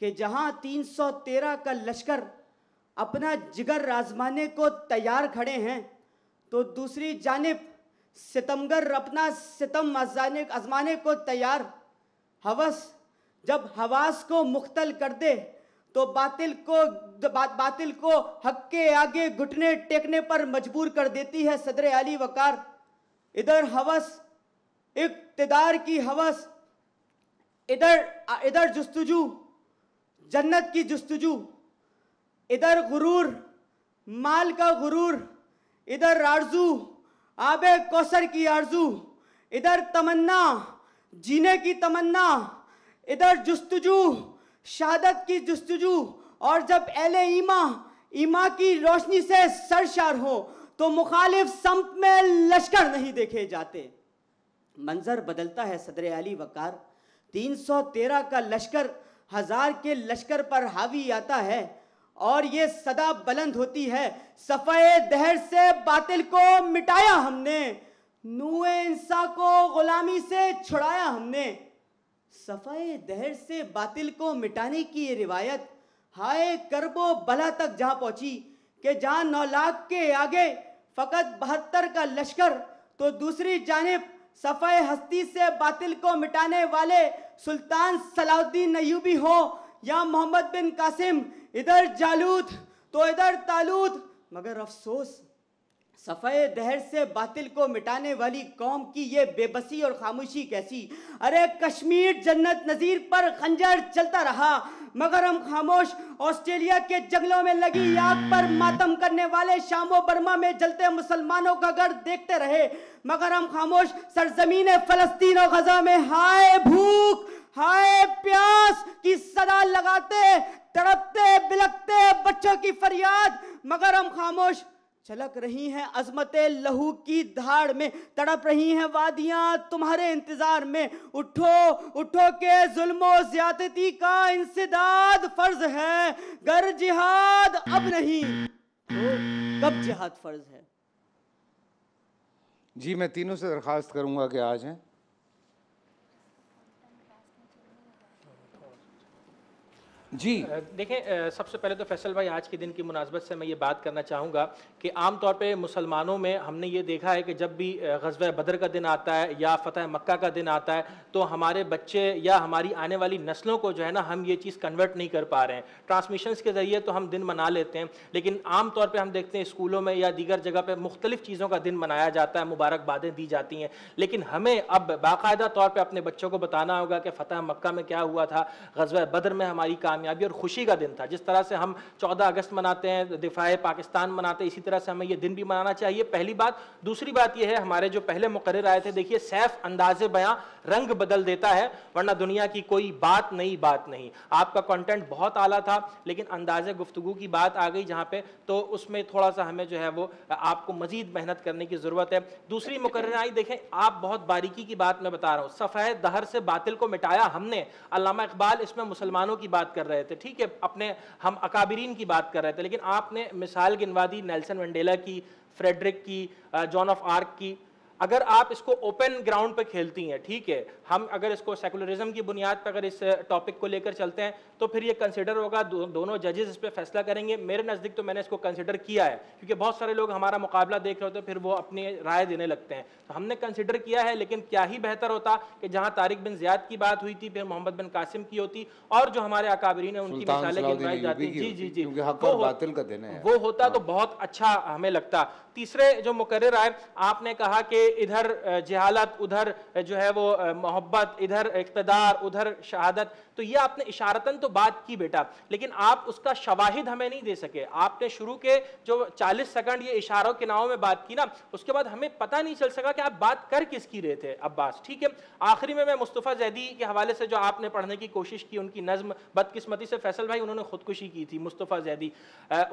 कि जहां 313 का लश्कर अपना जिगर राजमाने को तैयार खड़े हैं तो दूसरी जानब सितमगर अपना सितम अजाने आजमाने को तैयार हवस जब हवास को मुख्तल कर दे तो बातिल को बा, बातिल को हक के आगे घुटने टेकने पर मजबूर कर देती है सदर अली वकार इधर हवस इकतदार की हवस इधर इधर जस्तजू जन्नत की जस्तजू इधर गुरूर माल का गुरूर इधर आरजू आब कौसर की आरजू इधर तमन्ना जीने की तमन्ना इधर जस्तजू शहादत की जस्तजू और जब एल ईमा ईमा की रोशनी से सरशार हो तो मुखालिफ संप में लश्कर नहीं देखे जाते मंजर बदलता है सदर अली वकार 313 का लश्कर हजार के लश्कर पर हावी आता है और ये सदा बुलंद होती है सफ़े दहर से बातिल को मिटाया हमने नूए इंसा को गुलामी से छुड़ाया हमने सफ़े दहर से बातिल को मिटाने की ये रिवायत हाय करबो बला तक जहाँ पहुँची कि जहाँ नौ लाख के आगे फ़कत बहत्तर का लश्कर तो दूसरी जानब सफ़े हस्ती से बातिल को मिटाने वाले सुल्तान सलाउद्दीन नयूबी हो या मोहम्मद बिन कासिम इधर जालूत तो इधर तालूत मगर अफसोस सफ़े दहर से बातिल को मिटाने वाली कौम की ये बेबसी और खामोशी कैसी अरे कश्मीर जन्नत नज़ीर पर खंजर चलता रहा मगर हम खामोश ऑस्ट्रेलिया के जंगलों में लगी आग पर मातम करने वाले शामो बर्मा में जलते मुसलमानों का घर देखते रहे मगर हम खामोश सरजमीन फलस्तीन और गजा में हाय भूख हाय प्यास की सदा लगाते तड़पते बिलकते बच्चों की फरियाद मगर हम खामोश छलक रही हैं अजमत लहू की धाड़ में तड़प रही हैं वादियां तुम्हारे इंतजार में उठो उठो के जुल्मो ज्यादती का इंसदाद फर्ज है गर जिहाद अब नहीं तो कब जिहाद फर्ज है जी मैं तीनों से दरख्वास्त करूंगा कि आज जाएं जी देखें सबसे पहले तो फैसल भाई आज के दिन की मुनासबत से मैं ये बात करना चाहूँगा कि आम तौर पे मुसलमानों में हमने ये देखा है कि जब भी गजब बदर का दिन आता है या फतह मक्का का दिन आता है तो हमारे बच्चे या हमारी आने वाली नस्लों को जो है ना हम ये चीज़ कन्वर्ट नहीं कर पा रहे हैं ट्रांसमिशन के ज़रिए तो हम दिन मना लेते हैं लेकिन आम तौर पर हम देखते हैं स्कूलों में या दीगर जगह पर मुख्तलिफ़ चीज़ों का दिन मनाया जाता है मुबारकबादें दी जाती हैं लेकिन हमें अब बाकायदा तौर पर अपने बच्चों को बताना होगा कि फ़तह मक्का में क्या हुआ था गजब बदर में हमारी काम कामयाबी और खुशी का दिन था जिस तरह से हम 14 अगस्त मनाते हैं दिफाए पाकिस्तान मनाते हैं इसी तरह से हमें ये दिन भी मनाना चाहिए पहली बात दूसरी बात यह है हमारे जो पहले मुकर आए थे देखिए सैफ अंदाज बयां रंग बदल देता है वरना दुनिया की कोई बात नई बात नहीं आपका कॉन्टेंट बहुत आला था लेकिन अंदाज गुफ्तु की बात आ गई जहाँ पे तो उसमें थोड़ा सा हमें जो है वो आपको मजीद मेहनत करने की ज़रूरत है दूसरी आई देखें आप बहुत बारीकी की बात मैं बता रहा हूँ सफ़ेद दहर से बातिल को मिटाया हमने अलामा इकबाल इसमें मुसलमानों की बात कर रहे थे ठीक है अपने हम अकाबरीन की बात कर रहे थे लेकिन आपने मिसाल गिनवा दी नेल्सन मंडेला की फ्रेडरिक की जॉन ऑफ आर्क की अगर आप इसको ओपन ग्राउंड पे खेलती हैं ठीक है हम अगर इसको सेकुलरिज्म की बुनियाद पर अगर इस टॉपिक को लेकर चलते हैं तो फिर ये कंसिडर होगा दो, दोनों जजेस इस पर फैसला करेंगे मेरे नज़दीक तो मैंने इसको कंसिडर किया है क्योंकि बहुत सारे लोग हमारा मुकाबला देख रहे होते हैं फिर वो अपनी राय देने लगते हैं तो हमने कंसिडर किया है लेकिन क्या ही बेहतर होता कि जहाँ तारिक बिन ज्याद की बात हुई थी फिर मोहम्मद बिन कासिम की होती और जो हमारे अकाबरीन है उनकी मिसालें गिनवाई जाती जी जी जी वो होता तो हाँ। बहुत अच्छा हमें लगता तीसरे जो मुकर आए आपने कहा कि इधर जहालत उधर जो है वो मोहब्बत इधर इकतदार उधर शहादत तो ये आपने इशारतन तो बात की बेटा लेकिन आप उसका शवाहिद हमें नहीं दे सके आपने शुरू के जो 40 सेकंड ये इशारों के नाव में बात की ना उसके बाद हमें पता नहीं चल सका कि आप बात कर किसकी रहे थे अब्बास ठीक है आखिरी में मैं मुस्तफ़ा जैदी के हवाले से जो आपने पढ़ने की कोशिश की उनकी नज्म बदकिस्मती से फैसल भाई उन्होंने खुदकुशी की थी मुस्तफ़ा जैदी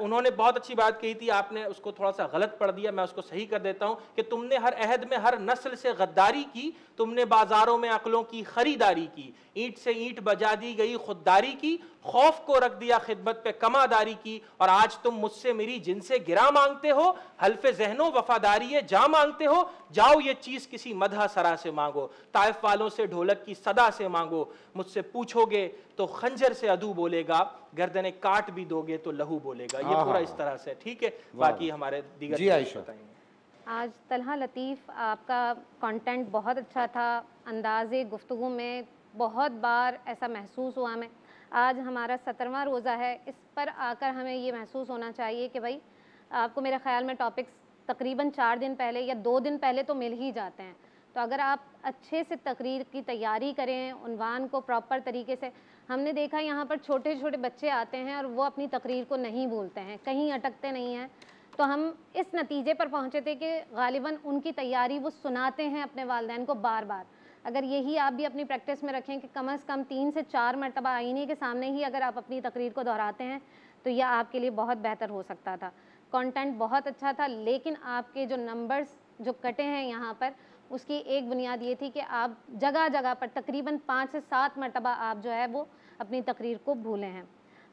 उन्होंने बहुत अच्छी बात कही थी आपने उसको थोड़ा सा गलत पढ़ दिया मैं उसको सही कर देता हूँ कि तुमने हर अहद में हर नस्ल से गद्दारी की तुमने बाजारों में अकलों की खरीदारी की ईंट से ईंट बजा दी गई खुददारी की की खौफ को रख दिया खिदमत पे कमादारी की और आज तुम मुझसे मेरी जिनसे गिरा मांगते हो हल्फे जहनो वफादारी है जा मांगते हो जाओ ये चीज किसी मदह सरा से मांगो ताइफ वालों से ढोलक की सदा से मांगो मुझसे पूछोगे तो खंजर से अदू बोलेगा गर्दने काट भी दोगे तो लहू बोलेगा ये पूरा इस तरह से ठीक है बाकी हमारे दीगर आज तलहा लतीफ़ आपका कंटेंट बहुत अच्छा था अंदाज़ गुफ्तु में बहुत बार ऐसा महसूस हुआ मैं आज हमारा सत्रहवा रोज़ा है इस पर आकर हमें ये महसूस होना चाहिए कि भाई आपको मेरे ख्याल में टॉपिक्स तकरीबन चार दिन पहले या दो दिन पहले तो मिल ही जाते हैं तो अगर आप अच्छे से तकरीर की तैयारी करें उनवान को प्रॉपर तरीके से हमने देखा यहाँ पर छोटे छोटे बच्चे आते हैं और वो अपनी तकरीर को नहीं भूलते हैं कहीं अटकते नहीं हैं तो हम इस नतीजे पर पहुँचे थे कि गालिबा उनकी तैयारी वो सुनाते हैं अपने वालदेन को बार बार अगर यही आप भी अपनी प्रैक्टिस में रखें कि कम अज़ कम तीन से चार मरतबा आईने के सामने ही अगर आप अपनी तकरीर को दोहराते हैं तो यह आपके लिए बहुत बेहतर हो सकता था कंटेंट बहुत अच्छा था लेकिन आपके जो नंबर्स जो कटे हैं यहाँ पर उसकी एक बुनियाद ये थी कि आप जगह जगह पर तकरीबन पाँच से सात मरतबा आप जो है वो अपनी तकरीर को भूले हैं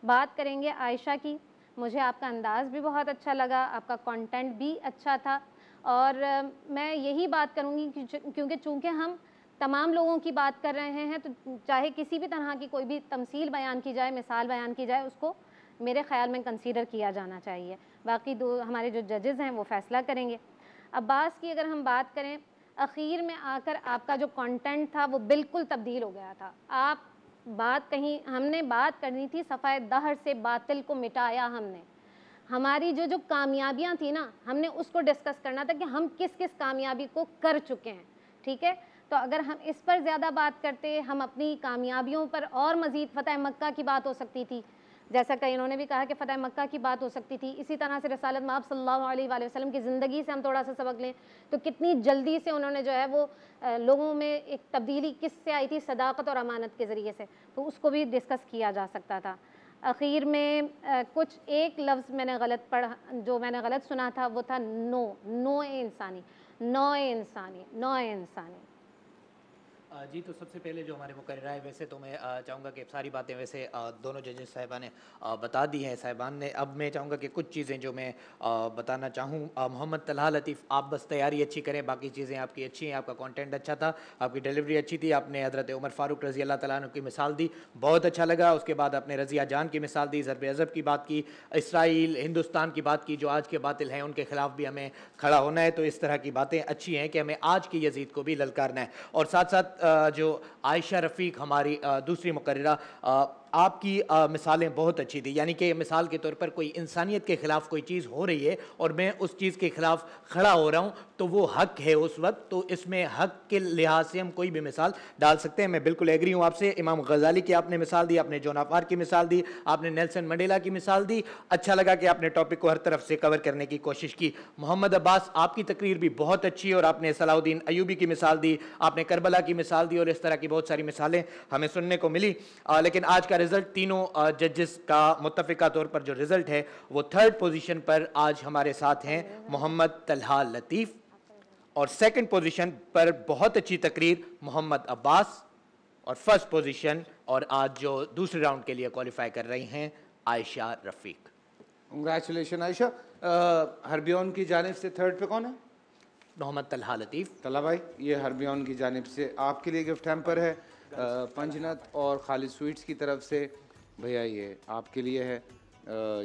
बात करेंगे आयशा की मुझे आपका अंदाज़ भी बहुत अच्छा लगा आपका कंटेंट भी अच्छा था और मैं यही बात करूँगी क्योंकि चूँकि हम तमाम लोगों की बात कर रहे हैं तो चाहे किसी भी तरह की कोई भी तमसील बयान की जाए मिसाल बयान की जाए उसको मेरे ख्याल में कंसीडर किया जाना चाहिए बाकी दो हमारे जो जजेज़ हैं वो फ़ैसला करेंगे अब्बास की अगर हम बात करें अखीर में आकर आपका जो कंटेंट था वो बिल्कुल तब्दील हो गया था आप बात कहीं हमने बात करनी थी सफ़ाए दहर से बातिल को मिटाया हमने हमारी जो जो कामयाबियाँ थी ना हमने उसको डिस्कस करना था कि हम किस किस कामयाबी को कर चुके हैं ठीक है तो अगर हम इस पर ज़्यादा बात करते हम अपनी कामयाबियों पर और मज़ीद फ़तेह मक्का की बात हो सकती थी जैसा कि इन्होंने भी कहा कि फ़तेह मक्का की बात हो सकती थी इसी तरह से रसालत माब सल्ला वसलम की ज़िंदगी से हम थोड़ा सा सबक लें तो कितनी जल्दी से उन्होंने जो है वो लोगों में एक तब्दीली किस से आई थी सदाकत और अमानत के ज़रिए से तो उसको भी डिस्कस किया जा सकता था आखिर में आ, कुछ एक लफ्ज़ मैंने गलत पढ़ा जो मैंने गलत सुना था वो था नो नो इंसानी नो इंसानी नो इंसानी जी तो सबसे पहले जो हमारे मुकर है वैसे तो मैं चाहूँगा कि सारी बातें वैसे दोनों जजेस साहिबा ने बता दी हैं साहिबान ने अब मैं चाहूँगा कि कुछ चीज़ें जो मैं बताना चाहूँ मोहम्मद तलहा लतीफ़ आप बस तैयारी अच्छी करें बाकी चीज़ें आपकी अच्छी हैं आपका कॉन्टेंट अच्छा था आपकी डिलीवरी अच्छी थी आपने हज़रत उमर फ़ारूक रजी अल्लाह तला की मिसाल दी बहुत अच्छा लगा उसके बाद आपने रज़िया जान की मिसाल दी ज़रब अज़ब की बात की इसराइल हिंदुस्तान की बात की जो आज के बातिल हैं उनके ख़िलाफ़ भी हमें खड़ा होना है तो इस तरह की बातें अच्छी हैं कि हमें आज की यजीद को भी ललकारना है और साथ साथ जो आयशा रफ़ीक हमारी दूसरी मुकर्रा आपकी आ, मिसालें बहुत अच्छी थी यानी कि मिसाल के तौर पर कोई इंसानियत के ख़िलाफ़ कोई चीज़ हो रही है और मैं उस चीज़ के ख़िलाफ़ खड़ा हो रहा हूँ तो वो हक है उस वक्त तो इसमें हक के लिहाज से हम कोई भी मिसाल डाल सकते हैं मैं बिल्कुल एग्री हूँ आपसे इमाम गजाली की आपने मिसाल दी आपने जोन की मिसाल दी आपने नेल्सन मंडेला की मिसाल दी अच्छा लगा कि आपने टॉपिक को हर तरफ से कवर करने की कोशिश की मोहम्मद अब्बास आपकी तकरीर भी बहुत अच्छी और आपने सलाउद्दीन अयूबी की मिसाल दी आपने करबला की मिसाल दी और इस तरह की बहुत सारी मिसालें हमें सुनने को मिली लेकिन आज का रिजल्ट तीनों जजेस का मुतफिका तौर पर जो रिजल्ट है वो थर्ड पोजीशन पर आज हमारे साथ हैं मोहम्मद तलहा लतीफ़ और सेकंड पोजीशन पर बहुत अच्छी तकरीर मोहम्मद अब्बास और फर्स्ट पोजीशन और आज जो दूसरे राउंड के लिए क्वालिफाई कर रही हैं आयशा रफीक कंग्रेचुलेशन आयशा हरबियन की जानब से थर्ड पे कौन है मोहम्मद तलहा लतीफ़ तला भाई ये हरबियन की जानब से आपके लिए गिफ्ट हैम्पर है पंजनत और खालिद स्वीट्स की तरफ से भैया ये आपके लिए है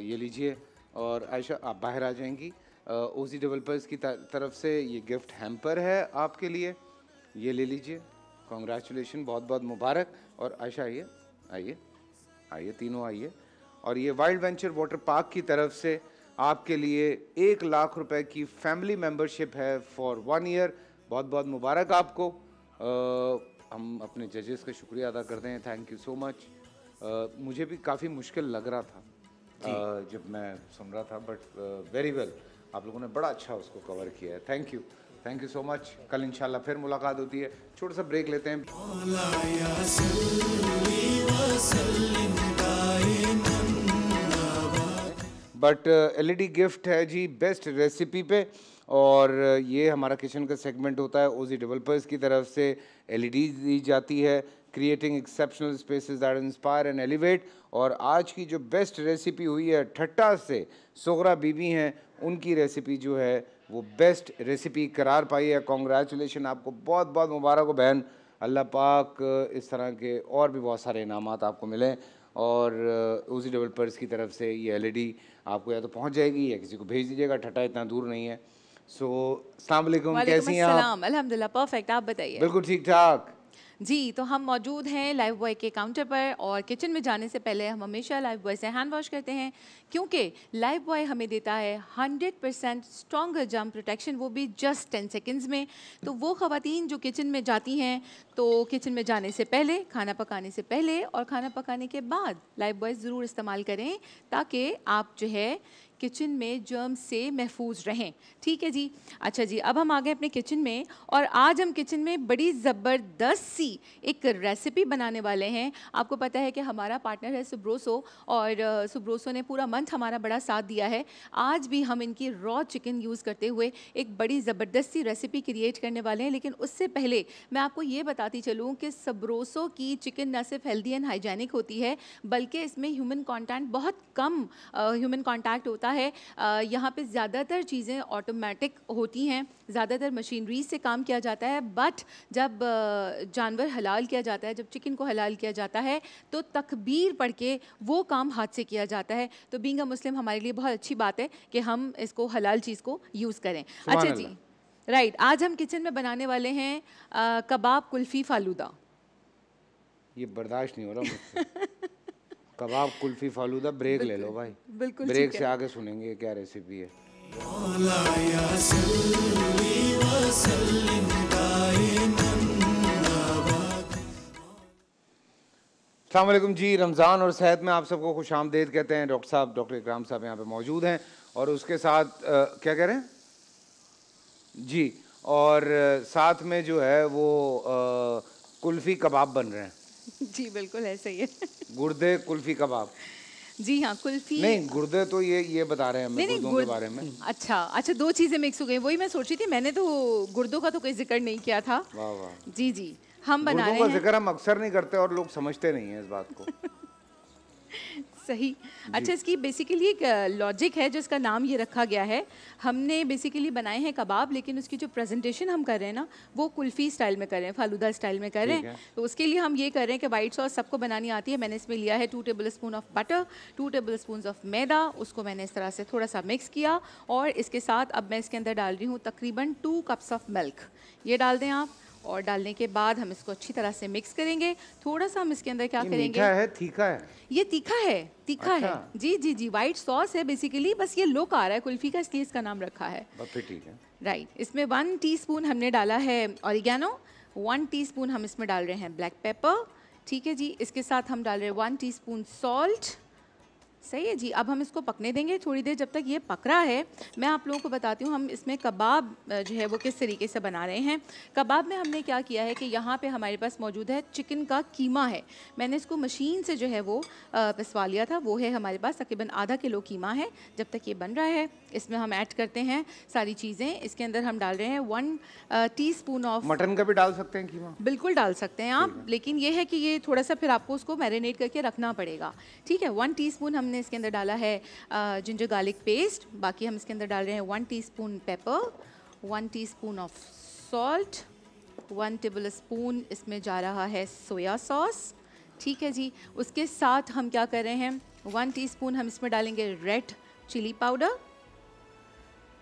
ये लीजिए और आयशा आप बाहर आ जाएंगी ओ सी डेवलपर्स की तरफ से ये गिफ्ट हैम्पर है आपके लिए ये ले लीजिए कॉन्ग्रेचुलेशन बहुत बहुत मुबारक और आयशा आइए आइए आइए तीनों आइए और ये वाइल्ड वेंचर वाटर पार्क की तरफ से आपके लिए एक लाख रुपए की फैमिली मेंबरशिप है फॉर वन ईयर बहुत बहुत मुबारक आपको आ, हम अपने जजेस का शुक्रिया अदा करते हैं थैंक यू सो मच मुझे भी काफ़ी मुश्किल लग रहा था uh, जब मैं सुन रहा था बट वेरी वेल आप लोगों ने बड़ा अच्छा उसको कवर किया है thank you thank you so much कल इंशाल्लाह फिर मुलाकात होती है छोटा सा ब्रेक लेते हैं बट एलईडी गिफ्ट है जी बेस्ट रेसिपी पे और ये हमारा किचन का सेगमेंट होता है ओजी डेवलपर्स की तरफ से एलईडी e दी जाती है creating exceptional spaces that inspire and elevate और आज की जो बेस्ट रेसिपी हुई है ठट्टा से सोगरा बीबी हैं उनकी रेसिपी जो है वो बेस्ट रेसिपी करार पाई है कॉन्ग्रेचुलेशन आपको बहुत बहुत मुबारक हो बहन अल्लाह पाक इस तरह के और भी बहुत सारे इनाम आपको मिलें और उसी डेवलपर्स की तरफ से ये एलईडी e आपको या तो पहुंच जाएगी या किसी को भेज दीजिएगा ठट्टा इतना दूर नहीं है सो अस्सलाम वालेकुम कैसी हैं आप अल्हम्दुलिल्लाह परफेक्ट आप बताइए बिल्कुल ठीक ठाक जी तो हम मौजूद हैं लाइव बॉय के काउंटर पर और किचन में जाने से पहले हम हमेशा लाइव बॉय से हैंड वॉश करते हैं क्योंकि लाइव बॉय हमें देता है 100 परसेंट स्ट्रॉगर जम प्रोटेक्शन वो भी जस्ट 10 सेकंड्स में तो वो ख़वातीन जो किचन में जाती हैं तो किचन में जाने से पहले खाना पकाने से पहले और खाना पकाने के बाद लाइव बॉय ज़रूर इस्तेमाल करें ताकि आप जो है किचन में जर्म से महफूज रहें ठीक है जी अच्छा जी अब हम आ गए अपने किचन में और आज हम किचन में बड़ी ज़बरदस्त सी एक रेसिपी बनाने वाले हैं आपको पता है कि हमारा पार्टनर है सुब्रोसो और सुब्रोसो ने पूरा मंथ हमारा बड़ा साथ दिया है आज भी हम इनकी रॉ चिकन यूज़ करते हुए एक बड़ी ज़बरदस्त सी रेसिपी क्रिएट करने वाले हैं लेकिन उससे पहले मैं आपको ये बताती चलूँ कि सब्रोसो की चिकन न सिर्फ हेल्दी एंड हाइजेनिक होती है बल्कि इसमें ह्यूमन कॉन्टैक्ट बहुत कम ह्यूमन कॉन्टैक्ट होता होता है यहाँ पे ज़्यादातर चीज़ें ऑटोमेटिक होती हैं ज़्यादातर मशीनरी से काम किया जाता है बट जब जानवर हलाल किया जाता है जब चिकन को हलाल किया जाता है तो तकबीर पढ़ के वो काम हाथ से किया जाता है तो बींग मुस्लिम हमारे लिए बहुत अच्छी बात है कि हम इसको हलाल चीज़ को यूज़ करें अच्छा जी राइट आज हम किचन में बनाने वाले हैं कबाब कुल्फ़ी फालूदा ये बर्दाश्त नहीं हो रहा कबाब कुल्फी फालूदा ब्रेक ले लो भाई बिल्कुल ब्रेक से आगे सुनेंगे क्या रेसिपी है अलमेकम जी रमज़ान और सेहत में आप सबको खुश आमदेद कहते हैं डॉक्टर साहब डॉक्टर इकराम साहब यहाँ पे मौजूद हैं और उसके साथ आ, क्या कह रहे हैं जी और साथ में जो है वो आ, कुल्फ़ी कबाब बन रहे हैं जी बिल्कुल ऐसे ही है गुर्दे कुल्फी कबाब जी हाँ कुल्फी नहीं गुर्दे तो ये ये बता रहे हैं नहीं, नहीं, गुर्द... के बारे में अच्छा अच्छा दो चीज़ें मिक्स हो गई वही मैं सोच रही थी मैंने तो गुर्दों का तो कोई जिक्र नहीं किया था वाह वाह जी जी हम बना रहे हैं जिक्र हम अक्सर नहीं करते और लोग समझते नहीं है इस बात को सही अच्छा इसकी बेसिकली एक लॉजिक है जिसका नाम ये रखा गया है हमने बेसिकली बनाए हैं कबाब लेकिन उसकी जो प्रेजेंटेशन हम कर रहे हैं ना वो कुल्फ़ी स्टाइल में कर रहे हैं फालूदा स्टाइल में कर रहे हैं तो उसके लिए हम ये कर रहे हैं कि वाइट सॉस सबको बनानी आती है मैंने इसमें लिया है two tablespoon of butter two tablespoon of maida उसको मैंने इस तरह से थोड़ा सा मिक्स किया और इसके साथ अब मैं इसके अंदर डाल रही हूँ तकरीबन टू कप्स ऑफ मिल्क ये डाल दें आप और डालने के बाद हम इसको अच्छी तरह से मिक्स करेंगे थोड़ा सा हम इसके अंदर क्या करेंगे मीठा है तीखा है ये तीखा है तीखा अच्छा। है जी जी जी वाइट सॉस है बेसिकली बस ये लुक आ रहा है कुल्फी का इसलिए इसका नाम रखा है ठीक है राइट इसमें वन टी हमने डाला है ऑरिगेनो वन टी हम इसमें डाल रहे हैं ब्लैक पेपर ठीक है जी इसके साथ हम डाल रहे हैं वन टी सॉल्ट सही है जी अब हम इसको पकने देंगे थोड़ी देर जब तक ये पक रहा है मैं आप लोगों को बताती हूँ हम इसमें कबाब जो है वो किस तरीके से बना रहे हैं कबाब में हमने क्या किया है कि यहाँ पे हमारे पास मौजूद है चिकन का कीमा है मैंने इसको मशीन से जो है वो पिसवा लिया था वो है हमारे पास तकरीबन आधा किलो कीमा है जब तक ये बन रहा है इसमें हम ऐड करते हैं सारी चीज़ें इसके अंदर हम डाल रहे हैं one teaspoon of mutton का भी डाल सकते हैं कीमा बिल्कुल डाल सकते हैं आप लेकिन ये है कि ये थोड़ा सा फिर आपको उसको मैरिनेट करके रखना पड़ेगा ठीक है वन टी हमने इसके अंदर डाला है जिंजर गार्लिक पेस्ट बाकी हम इसके अंदर डाल रहे हैं one t pepper one t of salt one tablespoon इसमें जा रहा है सोया सॉस ठीक है जी उसके साथ हम क्या कर रहे हैं वन टीस्पून हम इसमें डालेंगे रेड चिली पाउडर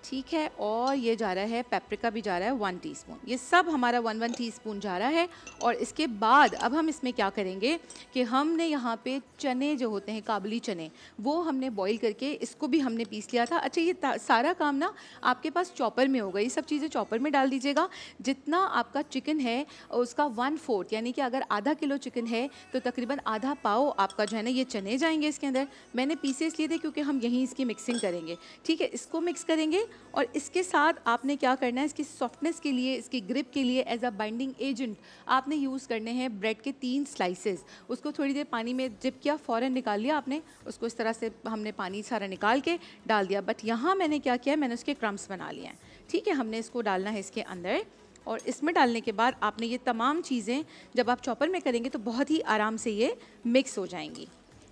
ठीक है और ये जा रहा है पेपरिका भी जा रहा है वन टीस्पून ये सब हमारा वन वन टीस्पून जा रहा है और इसके बाद अब हम इसमें क्या करेंगे कि हमने यहाँ पे चने जो होते हैं काबली चने वो हमने बॉईल करके इसको भी हमने पीस लिया था अच्छा ये सारा काम ना आपके पास चॉपर में होगा ये सब चीज़ें चॉपर में डाल दीजिएगा जितना आपका चिकन है उसका वन फोर्थ यानी कि अगर आधा किलो चिकन है तो तकरीबन आधा पाओ आपका जो है ना ये चने जाएंगे इसके अंदर मैंने पीसे इसलिए थे क्योंकि हम यहीं इसकी मिक्सिंग करेंगे ठीक है इसको मिक्स करेंगे और इसके साथ आपने क्या करना है इसकी सॉफ्टनेस के लिए इसकी ग्रिप के लिए एज अ बाइंडिंग एजेंट आपने यूज़ करने हैं ब्रेड के तीन स्लाइसेस उसको थोड़ी देर पानी में जिप किया फ़ौरन निकाल लिया आपने उसको इस तरह से हमने पानी सारा निकाल के डाल दिया बट यहाँ मैंने क्या किया मैंने उसके क्रम्स बना लिए हैं ठीक है हमने इसको डालना है इसके अंदर और इसमें डालने के बाद आपने ये तमाम चीज़ें जब आप चॉपर में करेंगे तो बहुत ही आराम से ये मिक्स हो जाएंगी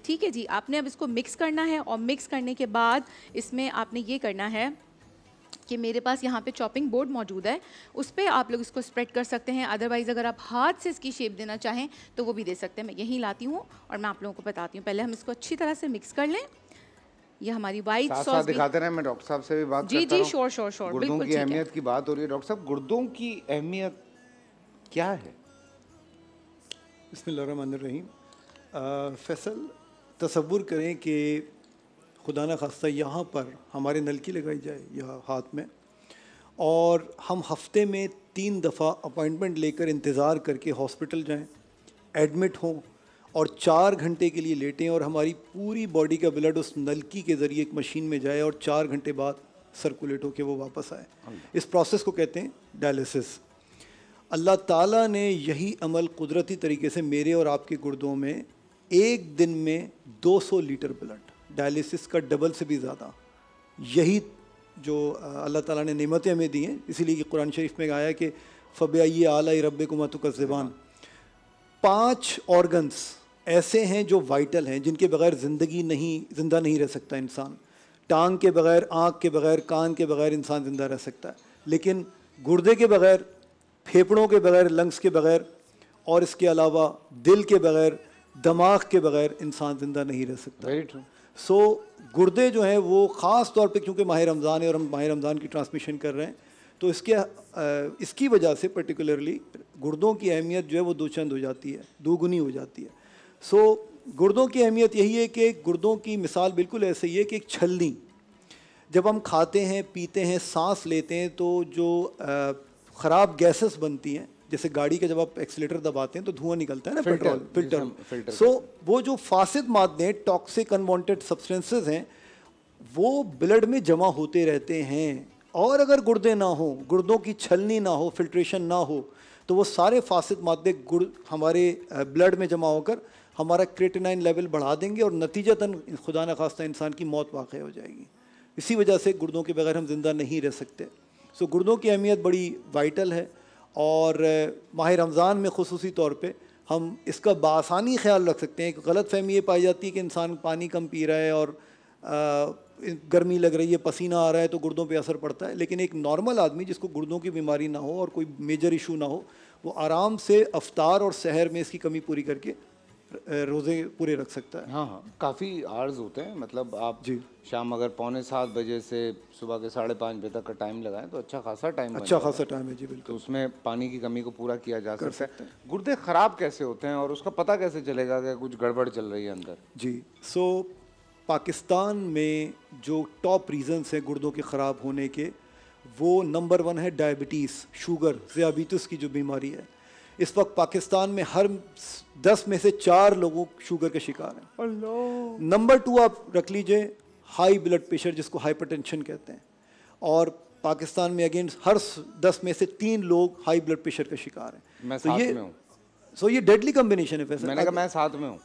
ठीक है जी आपने अब इसको मिक्स करना है और मिक्स करने के बाद इसमें आपने ये करना है कि मेरे पास यहाँ पे चॉपिंग बोर्ड मौजूद है उस पर आप लोग इसको स्प्रेड कर सकते हैं अदरवाइज़ अगर आप हाथ से इसकी शेप देना चाहें तो वो भी दे सकते हैं मैं यहीं लाती हूँ और मैं आप लोगों को बताती हूँ पहले हम इसको अच्छी तरह से मिक्स कर लें ये हमारी वाइट सॉस दिखाते रहे मैं डॉक्टर साहब से भी बात जी जी शोर शोर शोर गुर्दों की अहमियत की बात हो रही है डॉक्टर साहब गुर्दों की अहमियत क्या है इसमें रहीम फैसल तस्वुर करें कि खुदा न खास्ता यहाँ पर हमारे नलकी लगाई जाए यह हाथ में और हम हफ्ते में तीन दफ़ा अपॉइंटमेंट लेकर इंतज़ार करके हॉस्पिटल जाएं एडमिट हों और चार घंटे के लिए लेटें और हमारी पूरी बॉडी का ब्लड उस नलकी के ज़रिए एक मशीन में जाए और चार घंटे बाद सर्कुलेट होकर वो वापस आए इस प्रोसेस को कहते हैं डायलिसिस अल्लाह ताला ने यही अमल कुदरती तरीके से मेरे और आपके गुर्दों में एक दिन में 200 लीटर ब्लड डायलिसिस का डबल से भी ज़्यादा यही जो अल्लाह ताला ने नेमतें हमें दी हैं इसीलिए कि कुरान शरीफ में आया कि फ़ब आइए आला रब को कुमत ज़बान पाँच ऑर्गन्स ऐसे हैं जो वाइटल हैं जिनके बगैर ज़िंदगी नहीं ज़िंदा नहीं रह सकता इंसान टांग के बगैर आँख के बगैर कान के बगैर इंसान ज़िंदा रह सकता है लेकिन गुर्दे के बगैर फेफड़ों के बगैर लंग्स के बगैर और इसके अलावा दिल के बगैर दिमाग के बगैर इंसान ज़िंदा नहीं रह सकता वेरी ट्रू सो गुर्दे जो हैं वो ख़ास तौर पे क्योंकि माह रमज़ान है और हम माह रमज़ान की ट्रांसमिशन कर रहे हैं तो इसके इसकी वजह से पर्टिकुलरली गुर्दों की अहमियत जो है वो दो चंद हो जाती है दोगुनी हो जाती है सो गुर्दों की अहमियत यही है कि गुर्दों की मिसाल बिल्कुल ऐसे ही है कि एक छलनी जब हम खाते हैं पीते हैं सांस लेते हैं तो जो ख़राब गैसेस बनती हैं जैसे गाड़ी के जब आप एक्सीटर दबाते हैं तो धुआं निकलता है ना पेट्रोल फिल्टर सो वो जो फासिद मादे टॉक्सिक अनवांटेड सब्सटेंसेस हैं वो ब्लड में जमा होते रहते हैं और अगर गुर्दे ना हो गुर्दों की छलनी ना हो फिल्ट्रेशन ना हो तो वो सारे फासिद मादे गुड़ हमारे ब्लड में जमा होकर हमारा क्रेटिनाइन लेवल बढ़ा देंगे और नतीजतन खुदा न खास्ता इंसान की मौत वाक़ हो जाएगी इसी वजह से गुर्दों के बगैर हम ज़िंदा नहीं रह सकते सो गुर्दों की अहमियत बड़ी वाइटल है और माह रमज़ान में खसूसी तौर पर हम इसका बासानी ख्याल रख सकते हैं एक गलत फहमी ये पाई जाती है कि इंसान पानी कम पी रहा है और गर्मी लग रही है पसीना आ रहा है तो गुर्दों पे असर पड़ता है लेकिन एक नॉर्मल आदमी जिसको गुर्दों की बीमारी ना हो और कोई मेजर इशू ना हो वो आराम से अफ्तार और शहर में इसकी कमी पूरी करके रोज़े पूरे रख सकता है हाँ हाँ काफ़ी आर्ज होते हैं मतलब आप जी शाम अगर पौने सात बजे से सुबह के साढ़े पाँच बजे तक का टाइम लगाएं तो अच्छा खासा टाइम अच्छा खासा टाइम है जी बिल्कुल तो उसमें पानी की कमी को पूरा किया जा सकता, सकता है गुर्दे ख़राब कैसे होते हैं और उसका पता कैसे चलेगा कि कुछ गड़बड़ चल रही है अंदर जी सो पाकिस्तान में जो टॉप रीज़न्स हैं गुर्दों के ख़राब होने के वो नंबर वन है डायबिटीज़ शुगर जयाबीतस की जो बीमारी है इस वक्त पाकिस्तान में हर दस में से चार लोगों शुगर के शिकार हैं नंबर टू आप रख लीजिए हाई ब्लड प्रेशर जिसको हाइपरटेंशन कहते हैं और पाकिस्तान में अगेन हर दस में से तीन लोग हाई ब्लड प्रेशर का शिकार हैं तो ये सो so ये डेडली कॉम्बिनेशन है मैंने कहा मैं साथ में हूँ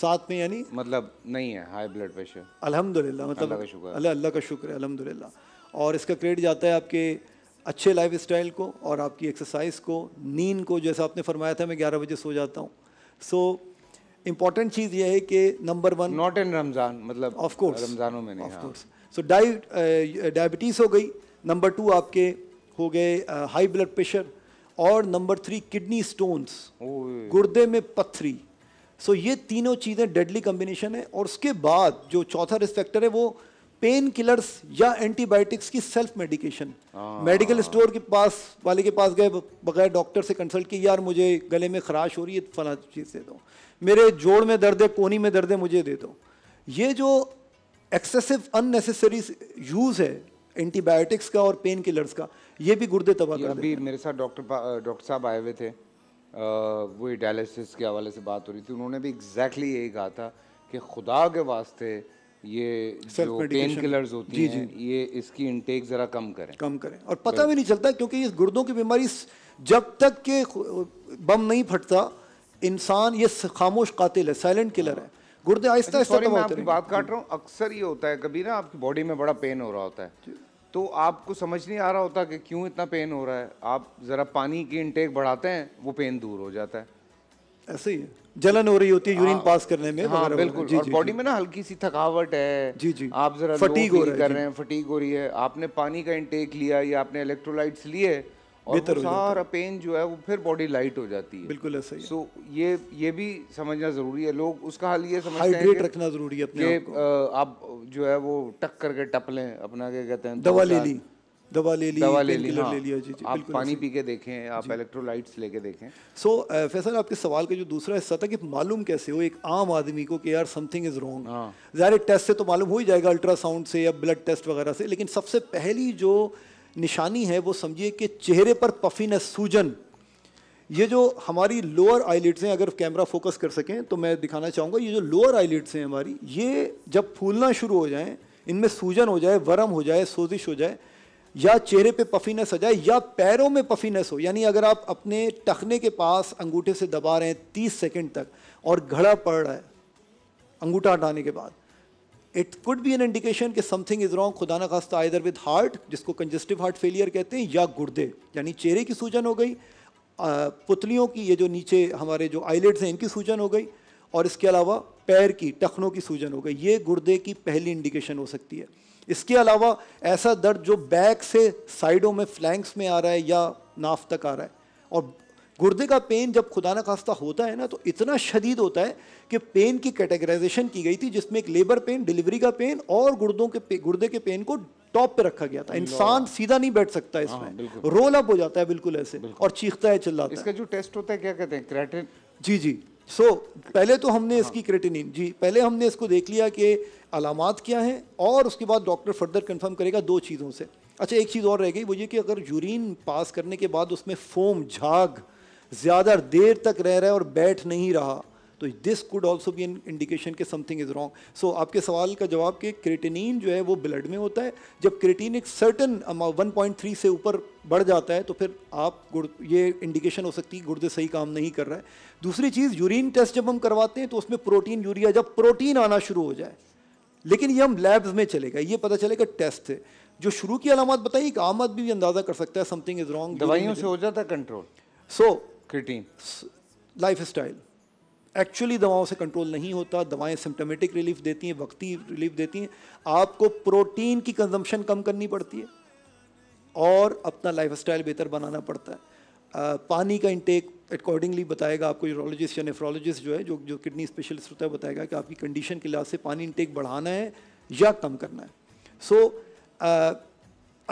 साथ में यानी मतलब नहीं है हाई ब्लड प्रेशर अल्हम्दुलिल्लाह मतलब अल्लाह का शुक्र अल्लाह का शुक्र है अल्हम्दुलिल्लाह और इसका क्रेडिट जाता है आपके अच्छे लाइफ स्टाइल को और आपकी एक्सरसाइज को नींद को जैसा आपने फरमाया था मैं ग्यारह बजे सो जाता हूँ सो इंपॉर्टेंट चीज़ यह है कि number one not in Ramzan मतलब ऑफकोर्स रमज़ानों में ऑफकोर्स सो डाइ डायबिटीज़ हो गई नंबर टू आपके हो गए हाई ब्लड प्रेशर और नंबर थ्री किडनी स्टोन्स गुर्दे में पत्थरी सो so, ये तीनों चीज़ें डेडली कम्बिनेशन है और उसके बाद जो चौथा रिस्पेक्टर है वो पेन किलर्स या एंटीबायोटिक्स की सेल्फ मेडिकेशन मेडिकल स्टोर के पास वाले के पास गए बगैर डॉक्टर से कंसल्ट की यार मुझे गले में खराश हो रही है फला चीज़ दे दो मेरे जोड़ में दर्द है कोनी में दर्द है मुझे दे दो ये जो एक्सेसिव अननेसेसरी यूज़ है एंटीबायोटिक्स का और पेन किलर्स का ये भी गुर्दे तबाह कर अभी मेरे साथ डॉक्टर डॉक्टर साहब आए हुए थे वही डायलिसिस के हवाले से बात हो रही थी उन्होंने भी एग्जैक्टली exactly यही कहा था कि खुदा के वास्ते ये जो पेन किलर्स होती जी, जी. हैं ये इसकी इंटेक ज़रा कम करें कम करें और पता भी नहीं चलता क्योंकि इस गुर्दों की बीमारी जब तक के बम नहीं फटता इंसान ये खामोश कातिल है साइलेंट किलर है हाँ। गुर्दे आहिस्ता अच्छा, आहिस्ता मैं आपकी बात काट रहा हूँ अक्सर ये होता है कभी ना आपकी बॉडी में बड़ा पेन हो रहा होता है तो आपको समझ नहीं आ रहा होता कि क्यों इतना पेन हो रहा है आप ज़रा पानी की इनटेक बढ़ाते हैं वो पेन दूर हो जाता है ऐसे ही जलन हो रही होती है हाँ। यूरिन पास करने में हाँ, बिल्कुल जी, और बॉडी में ना हल्की सी थकावट है जी जी आप जरा फटीक हो रही कर रहे हैं फटीक हो रही है आपने पानी का इनटेक लिया या आपने इलेक्ट्रोलाइट्स लिए और सारा पेन जो है वो फिर बॉडी लाइट हो जाती है बिल्कुल ऐसा ही सो ये ये भी समझना ज़रूरी है लोग उसका हाल ये समझते हैं हाइड्रेट रखना ज़रूरी है अपने आप जो है वो टक करके टप लें अपना क्या कहते हैं दवा ले ली दवा ले ली दवा ले ली हाँ, ले लिया जी, जी आप पानी पी के देखें आप इलेक्ट्रोलाइट्स लेके देखें सो so, uh, फैसल आपके सवाल का जो दूसरा हिस्सा था कि मालूम कैसे हो एक आम आदमी को कि यार समथिंग इज़ रॉन्ग ज़ाहिर टेस्ट से तो मालूम हो ही जाएगा अल्ट्रासाउंड से या ब्लड टेस्ट वगैरह से लेकिन सबसे पहली जो निशानी है वो समझिए कि चेहरे पर पफिन सूजन ये जो हमारी लोअर आईलिट्स हैं अगर कैमरा फोकस कर सकें तो मैं दिखाना चाहूँगा ये जो लोअर आईलिट्स हैं हमारी ये जब फूलना शुरू हो जाएँ इनमें सूजन हो जाए वरम हो जाए सोजिश हो जाए या चेहरे पे पफीनेस आ जाए या पैरों में पफीनेस हो यानी अगर आप अपने टखने के पास अंगूठे से दबा रहे हैं तीस सेकेंड तक और घड़ा पड़ रहा है अंगूठा हटाने के बाद it could be an indication कि समथिंग इज़ रॉन्ग खुदा ना खास्ता आइदर विद हार्ट जिसको कंजेस्टिव हार्ट फेलियर कहते हैं या गुर्दे यानी चेहरे की सूजन हो गई पुतलियों की ये जो नीचे हमारे जो आईलेट्स हैं इनकी सूजन हो गई और इसके अलावा पैर की टखनों की सूजन हो गई ये गुर्दे की पहली इंडिकेशन हो सकती है इसके अलावा ऐसा दर्द जो बैक से साइडों में फ्लैंक्स में आ रहा है या नाफ तक आ रहा है और गुर्दे का पेन जब खुदा न खास्ता होता है ना तो इतना शदीद होता है कि पेन की कैटेगराइजेशन की गई थी जिसमें एक लेबर पेन डिलीवरी का पेन और गुर्दों के गुर्दे के पेन को टॉप पे रखा गया था इंसान सीधा नहीं बैठ सकता हाँ, इसमें रोल अप हो जाता है बिल्कुल ऐसे और चीखता है चिल्लाता है इसका जो टेस्ट होता है क्या कहते हैं क्रेटिन जी जी सो so, पहले तो हमने हाँ। इसकी क्रेटिनिन जी पहले हमने इसको देख लिया कि अलामत क्या हैं और उसके बाद डॉक्टर फर्दर कंफर्म करेगा दो चीज़ों से अच्छा एक चीज़ और रह गई वो ये कि अगर यूरिन पास करने के बाद उसमें फोम झाग ज़्यादा देर तक रह रहा है और बैठ नहीं रहा तो this could also be an indication के समथिंग इज़ रॉन्ग सो आपके सवाल का जवाब कि क्रिटिनिन जो है वो ब्लड में होता है जब क्रिटिन एक सर्टन वन पॉइंट थ्री से ऊपर बढ़ जाता है तो फिर आप गुड़ ये इंडिकेशन हो सकती है गुर्दे सही काम नहीं कर रहा है दूसरी चीज़ यूरिन टेस्ट जब हम करवाते हैं तो उसमें प्रोटीन यूरिया जब प्रोटीन आना शुरू हो जाए लेकिन ये हम लैब्स में चलेगा ये पता चलेगा टेस्ट से जो शुरू की अलामत बताई एक आम आदमी भी अंदाज़ा कर सकता है समथिंग इज़ रॉन्ग दवाइयों से हो जाता है कंट्रोल सो क्रिटीन लाइफ स्टाइल एक्चुअली दवाओं से कंट्रोल नहीं होता दवाएं सिम्टमेटिक रिलीफ देती हैं वक्ती रिलीफ देती हैं आपको प्रोटीन की कंजम्पशन कम करनी पड़ती है और अपना लाइफ बेहतर बनाना पड़ता है आ, पानी का इंटेक अकॉर्डिंगली बताएगा आपको यूरोलॉजिस्ट या नेफ्रोलॉजिस्ट जो है जो जो किडनी स्पेशलिस्ट होता है बताएगा कि आपकी कंडीशन के लिहाज से पानी इंटेक बढ़ाना है या कम करना है सो so,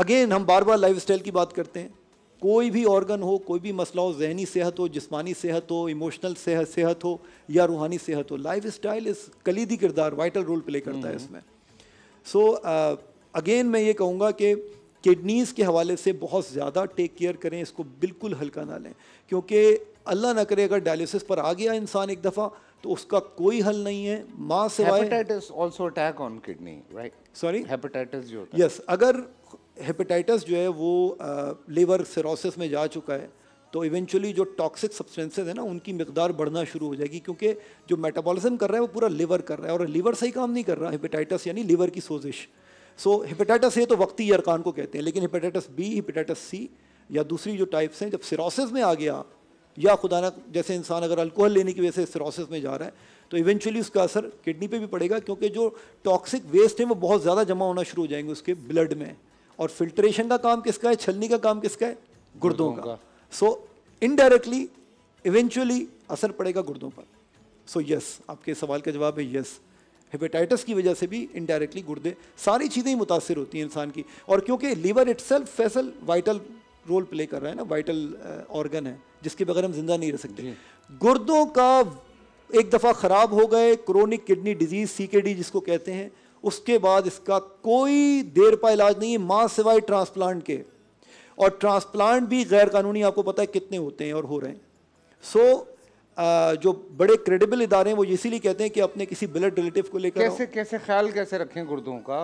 अगेन हम बार बार लाइफ की बात करते हैं कोई भी ऑर्गन हो कोई भी मसला हो जहनी सेहत हो जिसमानी सेहत हो इमोशनल सेहत सेहत हो या रूहानी सेहत हो लाइफ स्टाइल इस कलीदी किरदार वाइटल रोल प्ले करता है हम्म। इसमें सो so, अगेन uh, मैं ये कहूँगा कि किडनीज़ के हवाले से बहुत ज़्यादा टेक केयर करें इसको बिल्कुल हल्का ना लें क्योंकि अल्लाह ना करे अगर डायलिसिस पर आ गया इंसान एक दफ़ा तो उसका कोई हल नहीं है माँ से hepatitis also attack on kidney right sorry hepatitis जो यस अगर हेपेटाइटिस जो है वो लीवर सिरोसिस में जा चुका है तो इवेंचुअली जो टॉक्सिक सब्सटेंसेस है ना उनकी मकदार बढ़ना शुरू हो जाएगी क्योंकि जो मेटाबॉलिज्म कर रहा है वो पूरा लीवर कर रहा है और लीवर सही काम नहीं कर रहा हेपेटाइटिस यानी लीवर की सोजिश सो हेपेटाइटिस ए तो वक्ती अरकान को कहते हैं लेकिन हेपेटाइटिस बी हेपेटाइटिस सी या दूसरी जो टाइप्स हैं जब सिरोसिस में आ गया या खुदा ना जैसे इंसान अगर अल्कोहल लेने की वजह से सिरोसिस में जा रहा है तो इवेंचुअली उसका असर किडनी पे भी पड़ेगा क्योंकि जो टॉक्सिक वेस्ट है वो बहुत ज़्यादा जमा होना शुरू हो जाएंगे उसके ब्लड में और फिल्ट्रेशन का काम किसका है छलनी का काम किसका है गुर्दों का सो इनडायरेक्टली इवेंचुअली असर पड़ेगा गुर्दों पर सो so, यस yes, आपके सवाल का जवाब है यस हेपेटाइटिस की वजह से भी इनडायरेक्टली गुर्दे सारी चीज़ें ही मुतासर होती हैं इंसान की और क्योंकि लीवर इट सेल्फ फैसल वाइटल रोल प्ले कर रहा है ना वाइटल ऑर्गन uh, है जिसके बगैर हम जिंदा नहीं रह सकते गुर्दों का एक दफ़ा ख़राब हो गए क्रोनिक किडनी डिजीज़ सी जिसको कहते हैं उसके बाद इसका कोई देर पा इलाज नहीं है माँ सिवाय ट्रांसप्लांट के और ट्रांसप्लांट भी गैर कानूनी आपको पता है कितने होते हैं और हो रहे हैं सो so, जो बड़े क्रेडिबल इदारे हैं वो इसीलिए कहते हैं कि अपने किसी ब्लड रिलेटिव को लेकर कैसे कैसे ख्याल कैसे रखें गुर्दों का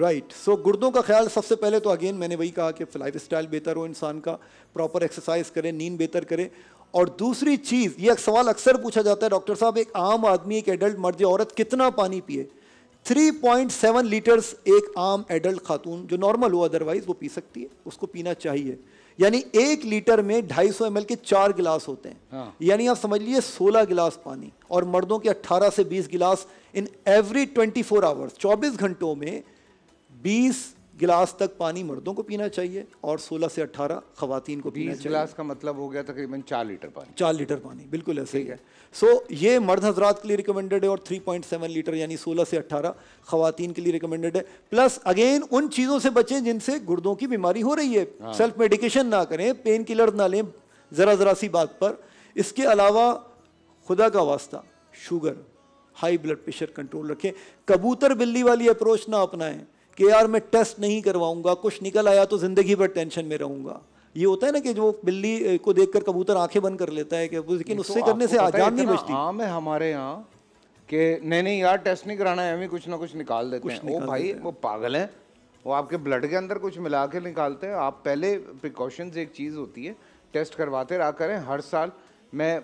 राइट सो गुर्दों का ख्याल सबसे पहले तो अगेन मैंने वही कहा कि लाइफ स्टाइल बेहतर हो इंसान का प्रॉपर एक्सरसाइज करें नींद बेहतर करें और दूसरी चीज़ ये सवाल अक्सर पूछा जाता है डॉक्टर साहब एक आम आदमी एक एडल्ट मर्द औरत कितना पानी पिए 3.7 लीटर्स एक आम एडल्ट खातून जो नॉर्मल हो अदरवाइज वो पी सकती है उसको पीना चाहिए यानी एक लीटर में 250 सौ के चार गिलास होते हैं हाँ। यानी आप समझ लीजिए 16 गिलास पानी और मर्दों के 18 से 20 गिलास इन एवरी 24 फोर आवर्स चौबीस घंटों में 20 गिलास तक पानी मर्दों को पीना चाहिए और 16 से 18 खातन को पीना चाहिए गिलास का मतलब हो गया तकरीबन चार लीटर पानी चार लीटर पानी बिल्कुल ऐसे ही है सो so, ये मर्द हजरात के लिए रिकमेंडेड है और 3.7 लीटर यानी 16 से 18 खातन के लिए रिकमेंडेड है प्लस अगेन उन चीज़ों से बचें जिनसे गुर्दों की बीमारी हो रही है हाँ। सेल्फ मेडिकेशन ना करें पेन किलर ना लें ज़रा ज़रा सी बात पर इसके अलावा खुदा का वास्ता sugar high blood pressure control रखें कबूतर बिल्ली वाली अप्रोच ना अपनाएं कि यार मैं टेस्ट नहीं करवाऊंगा कुछ निकल आया तो ज़िंदगी भर टेंशन में रहूंगा ये होता है ना कि जो बिल्ली को देखकर कबूतर आंखें बंद कर लेता है कि लेकिन तो उससे तो करने से आजाद नहीं बचती आम है हमारे यहाँ कि नहीं नहीं यार टेस्ट नहीं कराना है हमें कुछ ना कुछ निकाल देते कुछ हैं निकाल भाई हैं। वो पागल हैं वो आपके ब्लड के अंदर कुछ मिला के निकालते हैं आप पहले प्रिकॉशंस एक चीज़ होती है टेस्ट करवाते रहा करें हर साल मैं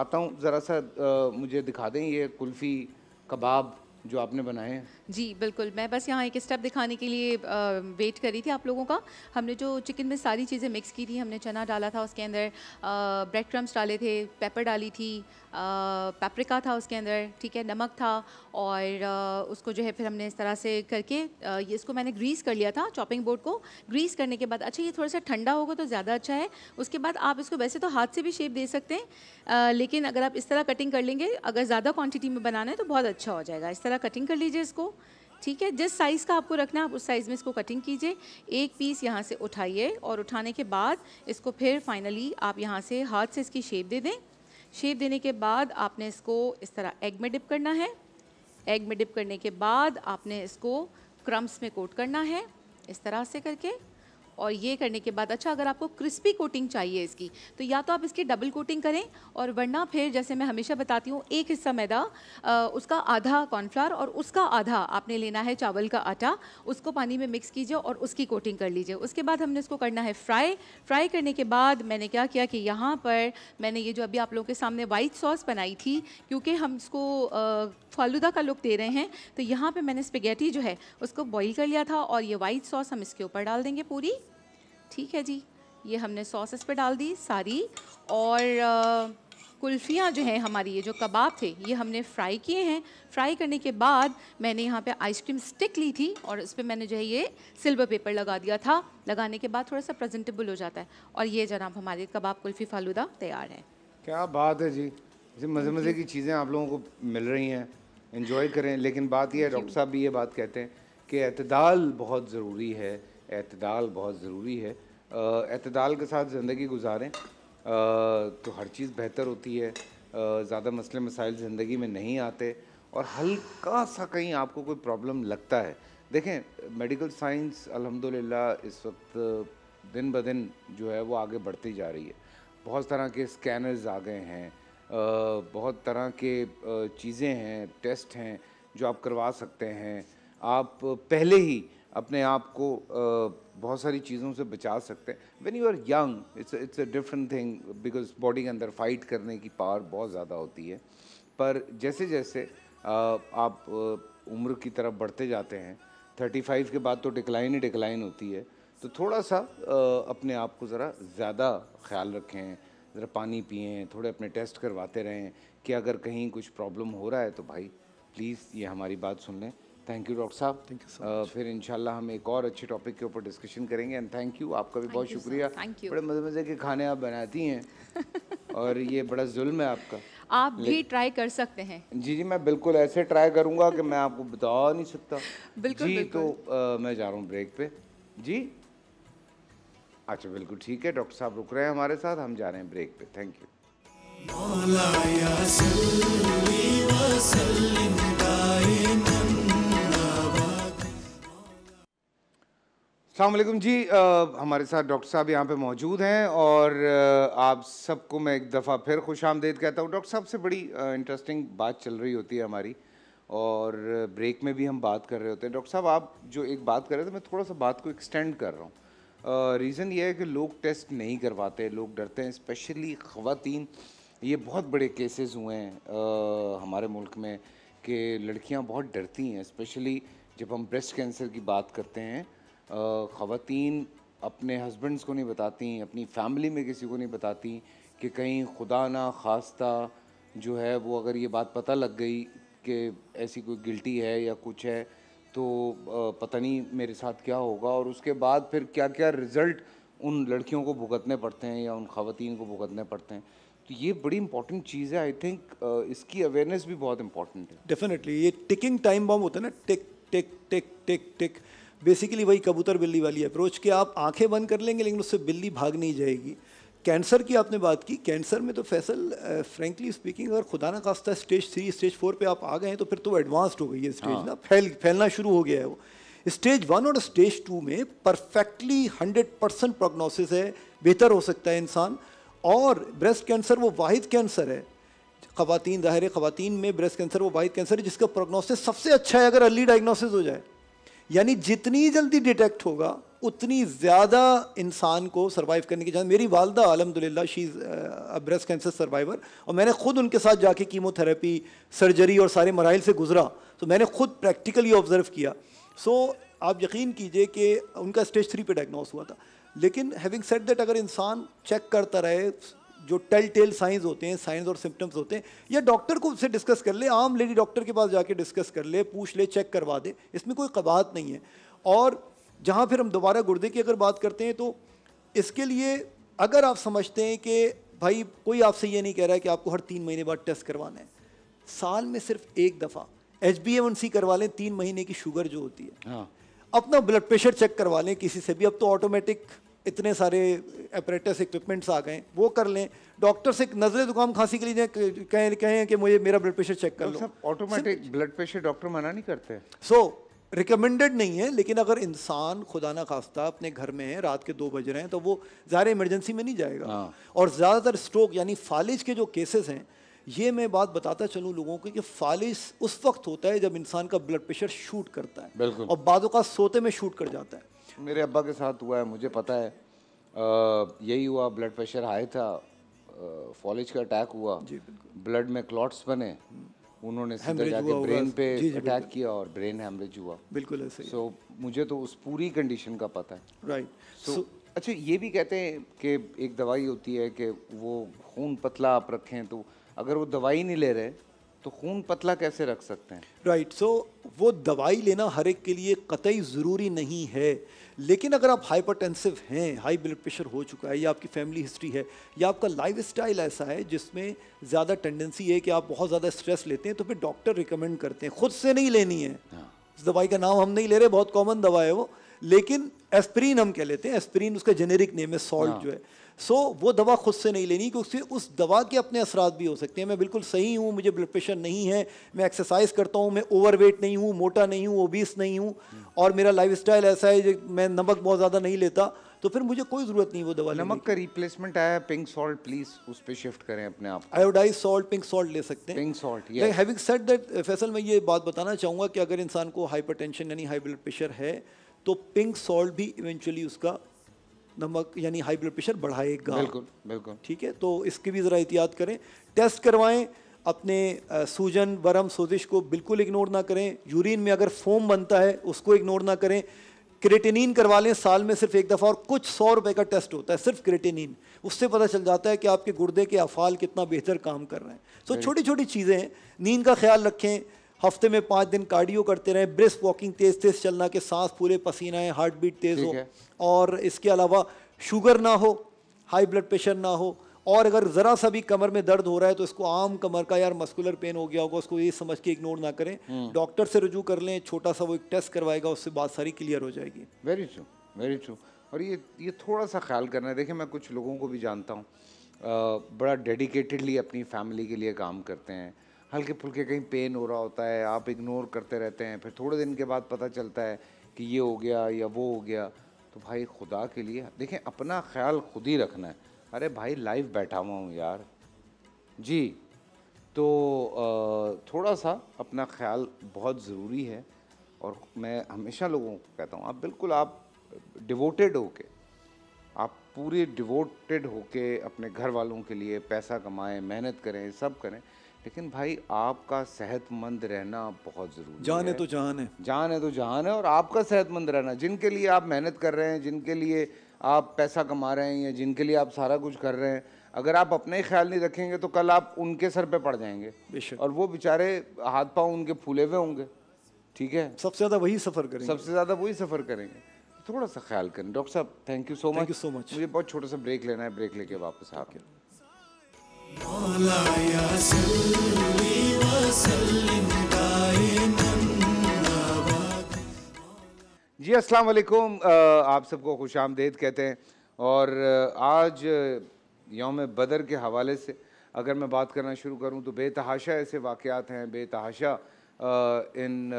आता हूँ ज़रा सा मुझे दिखा दें ये कुल्फ़ी कबाब जो आपने बनाए हैं जी बिल्कुल मैं बस यहाँ एक स्टेप दिखाने के लिए वेट कर रही थी आप लोगों का हमने जो चिकन में सारी चीज़ें मिक्स की थी हमने चना डाला था उसके अंदर ब्रेड क्रम्स डाले थे पेपर डाली थी पेपरिका था उसके अंदर ठीक है नमक था और उसको जो है फिर हमने इस तरह से करके आ, इसको मैंने ग्रीस कर लिया था चॉपिंग बोर्ड को ग्रीस करने के बाद अच्छा ये थोड़ा सा ठंडा होगा तो ज़्यादा अच्छा है उसके बाद आप इसको वैसे तो हाथ से भी शेप दे सकते हैं लेकिन अगर आप इस तरह कटिंग कर लेंगे अगर ज़्यादा क्वान्टिटी में बनाना है तो बहुत अच्छा हो जाएगा इस तरह कटिंग कर लीजिए इसको ठीक है जिस साइज़ का आपको रखना है आप उस साइज़ में इसको कटिंग कीजिए एक पीस यहाँ से उठाइए और उठाने के बाद इसको फिर फाइनली आप यहाँ से हाथ से इसकी शेप दे दें शेप देने के बाद आपने इसको इस तरह एग में डिप करना है एग में डिप करने के बाद आपने इसको क्रम्स में कोट करना है इस तरह से करके और ये करने के बाद अच्छा अगर आपको क्रिस्पी कोटिंग चाहिए इसकी तो या तो आप इसकी डबल कोटिंग करें और वरना फिर जैसे मैं हमेशा बताती हूँ एक हिस्सा मैदा उसका आधा कॉर्नफ्लावर और उसका आधा आपने लेना है चावल का आटा उसको पानी में मिक्स कीजिए और उसकी कोटिंग कर लीजिए उसके बाद हमने इसको करना है फ्राई फ्राई करने के बाद मैंने क्या किया कि यहाँ पर मैंने ये जो अभी आप लोगों के सामने वाइट सॉस बनाई थी क्योंकि हम इसको फालूदा का लुक दे रहे हैं तो यहाँ पे मैंने स्पेगेटी जो है उसको बॉईल कर लिया था और ये वाइट सॉस हम इसके ऊपर डाल देंगे पूरी ठीक है जी ये हमने सॉस इस पर डाल दी सारी और कुल्फियाँ जो हैं हमारी ये जो कबाब थे ये हमने फ्राई किए हैं फ्राई करने के बाद मैंने यहाँ पे आइसक्रीम स्टिक ली थी और उस पर मैंने जो है ये सिल्वर पेपर लगा दिया था लगाने के बाद थोड़ा सा प्रेजेंटेबल हो जाता है और ये जनाब हमारे कबाब कुल्फ़ी फालूदा तैयार है क्या बात है जी मज़े मज़े की चीज़ें आप लोगों को मिल रही हैं इन्जॉय करें लेकिन बात यह है डॉक्टर साहब भी ये बात कहते हैं कि अतदाल बहुत ज़रूरी है अतदाल बहुत ज़रूरी है अतदाल के साथ ज़िंदगी गुजारें तो हर चीज़ बेहतर होती है ज़्यादा मसले मसाइल ज़िंदगी में नहीं आते और हल्का सा कहीं आपको कोई प्रॉब्लम लगता है देखें मेडिकल साइंस अल्हम्दुलिल्लाह इस वक्त दिन ब दिन जो है वो आगे बढ़ती जा रही है बहुत तरह के स्कैनर्स आ गए हैं बहुत तरह के चीज़ें हैं टेस्ट हैं जो आप करवा सकते हैं आप पहले ही अपने आप को बहुत सारी चीज़ों से बचा सकते हैं when you are young it's it's a different thing because body के अंदर फाइट करने की पावर बहुत ज़्यादा होती है पर जैसे जैसे आप उम्र की तरफ बढ़ते जाते हैं थर्टी फाइव के बाद तो डिक्लाइन ही डिक्लाइन होती है तो थोड़ा सा अपने आप को ज़रा ज़्यादा ख्याल रखें ज़रा पानी पिए थोड़े अपने टेस्ट करवाते रहें कि अगर कहीं कुछ प्रॉब्लम हो रहा है तो भाई प्लीज़ ये हमारी बात सुन लें थैंक यू डॉक्टर साहब थैंक यू फिर इनशाला हम एक और अच्छे टॉपिक के ऊपर डिस्कशन करेंगे एंड थैंक यू आपका भी बहुत शुक्रिया थैंक यू बड़े मज़े मज़े के खाने आप बनाती हैं और ये बड़ा जुल्म है आपका आप भी ट्राई कर सकते हैं जी जी मैं बिल्कुल ऐसे ट्राई करूंगा कि मैं आपको बता नहीं सकता बिल्कुल जी तो, बिल्कुल। तो आ, मैं जा रहा हूँ ब्रेक पे जी अच्छा बिल्कुल ठीक है डॉक्टर साहब रुक रहे हैं हमारे साथ हम जा रहे हैं ब्रेक पे थैंक यू अलमैकम जी आ, हमारे साथ डॉक्टर साहब यहाँ पे मौजूद हैं और आप सबको मैं एक दफ़ा फिर खुश आमदेद कहता हूँ डॉक्टर साहब से बड़ी इंटरेस्टिंग बात चल रही होती है हमारी और ब्रेक में भी हम बात कर रहे होते हैं डॉक्टर साहब आप जो एक बात कर रहे थे मैं थोड़ा सा बात को एक्सटेंड कर रहा हूँ रीज़न ये है कि लोग टेस्ट नहीं करवाते लोग डरते हैं स्पेशली ख़वान ये बहुत बड़े केसेस हुए हैं आ, हमारे मुल्क में कि लड़कियां बहुत डरती हैं स्पेशली जब हम ब्रेस्ट कैंसर की बात करते हैं ख़वान अपने हस्बैंड्स को नहीं बताती अपनी फैमिली में किसी को नहीं बताती कि कहीं खुदा ना खास्ता जो है वो अगर ये बात पता लग गई कि ऐसी कोई गिल्टी है या कुछ है तो पता नहीं मेरे साथ क्या होगा और उसके बाद फिर क्या क्या रिज़ल्ट उन लड़कियों को भुगतने पड़ते हैं या उन खातन को भुगतने पड़ते हैं तो ये बड़ी इंपॉर्टेंट चीज़ है आई थिंक इसकी अवेयरनेस भी बहुत इंपॉर्टेंट है डेफिनेटली ये टिकिंग टाइम बॉम्ब होता है ना टिक टिक टिक टिक टिक बेसिकली वही कबूतर बिल्ली वाली अप्रोच कि आप आंखें बंद कर लेंगे लेकिन उससे बिल्ली भाग नहीं जाएगी कैंसर की आपने बात की कैंसर में तो फैसल फ्रेंकली स्पीकिंग अगर खुदा ना खास्ता स्टेज थ्री स्टेज फोर पे आप आ गए हैं तो फिर तो एडवांस्ड हो गई है स्टेज हाँ। ना फैल फैलना शुरू हो गया है वो स्टेज वन और स्टेज टू में परफेक्टली हंड्रेड परसेंट प्रोग्नोसिस है बेहतर हो सकता है इंसान और ब्रेस्ट कैंसर वो वाहिद कैंसर है खातन दायरे खातन में ब्रेस्ट कैंसर वो वाहिद कैंसर है जिसका प्रोग्नोसिस सबसे अच्छा है अगर अर्ली डायग्नोसिस हो जाए यानी जितनी जल्दी डिटेक्ट होगा उतनी ज़्यादा इंसान को सर्वाइव करने की जान मेरी वालदा अलहमदिल्ला she is breast cancer survivor और मैंने ख़ुद उनके साथ जाके कीमोथेरेपी सर्जरी और सारे मराइल से गुजरा तो मैंने ख़ुद प्रैक्टिकली ऑब्ज़र्व किया सो आप यकीन कीजिए कि उनका स्टेज थ्री पे डायग्नोस हुआ था लेकिन हैविंग सेट दैट अगर इंसान चेक करता रहे जो टेल टेल साइंस होते हैं साइंस और सिम्टम्स होते हैं या डॉक्टर को उससे डिस्कस कर ले आम लेडी डॉक्टर के पास जाके डिस्कस कर ले पूछ ले चेक करवा दे इसमें कोई कबात नहीं है और जहाँ फिर हम दोबारा गुर्दे की अगर बात करते हैं तो इसके लिए अगर आप समझते हैं कि भाई कोई आपसे ये नहीं कह रहा है कि आपको हर तीन महीने बाद टेस्ट करवाना है साल में सिर्फ एक दफ़ा एच बी एम सी करवा लें तीन महीने की शुगर जो होती है हाँ। अपना ब्लड प्रेशर चेक करवा लें किसी से भी अब तो ऑटोमेटिक इतने सारे अपरेटस इक्विपमेंट्स आ गए वो कर लें डॉक्टर से नजर जुकाम खांसी के लिए कहें कहें कि मुझे मेरा ब्लड प्रेशर चेक कर तो लो ऑटोमेटिक ब्लड प्रेशर डॉक्टर मना नहीं करते सो so, रिकमेंडेड नहीं है लेकिन अगर इंसान खुदा ना खास्ता अपने घर में है रात के दो बज रहे हैं तो वो ज़ाहिर इमरजेंसी में नहीं जाएगा हाँ। और ज़्यादातर स्ट्रोक यानी फालिज के जो केसेस हैं ये मैं बात बताता चलूँ लोगों को कि फालिज उस वक्त होता है जब इंसान का ब्लड प्रेशर शूट करता है बिल्कुल और बाद का सोते में शूट कर जाता है मेरे अब्बा के साथ हुआ है मुझे पता है यही हुआ ब्लड प्रेशर हाई था फॉलिज का अटैक हुआ जी बिल्कुल ब्लड में क्लॉट्स बने उन्होंने सीधा जाके ब्रेन पे अटैक किया और ब्रेन हैमरेज हुआ बिल्कुल ऐसे सो so, मुझे तो उस पूरी कंडीशन का पता है राइट right. सो so, अच्छा ये भी कहते हैं कि एक दवाई होती है कि वो खून पतला आप रखें तो अगर वो दवाई नहीं ले रहे तो खून पतला कैसे रख सकते हैं राइट right, सो so, वो दवाई लेना हर एक के लिए कतई ज़रूरी नहीं है लेकिन अगर आप हाइपरटेंसिव हैं हाई ब्लड प्रेशर हो चुका है या आपकी फैमिली हिस्ट्री है या आपका लाइफ स्टाइल ऐसा है जिसमें ज़्यादा टेंडेंसी है कि आप बहुत ज़्यादा स्ट्रेस लेते हैं तो फिर डॉक्टर रिकमेंड करते हैं खुद से नहीं लेनी है हाँ। इस दवाई का नाम हम नहीं ले रहे बहुत कॉमन दवा है वो लेकिन एस्प्रीन हम कह लेते हैं एस्प्रीन उसका जेनेरिक नेम है सॉल्ट हाँ। जो है सो so, वो दवा खुद से नहीं लेनी क्योंकि उस दवा के अपने असरा भी हो सकते हैं मैं बिल्कुल सही हूँ मुझे ब्लड प्रेशर नहीं है मैं एक्सरसाइज करता हूँ मैं ओवरवेट नहीं हूँ मोटा नहीं हूँ ओबीस नहीं हूँ हम्म। और मेरा लाइफ ऐसा है जो मैं नमक बहुत ज़्यादा नहीं लेता तो फिर मुझे कोई ज़रूरत नहीं वो दवा नमक का रिप्लेसमेंट आया पिंक सॉल्ट प्लीज़ उस पर शिफ्ट करें अपने आप आयोडाइज सॉल्ट पिंक सॉल्ट ले सकते हैं pink salt having set that फैसल मैं ये बात बताना चाहूँगा कि अगर इंसान को हाइपर यानी हाई ब्लड प्रेशर है तो पिंक सॉल्ट भी इवेंचुअली उसका नमक यानी हाई ब्लड प्रेशर बढ़ाएगा बिल्कुल बिल्कुल ठीक है तो इसके भी ज़रा एहतियात करें टेस्ट करवाएं अपने सूजन वरम सोजिश को बिल्कुल इग्नोर ना करें यूरिन में अगर फोम बनता है उसको इग्नोर ना करें क्रेटेनिन करवा लें साल में सिर्फ एक दफ़ा और कुछ सौ रुपए का टेस्ट होता है सिर्फ क्रेटिनिन उससे पता चल जाता है कि आपके गुर्दे के अफाल कितना बेहतर काम कर रहे हैं सो छोटी छोटी चीज़ें हैं नींद का ख्याल रखें हफ्ते में पाँच दिन कार्डियो करते रहें ब्रिस्क वॉकिंग तेज़ तेज़ चलना के सांस पूरे पसीना है हार्ट बीट तेज़ हो और इसके अलावा शुगर ना हो हाई ब्लड प्रेशर ना हो और अगर ज़रा सा भी कमर में दर्द हो रहा है तो इसको आम कमर का यार मस्कुलर पेन हो गया होगा उसको ये समझ के इग्नोर ना करें डॉक्टर हम्म। से रजू कर लें छोटा सा वो एक टेस्ट करवाएगा उससे बात सारी क्लियर हो जाएगी वेरी ट्रू वेरी ट्रू और ये ये थोड़ा सा ख्याल करना है देखिए मैं कुछ लोगों को भी जानता हूँ बड़ा डेडिकेटेडली अपनी फैमिली के लिए काम करते हैं हल्के फुल्के कहीं पेन हो रहा होता है आप इग्नोर करते रहते हैं फिर थोड़े दिन के बाद पता चलता है कि ये हो गया या वो हो गया तो भाई खुदा के लिए देखें अपना ख्याल खुद ही रखना है अरे भाई लाइव बैठा हुआ हूँ यार जी तो थोड़ा सा अपना ख्याल बहुत ज़रूरी है और मैं हमेशा लोगों को कहता हूँ आप बिल्कुल आप डिवोटेड हो के आप पूरे डिवोटेड के अपने घर वालों के लिए पैसा कमाएं मेहनत करें सब करें लेकिन भाई आपका सेहतमंद रहना बहुत ज़रूरी है जान है तो जान है जान है तो जान है और आपका सेहतमंद रहना जिनके लिए आप मेहनत कर रहे हैं जिनके लिए आप पैसा कमा रहे हैं या जिनके लिए आप सारा कुछ कर रहे हैं अगर आप अपना ही ख्याल नहीं रखेंगे तो कल आप उनके सर पे पड़ जाएंगे और वो बेचारे हाथ पाँव उनके फूले हुए होंगे ठीक है सबसे ज़्यादा वही सफ़र करेंगे सबसे ज़्यादा वही सफ़र करेंगे थोड़ा सा ख्याल करें डॉक्टर साहब thank you so much so much मुझे बहुत छोटा सा ब्रेक लेना है ब्रेक लेके वापस आप जी अस्सलाम वालेकुम आप सबको खुश आमदेद कहते हैं और आज योम बदर के हवाले से अगर मैं बात करना शुरू करूं तो बेतहाशा ऐसे वाक़ात हैं बेतहाशा इन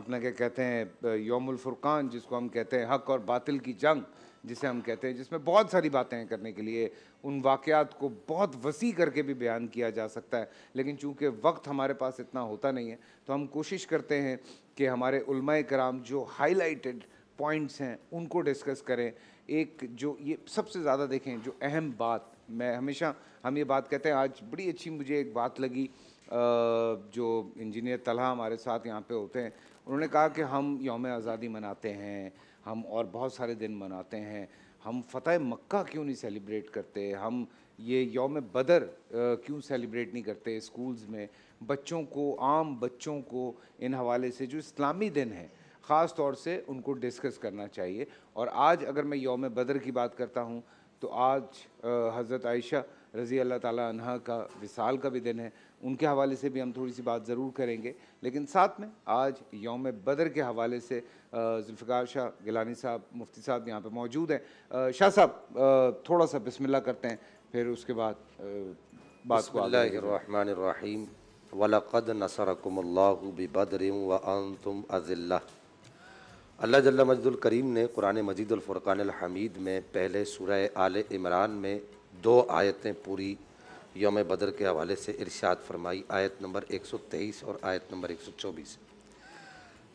अपना क्या कहते हैं योमुलफ़ुरक़ान जिसको हम कहते हैं हक और बातिल की जंग जिसे हम कहते हैं जिसमें बहुत सारी बातें करने के लिए उन वाक़ात को बहुत वसी करके भी बयान किया जा सकता है लेकिन चूँकि वक्त हमारे पास इतना होता नहीं है तो हम कोशिश करते हैं कि हमारे उलमा कराम जो हाईलाइट पॉइंट्स हैं उनको डिस्कस करें एक जो ये सबसे ज़्यादा देखें जो अहम बात मैं हमेशा हम ये बात कहते हैं आज बड़ी अच्छी मुझे एक बात लगी जो इंजीनियर तलहा हमारे साथ यहाँ पे होते हैं उन्होंने कहा कि हम योम आज़ादी मनाते हैं हम और बहुत सारे दिन मनाते हैं हम फ़तह मक्का क्यों नहीं सेलिब्रेट करते हम ये योम बदर क्यों सेलिब्रेट नहीं करते स्कूल्स में बच्चों को आम बच्चों को इन हवाले से जो इस्लामी दिन है ख़ास तौर से उनको डिस्कस करना चाहिए और आज अगर मैं योम बदर की बात करता हूँ तो आज हज़रत आयशा रज़ी अल्लाह तह का विसाल का भी दिन है उनके हवाले से भी हम थोड़ी सी बात ज़रूर करेंगे लेकिन साथ में आज योम बदर के हवाले से जुल्फ़िकार शाह गिलानी साहब मुफ्ती साहब यहाँ पे मौजूद हैं शाह साहब थोड़ा सा बिस्मिल्लाह करते हैं फिर उसके बाद बसमीम वलक़द नसरकमल्लाबदर वन तुम अज़िल्ला अल्लाह जल्ला मजदुल करीम ने कुरान मजीदुल्फ़ुरक़ान हमीद में पहले सूरह आल इमरान में दो आयतें पूरी योम बदर के हवाले से इरशाद फरमाई आयत नंबर 123 और आयत नंबर 124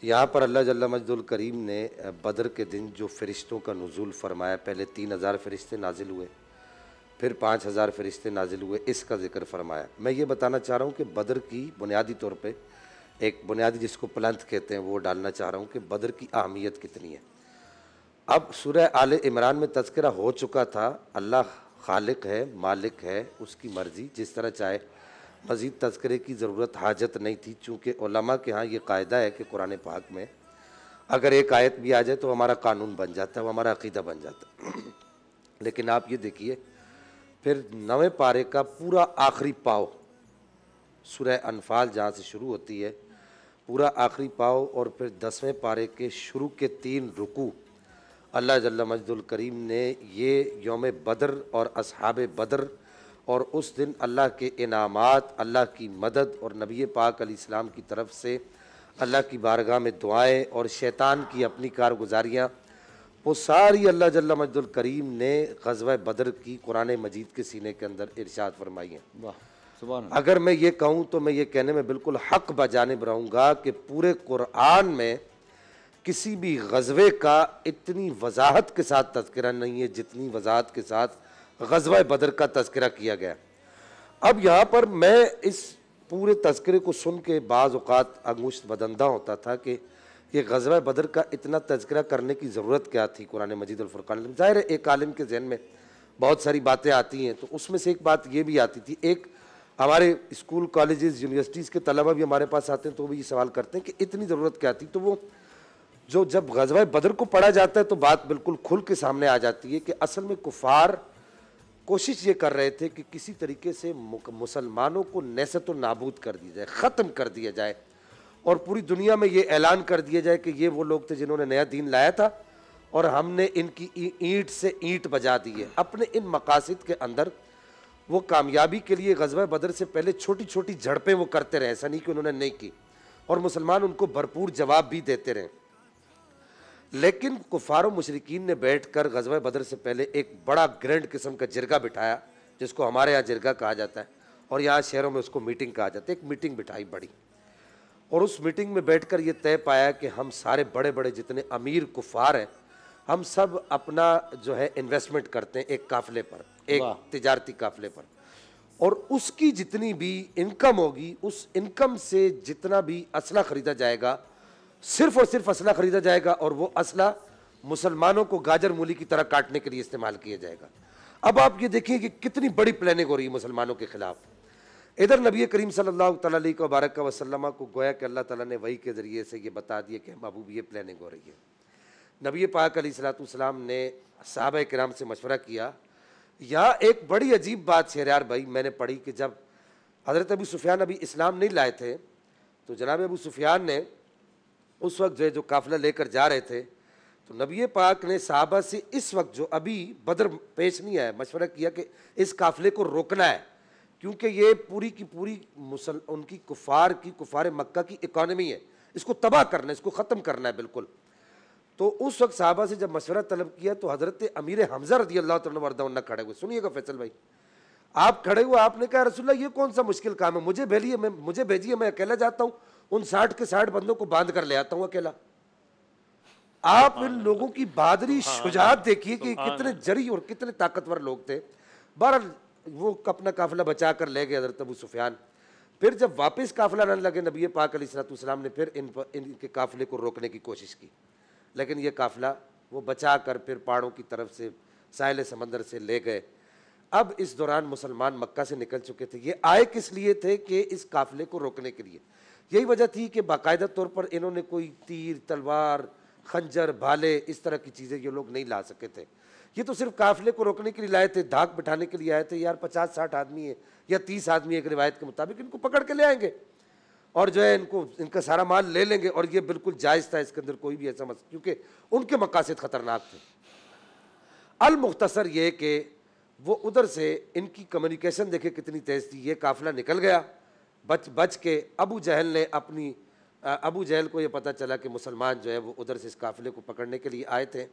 यहाँ पर अल्लाह जल्ला मजदुल करीम ने बदर के दिन जो फरिश्तों का नज़ुल फरमाया पहले तीन हज़ार फरिश्ते नाजिल हुए फिर पाँच हज़ार फरिश्ते नाजिल हुए इसका जिक्र फरमाया मैं ये बताना चाह रहा हूँ कि बदर की बुनियादी तौर पर एक बुनियादी जिसको प्लंथ कहते हैं वो डालना चाह रहा हूँ कि बदर की अहमियत कितनी है अब सूर्य आल इमरान में तस्करा हो चुका था अल्लाह खालिक है मालिक है उसकी मर्ज़ी जिस तरह चाहे मज़ीद तस्करे की ज़रूरत हाजत नहीं थी चूँकि ओलमा के यहाँ ये कायदा है कि कुरान पाक में अगर एक आयत भी आ जाए तो हमारा कानून बन जाता है वो हमारा अकीदा बन जाता है लेकिन आप ये देखिए फिर नवे पारे का पूरा आखिरी पाव सुरह अनफाल जहाँ से शुरू होती है पूरा आखिरी पाव और फिर दसवें पारे के शुरू के तीन रुकू अल्लाह जल्ला मजदुल करीम ने ये योम बदर और अब बदर और उस दिन अल्लाह के इनामात अल्लाह की मदद और नबी पाक अलीसलाम की तरफ से अल्लाह की बारगाह में दुआएं और शैतान की अपनी कारगुजारियाँ वो सारी अल्लाह जल्ला मजदुल करीम ने गजब बदर की कुरान मजीद के सीने के अंदर इर्शाद फरमाई है अगर मैं ये कहूँ तो मैं ये कहने में बिल्कुल हक बजानब रहूँगा कि पूरे कुरान में किसी भी गजबे का इतनी वजाहत के साथ तस्करा नहीं है जितनी वजाहत के साथ गजवा बदर का तस्करा किया गया अब यहाँ पर मैं इस पूरे तस्करे को सुन के बाज़ात अंगुश बदंदा होता था कि ये गजवा बदर का इतना तस्करा करने की ज़रूरत क्या थी कुरान मजीद अलफ़ुरक़ान ज़ाहिर है एक आलिम के जहन में बहुत सारी बातें आती हैं तो उसमें से एक बात ये भी आती थी एक हमारे स्कूल कॉलेज यूनिवर्सिटीज़ के तलबा भी हमारे पास आते हैं तो वो ये सवाल करते हैं कि इतनी ज़रूरत क्या थी तो वो जो जब गजवा बदर को पढ़ा जाता है तो बात बिल्कुल खुल के सामने आ जाती है कि असल में कुफ़ार कोशिश ये कर रहे थे कि किसी तरीके से मुसलमानों को तो नाबूद कर दिया जाए ख़त्म कर दिया जाए और पूरी दुनिया में ये ऐलान कर दिया जाए कि ये वो लोग थे जिन्होंने नया दीन लाया था और हमने इनकी ईंट से ईंट बजा दी है अपने इन मकासद के अंदर वो कामयाबी के लिए गजबा बदर से पहले छोटी छोटी झड़पें वो करते रहे ऐसा नहीं कि उन्होंने नहीं की और मुसलमान उनको भरपूर जवाब भी देते रहे लेकिन कुफार मशरकिन ने बैठ कर गजब बदर से पहले एक बड़ा ग्रैंड किस्म का जिरगा बिठाया जिसको हमारे यहाँ जिरगा कहा जाता है और यहाँ शहरों में उसको मीटिंग कहा जाता है एक मीटिंग बिठाई बड़ी और उस मीटिंग में बैठकर ये तय पाया कि हम सारे बड़े बड़े जितने अमीर कुफार हैं हम सब अपना जो है इन्वेस्टमेंट करते हैं एक काफिले पर एक तजारती काफिले पर और उसकी जितनी भी इनकम होगी उस इनकम से जितना भी असला ख़रीदा जाएगा सिर्फ और सिर्फ असला खरीदा जाएगा और वो असला मुसलमानों को गाजर मूली की तरह काटने के लिए इस्तेमाल किया जाएगा अब आप ये देखिए कि कितनी बड़ी प्लानिंग हो रही है मुसलमानों के खिलाफ इधर नबी करीम सल्लल्लाहु अलैहि वबारक वसल्लम को गोया कि अल्लाह ताला ने वही के ज़रिए से ये बता दिया कि महबूब ये प्लानिंग हो रही है नबी पाक अली सलाम ने साहब कराम से मशवरा किया यहाँ एक बड़ी अजीब बात यार भाई मैंने पढ़ी कि जब हज़रत अबू सुफियान अभी इस्लाम नहीं लाए थे तो जनाब अबू सुफियान ने उस वक्त जो है जो काफिला लेकर जा रहे थे तो नबी पाक ने साहबा से इस वक्त जो अभी बदर पेश नहीं आया मशवरा किया कि इस काफिले को रोकना है क्योंकि ये पूरी की पूरी मुसल उनकी कुफार की कुफार मक्का की इकानमी है इसको तबाह करना है इसको ख़त्म करना है बिल्कुल तो उस वक्त साहबा से जब मशवरा तलब किया तो हज़रत अमीर हमजा रदी अल्लाह तरदा खड़े हुए सुनिएगा फैसल भाई आप खड़े हुए आपने कहा रसुल्ला ये कौन सा मुश्किल काम है मुझे भेजिए मैं मुझे भेजिए मैं अकेला जाता हूँ उन साठ के साठ बंदों को बांध कर ले आता हूं अकेला आप इन लोगों की बहादुरी शुजात देखिए कि कितने जरी और कितने ताकतवर लोग थे बार वो अपना काफिला बचा कर ले गए हजरत अबू सुफियान फिर जब वापस काफिला न लगे नबी पाक सलाम ने फिर इन पर इनके काफिले को रोकने की कोशिश की लेकिन ये काफिला वो बचा कर फिर पहाड़ों की तरफ से साहिल समंदर से ले गए अब इस दौरान मुसलमान मक्का से निकल चुके थे ये आए किस लिए थे कि इस काफिले को रोकने के लिए यही वजह थी कि बाकायदा तौर पर इन्होंने कोई तीर तलवार खंजर भाले इस तरह की चीज़ें ये लोग नहीं ला सके थे ये तो सिर्फ काफिले को रोकने के लिए लाए थे धाक बिठाने के लिए आए थे यार पचास साठ आदमी है या तीस आदमी एक रिवायत के मुताबिक इनको पकड़ के ले आएंगे और जो है इनको इनका सारा माल ले लेंगे और ये बिल्कुल जायज़ था इसके अंदर कोई भी ऐसा मस क्योंकि उनके मकासद ख़तरनाक थे अलमुख्तसर ये कि वो उधर से इनकी कम्युनिकेशन देखे कितनी तेज़ थी ये काफिला निकल गया बच बच के अबू जहल ने अपनी अबू जहल को ये पता चला कि मुसलमान जो है वो उधर से इस काफ़िले को पकड़ने के लिए आए थे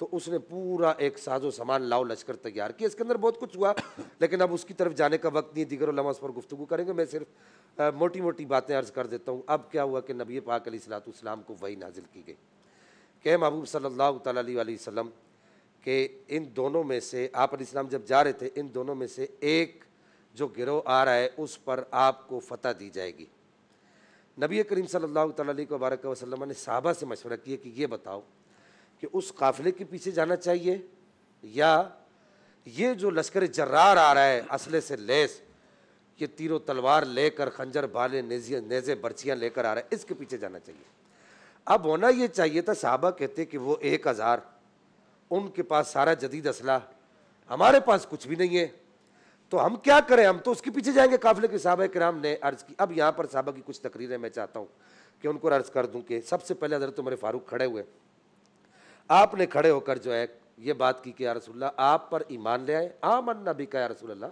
तो उसने पूरा एक साजो सामान लाओ लश्कर तैयार किया इसके अंदर बहुत कुछ हुआ लेकिन अब उसकी तरफ जाने का वक्त नहीं दीगर उस पर गुफ्तु करेंगे मैं सिर्फ मोटी मोटी बातें अर्ज़ कर देता हूँ अब क्या हुआ कि नबी पाक सलाम को वही नाजिल की गई के महबूब अलैहि वसल्लम के इन दोनों में से आप इस्लाम जब जा रहे थे इन दोनों में से एक जो गिरोह आ रहा है उस पर आपको फतह दी जाएगी नबी करीम सल्लल्लाहु अलैहि वबारक वसल्लम ने साहबा से मशवरा किया कि ये बताओ कि उस काफ़िले के पीछे जाना चाहिए या ये जो लश्कर जर्रार आ रहा है असले से लेस ये तीरों तलवार लेकर खंजर बाले नेजे नेजे बर्चियाँ लेकर आ रहा है इसके पीछे जाना चाहिए अब होना ये चाहिए था साहबा कहते कि वो एक हज़ार उनके पास सारा जदीद असला हमारे पास कुछ भी नहीं है तो हम क्या करें हम तो उसके पीछे जाएंगे काफिले के साहब कराम ने अर्ज की अब यहाँ पर साहबा की कुछ तकरीरें मैं चाहता हूँ कि उनको अर्ज कर दूँ कि सबसे पहले हजरत उमर फारूक खड़े हुए आपने खड़े होकर जो है ये बात की कि या रसोल्ला आप पर ईमान ले आए आम अन्ना भी क्या रसोल्ला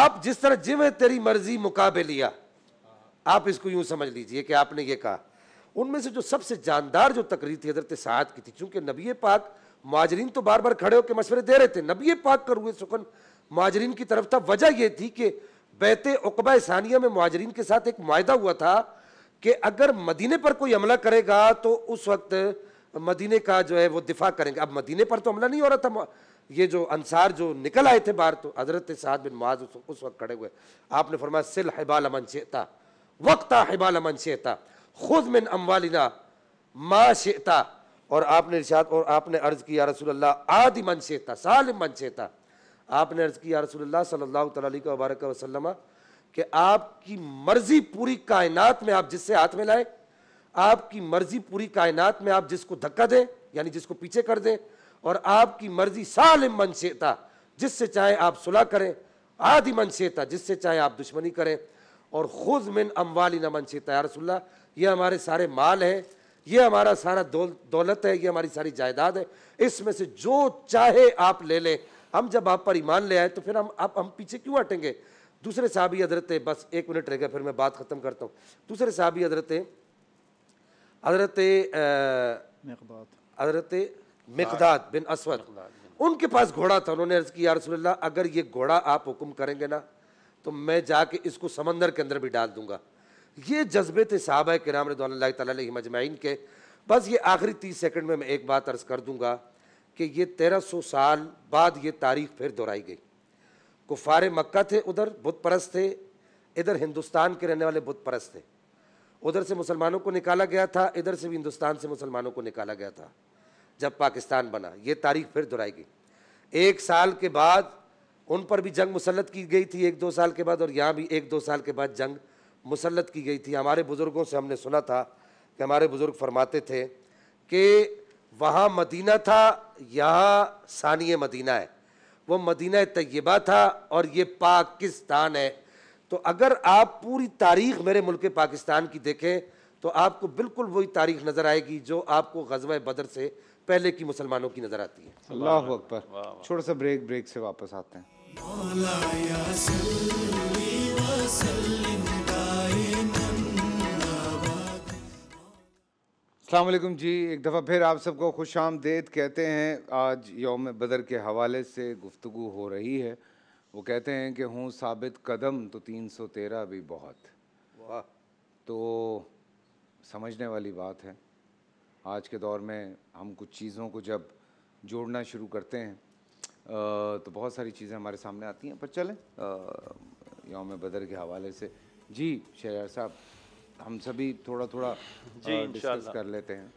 आप जिस तरह जिमें तेरी मर्जी मुकाबे लिया आप इसको यूं समझ लीजिए कि आपने ये कहा उनमें से जो सबसे जानदार जो तकरीर थी हजरत साहद की थी चूंकि नबी पाक माजरीन तो बार बार खड़े होकर मशवरे दे रहे थे नबी पाक कर हुए सुखन महाजरीन की तरफ था वजह यह थी कि बैत अकबा सानिया में महाजरीन के साथ एक माहा हुआ था कि अगर मदीने पर कोई हमला करेगा तो उस वक्त मदीने का जो है वो दिफा करेंगे अब मदीने पर तो हमला नहीं हो रहा था ये जो अंसार जो निकल आए थे बाहर तो हजरत साहद बिन माज उस वक्त खड़े हुए आपने फरमाया सिल हिबाल अमन शेता वक्त हिबाल अमन शेता खुद मिन अम्बालिना माँ शेता और आपने और आपने अर्ज़ किया रसूल अल्लाह आदि मन शेता साल मन शेता आपने अर्ज़ किया रसोल्ला सल्ला तबारक वसलम कि आपकी मर्ज़ी पूरी कायनात में आप जिससे हाथ में लाए आपकी मर्ज़ी पूरी कायनात में आप जिसको धक्का दें यानी जिसको पीछे कर दें और आपकी मर्ज़ी सालिम शेता जिससे चाहे आप सुलह करें आदि शेता जिससे चाहे आप दुश्मनी करें और ख़ुद मिन अम्वाली न शेता या रसोल्ला ये हमारे सारे माल हैं ये हमारा सारा दौलत है ये हमारी सारी जायदाद है इसमें से जो चाहे आप ले लें हम जब आप पर ईमान ले आए तो फिर हम आप हम पीछे क्यों हटेंगे दूसरे साहबी हजरत बस एक मिनट गया फिर मैं बात ख़त्म करता हूँ दूसरे साहबी हजरत हजरत हजरत मकदाद बिन असवद उनके पास घोड़ा था उन्होंने अर्ज़ किया रसोल्ला अगर ये घोड़ा आप हुक्म करेंगे ना तो मैं जाके इसको समंदर के अंदर भी डाल दूंगा ये जज्बे थे साहब कराम रद्ला तजमैन के बस ये आखिरी तीस सेकंड में मैं एक बात अर्ज़ कर दूंगा कि ये तेरह सौ साल बाद ये तारीख फिर दोहराई गई कुफार मक्का थे उधर बुत परस्त थे इधर हिंदुस्तान के रहने वाले बुत परस्त थे उधर से मुसलमानों को निकाला गया था इधर से भी हिंदुस्तान से मुसलमानों को निकाला गया था जब पाकिस्तान बना ये तारीख फिर दोहराई गई एक साल के बाद उन पर भी जंग मुसलत की गई थी एक दो साल के बाद और यहाँ भी एक दो साल के बाद जंग मुसलत की गई थी हमारे बुज़ुर्गों से हमने सुना था कि हमारे बुज़ुर्ग फरमाते थे कि वहाँ मदीना था यहाँ सानिय मदीना है वो मदीना तय्यबा था और ये पाकिस्तान है तो अगर आप पूरी तारीख मेरे मुल्क पाकिस्तान की देखें तो आपको बिल्कुल वही तारीख नज़र आएगी जो आपको गजब बदर से पहले की मुसलमानों की नज़र आती है अल्लाह अकबर छोटा सा ब्रेक ब्रेक से वापस आते हैं अल्लाम जी एक दफ़ा फिर आप सबको खुश आमदेद कहते हैं आज योम बदर के हवाले से गुफ्तु हो रही है वो कहते हैं कि हूँ साबित कदम तो तीन सौ तेरह भी बहुत वाह तो समझने वाली बात है आज के दौर में हम कुछ चीज़ों को जब जोड़ना शुरू करते हैं तो बहुत सारी चीज़ें हमारे सामने आती हैं पर चलें योम बदर के हवाले से जी शहर साहब हम सभी थोड़ा थोड़ा जी डिस्कस कर लेते हैं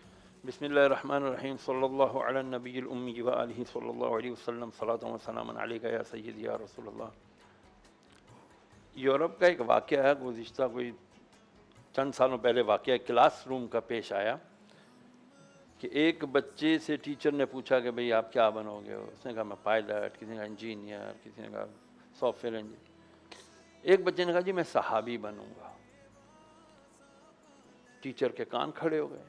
बिसमीम सल्लाबी वही वसल्लम सलाम या सैद या रसोल्ला यूरोप का एक वाक़ है गुज्त कोई चंद सालों पहले वाक़ क्लास रूम का पेश आया कि एक बच्चे से टीचर ने पूछा कि भाई आप क्या बनोगे उसने कहा मैं पायलट किसी ने कहा इंजीनियर किसी ने कहा सॉफ्टवेयर इंजीनियर एक बच्चे ने कहा जी मैं सहाबी बनूँगा टीचर के कान खड़े हो गए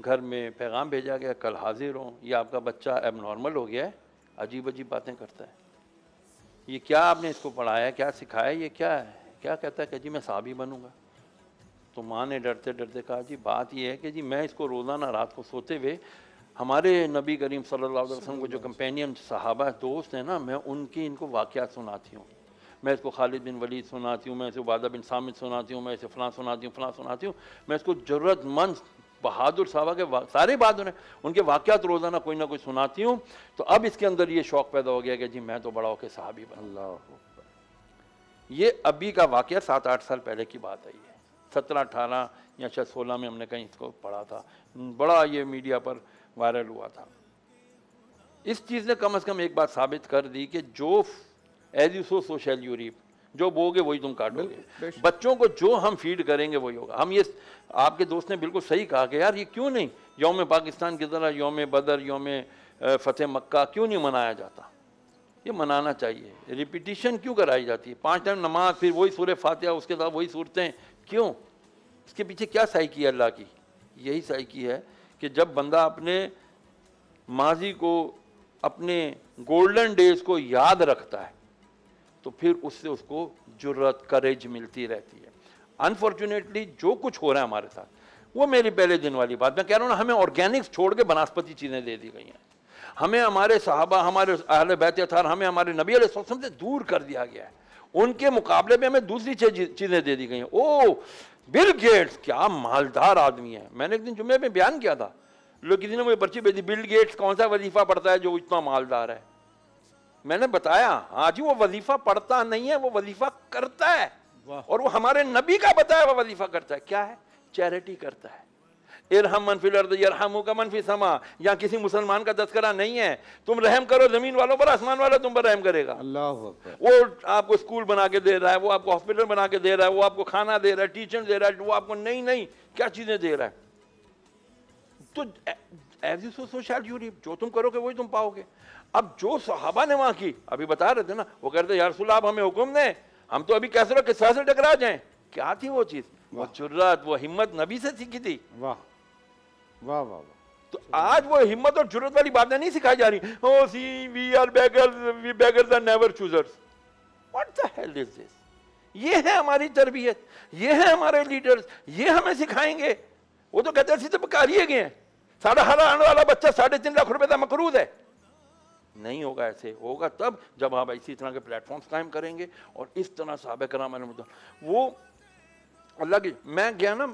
घर में पैगाम भेजा गया कल हाजिर हों या आपका बच्चा एब नॉर्मल हो गया है अजीब अजीब बातें करता है ये क्या आपने इसको पढ़ाया क्या सिखाया ये क्या है क्या कहता है कि जी मैं साबी बनूँगा तो माँ ने डरते डरते कहा जी बात ये है कि जी मैं इसको रोज़ाना रात को सोते हुए हमारे नबी करीम सल्लल्लाहु अलैहि वसल्लम को जो कंपेनियन सहाबा दोस्त हैं ना मैं उनकी इनको वाक़ सुनाती हूँ मैं इसको खालिद बिन वलीद सुनाती हूँ मैं इसे वादा बिन सामिद सुनाती हूँ मैं इसे फ़लाँ सुनाती हूँ फ़लाँ सुनाती हूँ मैं इसको ज़रूरतमंद बहादुर साहबा के सारे बहादुर हैं उनके वाक़ात रोज़ाना कोई ना कोई सुनाती हूँ तो अब इसके अंदर ये शौक़ पैदा हो गया कि जी मैं तो बड़ा होकर साहबी अल्लाह ये अभी का वाक़ सात आठ साल पहले की बात है ये सत्रह अठारह या शायद सोलह में हमने कहीं इसको पढ़ा था बड़ा ये मीडिया पर वायरल हुआ था इस चीज़ ने कम अज़ कम एक बात साबित कर दी कि जो as you sow so shall you reap जो बोगे वही तुम काटोगे बच्चों को जो हम फीड करेंगे वही होगा हम ये आपके दोस्त ने बिल्कुल सही कहा कि यार ये क्यों नहीं योम पाकिस्तान की तरह योम बदर योम फ़तेह मक्का क्यों नहीं मनाया जाता ये मनाना चाहिए रिपीटिशन क्यों कराई जाती है पांच टाइम नमाज फिर वही सूर फातिहा उसके साथ वही सूरतें क्यों इसके पीछे क्या साइकी है अल्लाह की यही साइकी है कि जब बंदा अपने माजी को अपने गोल्डन डेज को याद रखता है तो फिर उससे उसको जरूरत करेज मिलती रहती है अनफॉर्चुनेटली जो कुछ हो रहा है हमारे साथ वो मेरी पहले दिन वाली बात मैं कह रहा हूँ ना हमें ऑर्गेनिक्स छोड़ के बनास्पति चीज़ें दे दी गई हैं हमें हमारे साहबा हमारे अहल बैत थार हमें हमारे नबी वसल्लम से दूर कर दिया गया है उनके मुकाबले में हमें दूसरी चीज़ें दे दी गई हैं ओ बिल गेट्स क्या मालदार आदमी है मैंने एक दिन जुम्मे में बयान किया था लोग किसी ने मुझे पर्ची भेजी बिल गेट्स कौन सा वजीफा पड़ता है जो इतना मालदार है मैंने बताया आज वो वजीफा पढ़ता नहीं है वो वजीफा करता है और वो हमारे नबी का बताया वो वजीफा करता है क्या है चैरिटी करता है इरहम मनफिल यरहमू का मनफी समा या किसी मुसलमान का तस्करा नहीं है तुम रहम करो जमीन वालों पर आसमान वाला तुम पर रहम करेगा अल्लाह वो आपको स्कूल बना के दे रहा है वो आपको हॉस्पिटल बना के दे रहा है वो आपको खाना दे रहा है टीचर दे रहा है वो आपको नई नई क्या चीज़ें दे रहा है तो as you sow so shall you reap जो तुम करोगे वही तुम पाओगे अब जो सहाबा ने वहां की अभी बता रहे थे ना वो कह रहे थे आप हमें हुक्म दें हम तो अभी कैसे किस से टकरा जाए क्या थी वो चीज़ वो जुर्रत वो हिम्मत नबी से सीखी थी वाह वाह वाह वा। तो आज वो हिम्मत और जुर्रत वाली बातें नहीं सिखाई जा रही oh see we are beggars we beggars are never choosers what the hell is this ये है हमारी तरबियत ये है हमारे लीडर्स ये हमें सिखाएंगे वो तो कहते हैं सीधे पकारिए गए हैं साढ़े हर आने वाला बच्चा साढ़े तीन लाख रुपए का मकरूज है नहीं होगा ऐसे होगा तब जब आप इसी तरह के प्लेटफॉर्म्स कायम करेंगे और इस तरह साहब कराम वो अलग मैं गया ना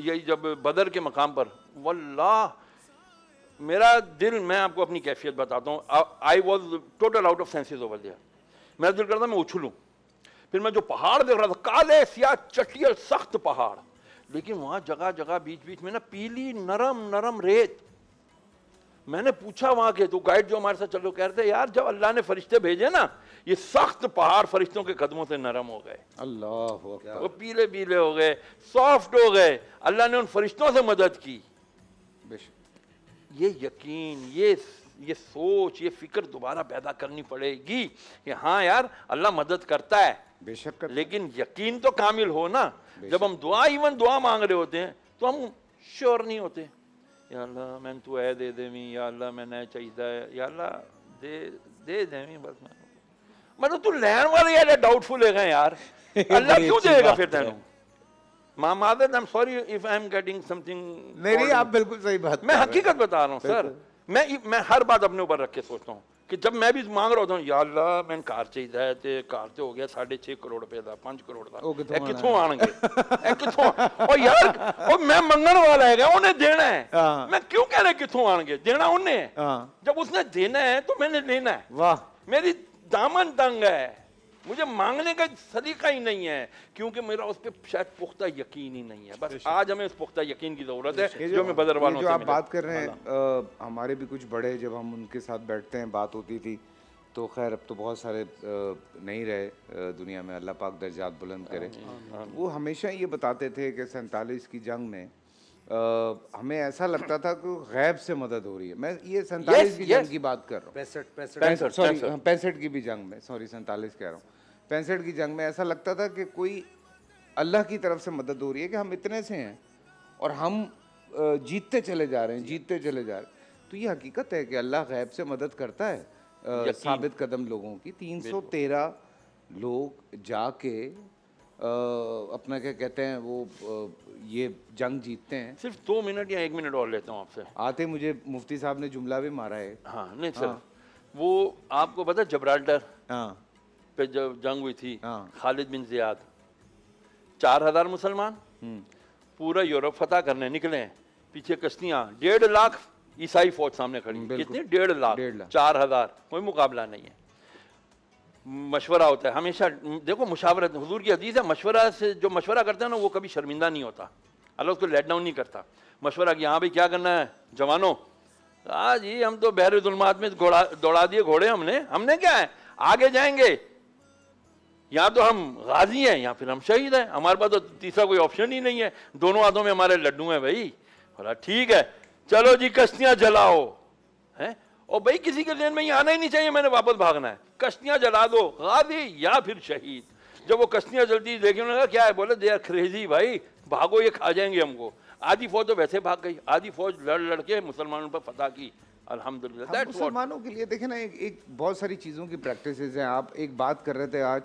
यही जब बदर के मकाम पर वल्लाह मेरा दिल मैं आपको अपनी कैफियत बताता हूँ I was total out of senses over दिया मेरा दिल करता मैं उछलूँ फिर मैं जो पहाड़ देख रहा था काले सिया चटियल सख्त पहाड़ लेकिन वहाँ जगह जगह बीच बीच में ना पीली नरम नरम रेत मैंने पूछा वहां के तो गाइड जो हमारे साथ चलो कह रहे थे यार जब अल्लाह ने फरिश्ते भेजे ना ये सख्त पहाड़ फरिश्तों के कदमों से नरम हो गए अल्लाह वो पीले पीले हो गए सॉफ्ट हो गए अल्लाह ने उन फरिश्तों से मदद की ये यकीन ये ये सोच ये फिक्र दोबारा पैदा करनी पड़ेगी कि हाँ यार अल्लाह मदद करता है बेशक लेकिन यकीन तो कामिल हो ना जब हम दुआ इवन दुआ मांग रहे होते हैं तो हम श्योर नहीं होते अल्लाह मैं तू ऐ दे देवी या अल्लाह मैं चाहिदा है या अल्लाह दे दे देवी बस मैं मतलब तू लैन वाले यार डाउटफुल है यार अल्लाह क्यों देगा फिर then ma'am I am sorry if I am getting something नहीं आप बिल्कुल सही बात मैं हकीकत बता रहा हूँ सर मैं मैं हर बात अपने ऊपर रख के सोचता हूँ ਕਿ ਜਦ ਮੈਂ ਵੀ ਮੰਗ ਰਿਹਾ ਹਾਂ ਯਾ ਅੱਲਾ ਮੈਨੂੰ ਕਾਰ ਚਾਹੀਦਾ ਹੈ ਤੇ ਕਾਰ ਤੇ ਹੋ ਗਿਆ 6.5 ਕਰੋੜ ਰੁਪਏ ਦਾ 5 ਕਰੋੜ ਦਾ ਇਹ ਕਿੱਥੋਂ ਆਣਗੇ ਇਹ ਕਿੱਥੋਂ ਉਹ ਯਾਰ ਉਹ ਮੈਂ ਮੰਗਣ ਵਾਲਾ ਹੈਗਾ ਉਹਨੇ ਦੇਣਾ ਹੈ ਮੈਂ ਕਿਉਂ ਕਹਿ ਰਿਹਾ ਕਿੱਥੋਂ ਆਣਗੇ ਦੇਣਾ ਉਹਨੇ ਜਦ ਉਸਨੇ ਦੇਣਾ ਹੈ ਤਾਂ ਮੈਨੇ ਲੈਣਾ ਹੈ ਵਾਹ ਮੇਰੀ ਦਾਮਨ ਤੰਗ ਹੈ मुझे मांगने का सलीका ही नहीं है क्योंकि मेरा उस पर शायद पुख्ता यकीन ही नहीं है बस आज हमें उस पुख्ता यकीन की ज़रूरत है जो हमें बदर वालों जो आप बात कर रहे हैं हमारे भी कुछ बड़े जब हम उनके साथ बैठते हैं बात होती थी तो खैर अब तो बहुत सारे नहीं रहे दुनिया में अल्लाह पाक दर्जात बुलंद हाँ, करे हाँ, हाँ। वो हमेशा ये बताते थे कि सैंतालीस की जंग में आ, हमें ऐसा लगता था कि गैब से मदद हो रही है मैं ये सैंतालीस की जंग की बात कर रहा हूँ पैंसठ पैंसठ पैंसठ की भी जंग में सॉरी सैंतालीस कह रहा हूँ पैंसठ की जंग में ऐसा लगता था कि कोई अल्लाह की तरफ से मदद हो रही है कि हम इतने से हैं और हम जीतते चले जा रहे हैं जीतते चले जा रहे हैं तो ये हकीकत है कि अल्लाह गैब से मदद करता है साबित कदम लोगों की 313 लोग जाके आ, अपना क्या कहते हैं वो आ, ये जंग जीतते हैं सिर्फ दो मिनट या एक मिनट और लेता हूँ आपसे आते मुझे मुफ्ती साहब ने जुमला भी मारा है हाँ नहीं हाँ। सर हाँ। वो आपको पता जबराल्टर हाँ पे जब जंग हुई थी हाँ। खालिद बिन जियाद चार हजार मुसलमान हम्म। पूरा यूरोप फतेह करने निकले पीछे कश्तियां डेढ़ लाख ईसाई फौज सामने खड़ी कितनी डेढ़ लाख चार हजार कोई मुकाबला नहीं है मशवरा होता है हमेशा देखो मुशावरत हजूर की हदीस है मशवरा से जो मशवरा करते हैं ना वो कभी शर्मिंदा नहीं होता अल्लाह उसको लेट डाउन नहीं करता मशवरा कि हाँ भाई क्या करना है जवानों आज ये हम तो बहरुलमात में घोड़ा दौड़ा दिए घोड़े हमने हमने क्या है आगे जाएंगे या तो हम गाजी हैं या फिर हम शहीद हैं हमारे पास तो तीसरा कोई ऑप्शन ही नहीं है दोनों हाथों में हमारे लड्डू हैं भाई बोला ठीक है चलो जी कश्तियां जलाओ हैं और भाई किसी के दिन में ही आना ही नहीं चाहिए मैंने वापस भागना है कश्तियां जला दो गाजी या फिर शहीद जब वो कश्तियां जलती देखी उन्होंने कहा क्या है बोले दे क्रेजी भाई भागो ये खा जाएंगे हमको आधी फौज तो वैसे भाग गई आधी फौज लड़ लड़के मुसलमानों पर फता की अलहमदुल्ला मुसलमानों के लिए देखे ना एक, एक बहुत सारी चीज़ों की प्रैक्टिसेस हैं आप एक बात कर रहे थे आज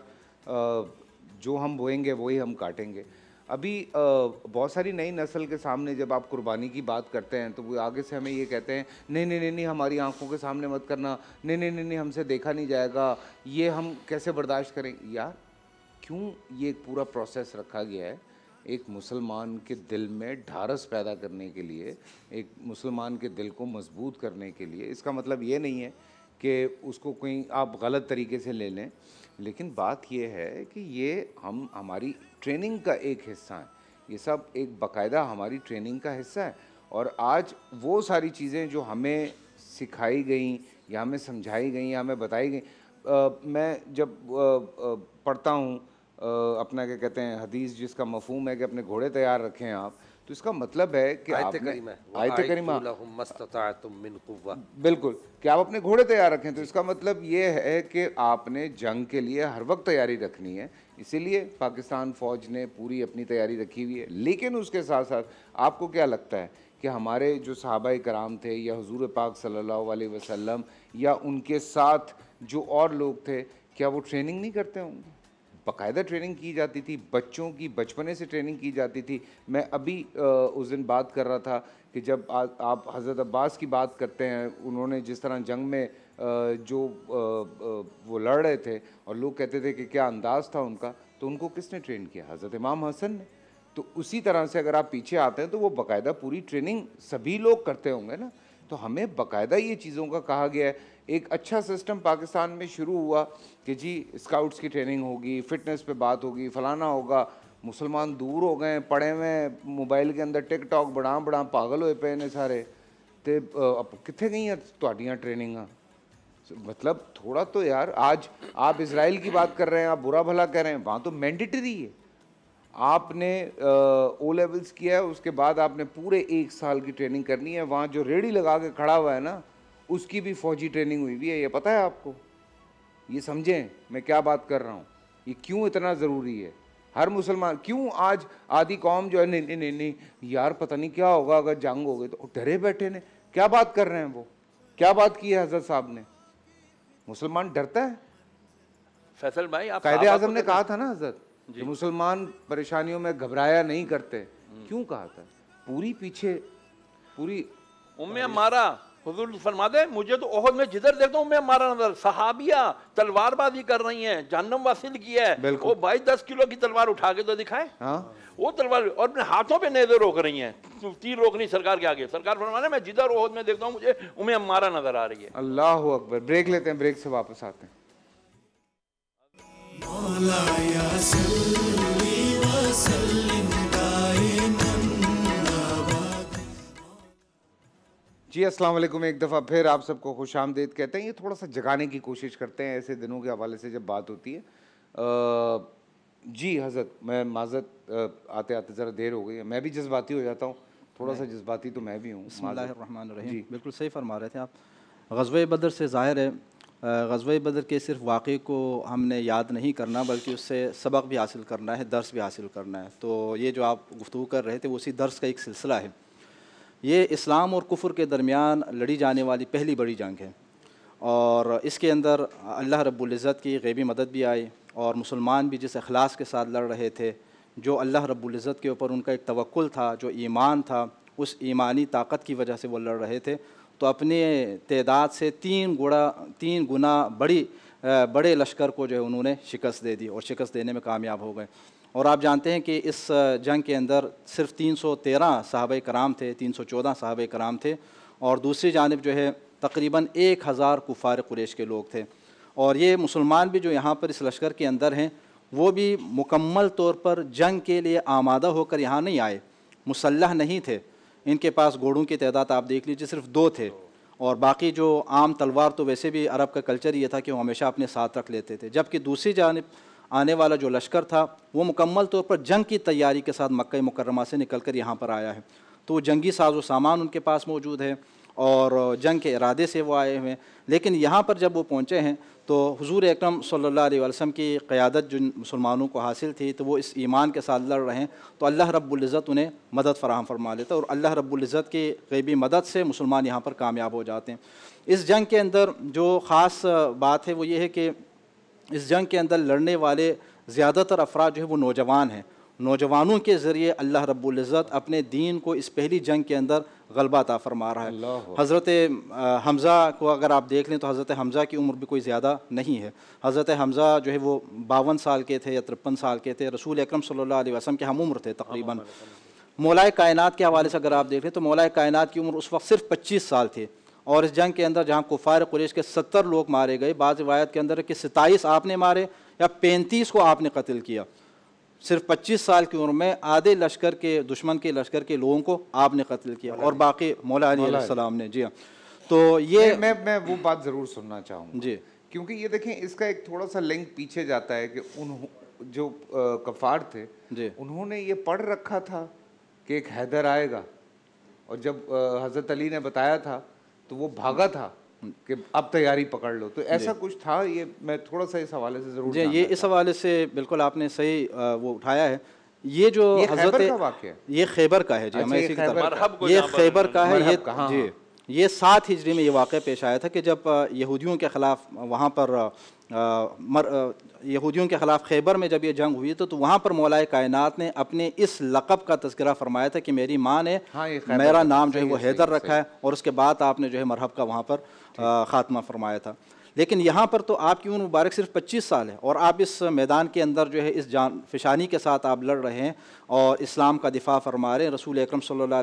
जो हम बोएंगे वही हम काटेंगे अभी बहुत सारी नई नस्ल के सामने जब आप कुर्बानी की बात करते हैं तो वो आगे से हमें ये कहते हैं नहीं नहीं नहीं नहीं हमारी आंखों के सामने मत करना नहीं नहीं नहीं नहीं हमसे देखा नहीं जाएगा ये हम कैसे बर्दाश्त करें यार क्यों ये एक पूरा प्रोसेस रखा गया है एक मुसलमान के दिल में ढारस पैदा करने के लिए एक मुसलमान के दिल को मजबूत करने के लिए इसका मतलब ये नहीं है कि उसको कहीं आप गलत तरीके से ले लें लेकिन बात यह है कि ये हम हमारी ट्रेनिंग का एक हिस्सा है ये सब एक बकायदा हमारी ट्रेनिंग का हिस्सा है और आज वो सारी चीज़ें जो हमें सिखाई गई या हमें समझाई गई या हमें बताई गई मैं जब आ, आ, पढ़ता हूँ अपना क्या कहते हैं हदीस जिसका मफहम है कि अपने घोड़े तैयार रखें आप तो इसका मतलब है कि आयत करीमा आयत करीमा बिल्कुल कि आप अपने घोड़े तैयार रखें तो इसका मतलब ये है कि आपने जंग के लिए हर वक्त तैयारी रखनी है इसीलिए पाकिस्तान फ़ौज ने पूरी अपनी तैयारी रखी हुई है लेकिन उसके साथ साथ आपको क्या लगता है कि हमारे जो सहाबा कराम थे या हजूर पाक सल्ला अलैहि या उनके साथ जो और लोग थे क्या वो ट्रेनिंग नहीं करते होंगे बाकायदा ट्रेनिंग की जाती थी बच्चों की बचपने से ट्रेनिंग की जाती थी मैं अभी उस दिन बात कर रहा था कि जब आ, आप हज़रत अब्बास की बात करते हैं उन्होंने जिस तरह जंग में जो वो लड़ रहे थे और लोग कहते थे कि क्या अंदाज़ था उनका तो उनको किसने ट्रेन किया हज़रत इमाम हसन ने तो उसी तरह से अगर आप पीछे आते हैं तो वो बाकायदा पूरी ट्रेनिंग सभी लोग करते होंगे ना तो हमें बाकायदा ये चीज़ों का कहा गया है एक अच्छा सिस्टम पाकिस्तान में शुरू हुआ कि जी स्काउट्स की ट्रेनिंग होगी फिटनेस पे बात होगी फलाना होगा मुसलमान दूर हो गए पड़े हुए मोबाइल के अंदर टिक टॉक बड़ा बड़ा पागल होए पे ने सारे ਤੇ ਕਿੱਥੇ ਗਈਆਂ ਤੁਹਾਡੀਆਂ ਟ੍ਰੇਨਿੰਗਾਂ मतलब थोड़ा तो यार आज आप इसराइल की बात कर रहे हैं आप बुरा भला कह रहे हैं वहाँ तो मैंडेटरी है आपने ओ लेवल्स किया है उसके बाद आपने पूरे एक साल की ट्रेनिंग करनी है वहाँ जो रेडी लगा के खड़ा हुआ है ना उसकी भी फौजी ट्रेनिंग हुई हुई है ये पता है आपको ये समझें मैं क्या बात कर रहा हूँ ये क्यों इतना ज़रूरी है हर मुसलमान क्यों आज आदि कौम जो है नहीं नहीं नहीं नहीं यार पता नहीं क्या होगा अगर जंग हो गई तो डरे बैठे ने क्या बात कर रहे हैं वो क्या बात की है हजरत साहब ने मुसलमान डरता है फैसल भाई आप कायदे आजम ने कहा था ना हजरत मुसलमान परेशानियों में घबराया नहीं करते हम्म। क्यों कहा था पूरी पीछे पूरी उम्मे मारा हजूर फरमा दे मुझे तो ओहद में जिधर देखता हूँ मैं मारा नजर सहाबिया तलवारबाजी कर रही हैं जहनम वासिल किया है वो बाईस दस किलो की तलवार उठा के तो दिखाए हाँ। वो तलवार और अपने हाथों पे नजर रोक रही हैं तीर रोक रही सरकार के आगे सरकार फरमाने मैं जिधर ओहद में देखता हूँ मुझे उम्मे मारा नजर आ रही है अल्लाह अकबर ब्रेक लेते हैं ब्रेक से वापस आते हैं मौला या सल्ली जी अस्सलाम वालेकुम एक दफ़ा फिर आप सबको खुश आमदेद कहते हैं ये थोड़ा सा जगाने की कोशिश करते हैं ऐसे दिनों के हवाले से जब बात होती है आ, जी हजरत मैं माजत आते आते ज़रा देर हो गई है मैं भी जज्बाती हो जाता हूँ थोड़ा सा जज्बाती तो मैं भी हूँ जी बिल्कुल सही फरमा रहे थे आप गजब बदर से ज़ाहिर है गजब बदर के सिर्फ वाक़े को हमने याद नहीं करना बल्कि उससे सबक भी हासिल करना है दर्स भी हासिल करना है तो ये जो आप गुफ्तु कर रहे थे वो उसी दर्स का एक सिलसिला है ये इस्लाम और कुफर के दरमियान लड़ी जाने वाली पहली बड़ी जंग है और इसके अंदर अल्लाह रबुल्ज़त की गैबी मदद भी आई और मुसलमान भी जिस अखलास के साथ लड़ रहे थे जो अल्लाह रबुल्ज़त के ऊपर उनका एक तवक्ल था जो ईमान था उस ईमानी ताकत की वजह से वो लड़ रहे थे तो अपने तदाद से तीन गुड़ा तीन गुना बड़ी बड़े लश्कर को जो है उन्होंने शिकस्त दे दी और शिकस्त देने में कामयाब हो गए और आप जानते हैं कि इस जंग के अंदर सिर्फ 313 साहब कराम थे 314 साहब कराम थे और दूसरी जानब जो है तकरीबन एक हज़ार कुफार कुरेश के लोग थे और ये मुसलमान भी जो यहाँ पर इस लश्कर के अंदर हैं वो भी मुकम्मल तौर पर जंग के लिए आमादा होकर यहाँ नहीं आए मुसलह नहीं थे इनके पास घोड़ों की तादाद आप देख लीजिए सिर्फ दो थे और बाकी जो आम तलवार तो वैसे भी अरब का कल्चर ये था कि वो हमेशा अपने साथ रख लेते थे जबकि दूसरी जानब आने वाला जो लश्कर था वो मुकम्मल तौर पर जंग की तैयारी के साथ मक् मुकरमा से निकल कर यहाँ पर आया है तो जंगी साजो सामान उनके पास मौजूद है और जंग के इरादे से वो आए हुए हैं लेकिन यहाँ पर जब वो पहुँचे हैं तो हुजूर अकरम सल्लल्लाहु अलैहि वसल्लम की क़्यादत जिन मुसलमानों को हासिल थी तो वो इस ईमान के साथ लड़ रहे हैं तो अल्लाह रब्ज़त उन्हें मदद फ़राहम फरमा लेता और अल्लाह रब्ज़त की गैबी मदद से मुसलमान यहाँ पर कामयाब हो जाते हैं इस जंग के अंदर जो ख़ास बात है वो ये है कि इस जंग के अंदर लड़ने वाले ज़्यादातर अफराद जो है वो नौजवान हैं नौजवानों के ज़रिए अल्लाह रब्ज़त अपने दीन को इस पहली जंग के अंदर गलबा ता फरमा रहा है हज़रत हमज़ा को अगर आप देख लें तो हज़रत हमज़ा की उम्र भी कोई ज़्यादा नहीं है हज़रत हमज़ा जो है वो बावन साल के थे या तिरपन साल के थे रसूल अक्रम सल्ला वसम के हम उम्र थे तकरीबन मौलाए कायनत के हवाले से अगर आप देख लें तो मौलाए कायनत की उम्र उस वक्त सिर्फ पच्चीस साल थी और इस जंग के अंदर जहाँ कुफार कुरेश के सत्तर लोग मारे गए बाद रिवायत के अंदर कि सताईस आपने मारे या पैंतीस को आपने कत्ल किया सिर्फ 25 साल की उम्र में आधे लश्कर के दुश्मन के लश्कर के लोगों को आपने कत्ल किया और बाकी मौला सलाम ने जी हाँ तो ये मैं मैं वो बात ज़रूर सुनना चाहूँगा जी क्योंकि ये देखें इसका एक थोड़ा सा लिंक पीछे जाता है कि उन जो आ, कफार थे जी उन्होंने ये पढ़ रखा था कि एक हैदर आएगा और जब हज़रत अली ने बताया था तो वो भागा था कि अब तैयारी पकड़ लो तो ऐसा कुछ था ये मैं थोड़ा सा इस हवाले से ज़रूर जी ये इस हवाले से बिल्कुल आपने सही वो उठाया है ये जो हजरत ये खैबर का है जी अच्छा, हमें इसी ये खैबर का है ये हाँ। जी ये सात हिजरी में ये वाक़ पेश आया था कि जब यहूदियों के ख़िलाफ़ वहाँ पर यहूदियों के ख़िलाफ़ खैबर में जब ये जंग हुई तो, तो वहाँ पर मौलाए कायनात ने अपने इस लकब का तस्करा फरमाया था कि मेरी माँ ने हाँ, मेरा नाम जो है वो हैदर रखा है और उसके बाद आपने जो है मरहब का वहाँ पर ख़ात्मा फरमाया था लेकिन यहाँ पर तो आपकी उम्र मुबारक सिर्फ 25 साल है और आप इस मैदान के अंदर जो है इस जान फिशानी के साथ आप लड़ रहे हैं और इस्लाम का दिफा फरमा रहे हैं रसूल अक्रम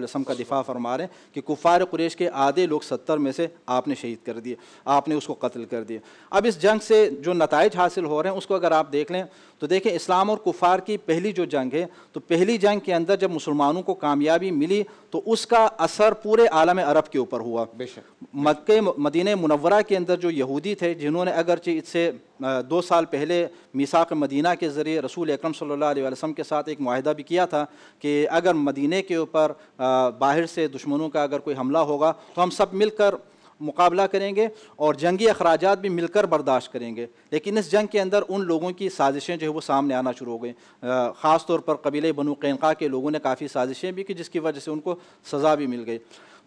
सम का दिफा फरमा रहे हैं कि कुफ़ार कुरेश के आधे लोग सत्तर में से आपने शहीद कर दिए आपने उसको कत्ल कर दिया अब इस जंग से जो नतज हासिल हो रहे हैं उसको अगर आप देख लें तो देखें इस्लाम और कुफ़ार की पहली जो जंग है तो पहली जंग के अंदर जब मुसलमानों को कामयाबी मिली तो उसका असर पूरे आलम अरब के ऊपर हुआ मक्के मदीन मनवरा के अंदर जो यहूदी थे जिन्होंने अगरचे इससे दो साल पहले मिसाक मदीना के ज़रिए रसूल अक्रम सम के साथ एक माहिदा भी किया था कि अगर मदीने के ऊपर बाहर से दुश्मनों का अगर कोई हमला होगा तो हम सब मिलकर मुकाबला करेंगे और जंगी अखराज भी मिलकर बर्दाश्त करेंगे लेकिन इस जंग के अंदर उन लोगों की साजिशें जो है वो सामने आना शुरू हो गई ख़ास तौर पर कबीले बनू कैनका के लोगों ने काफ़ी साजिशें भी की जिसकी वजह से उनको सज़ा भी मिल गई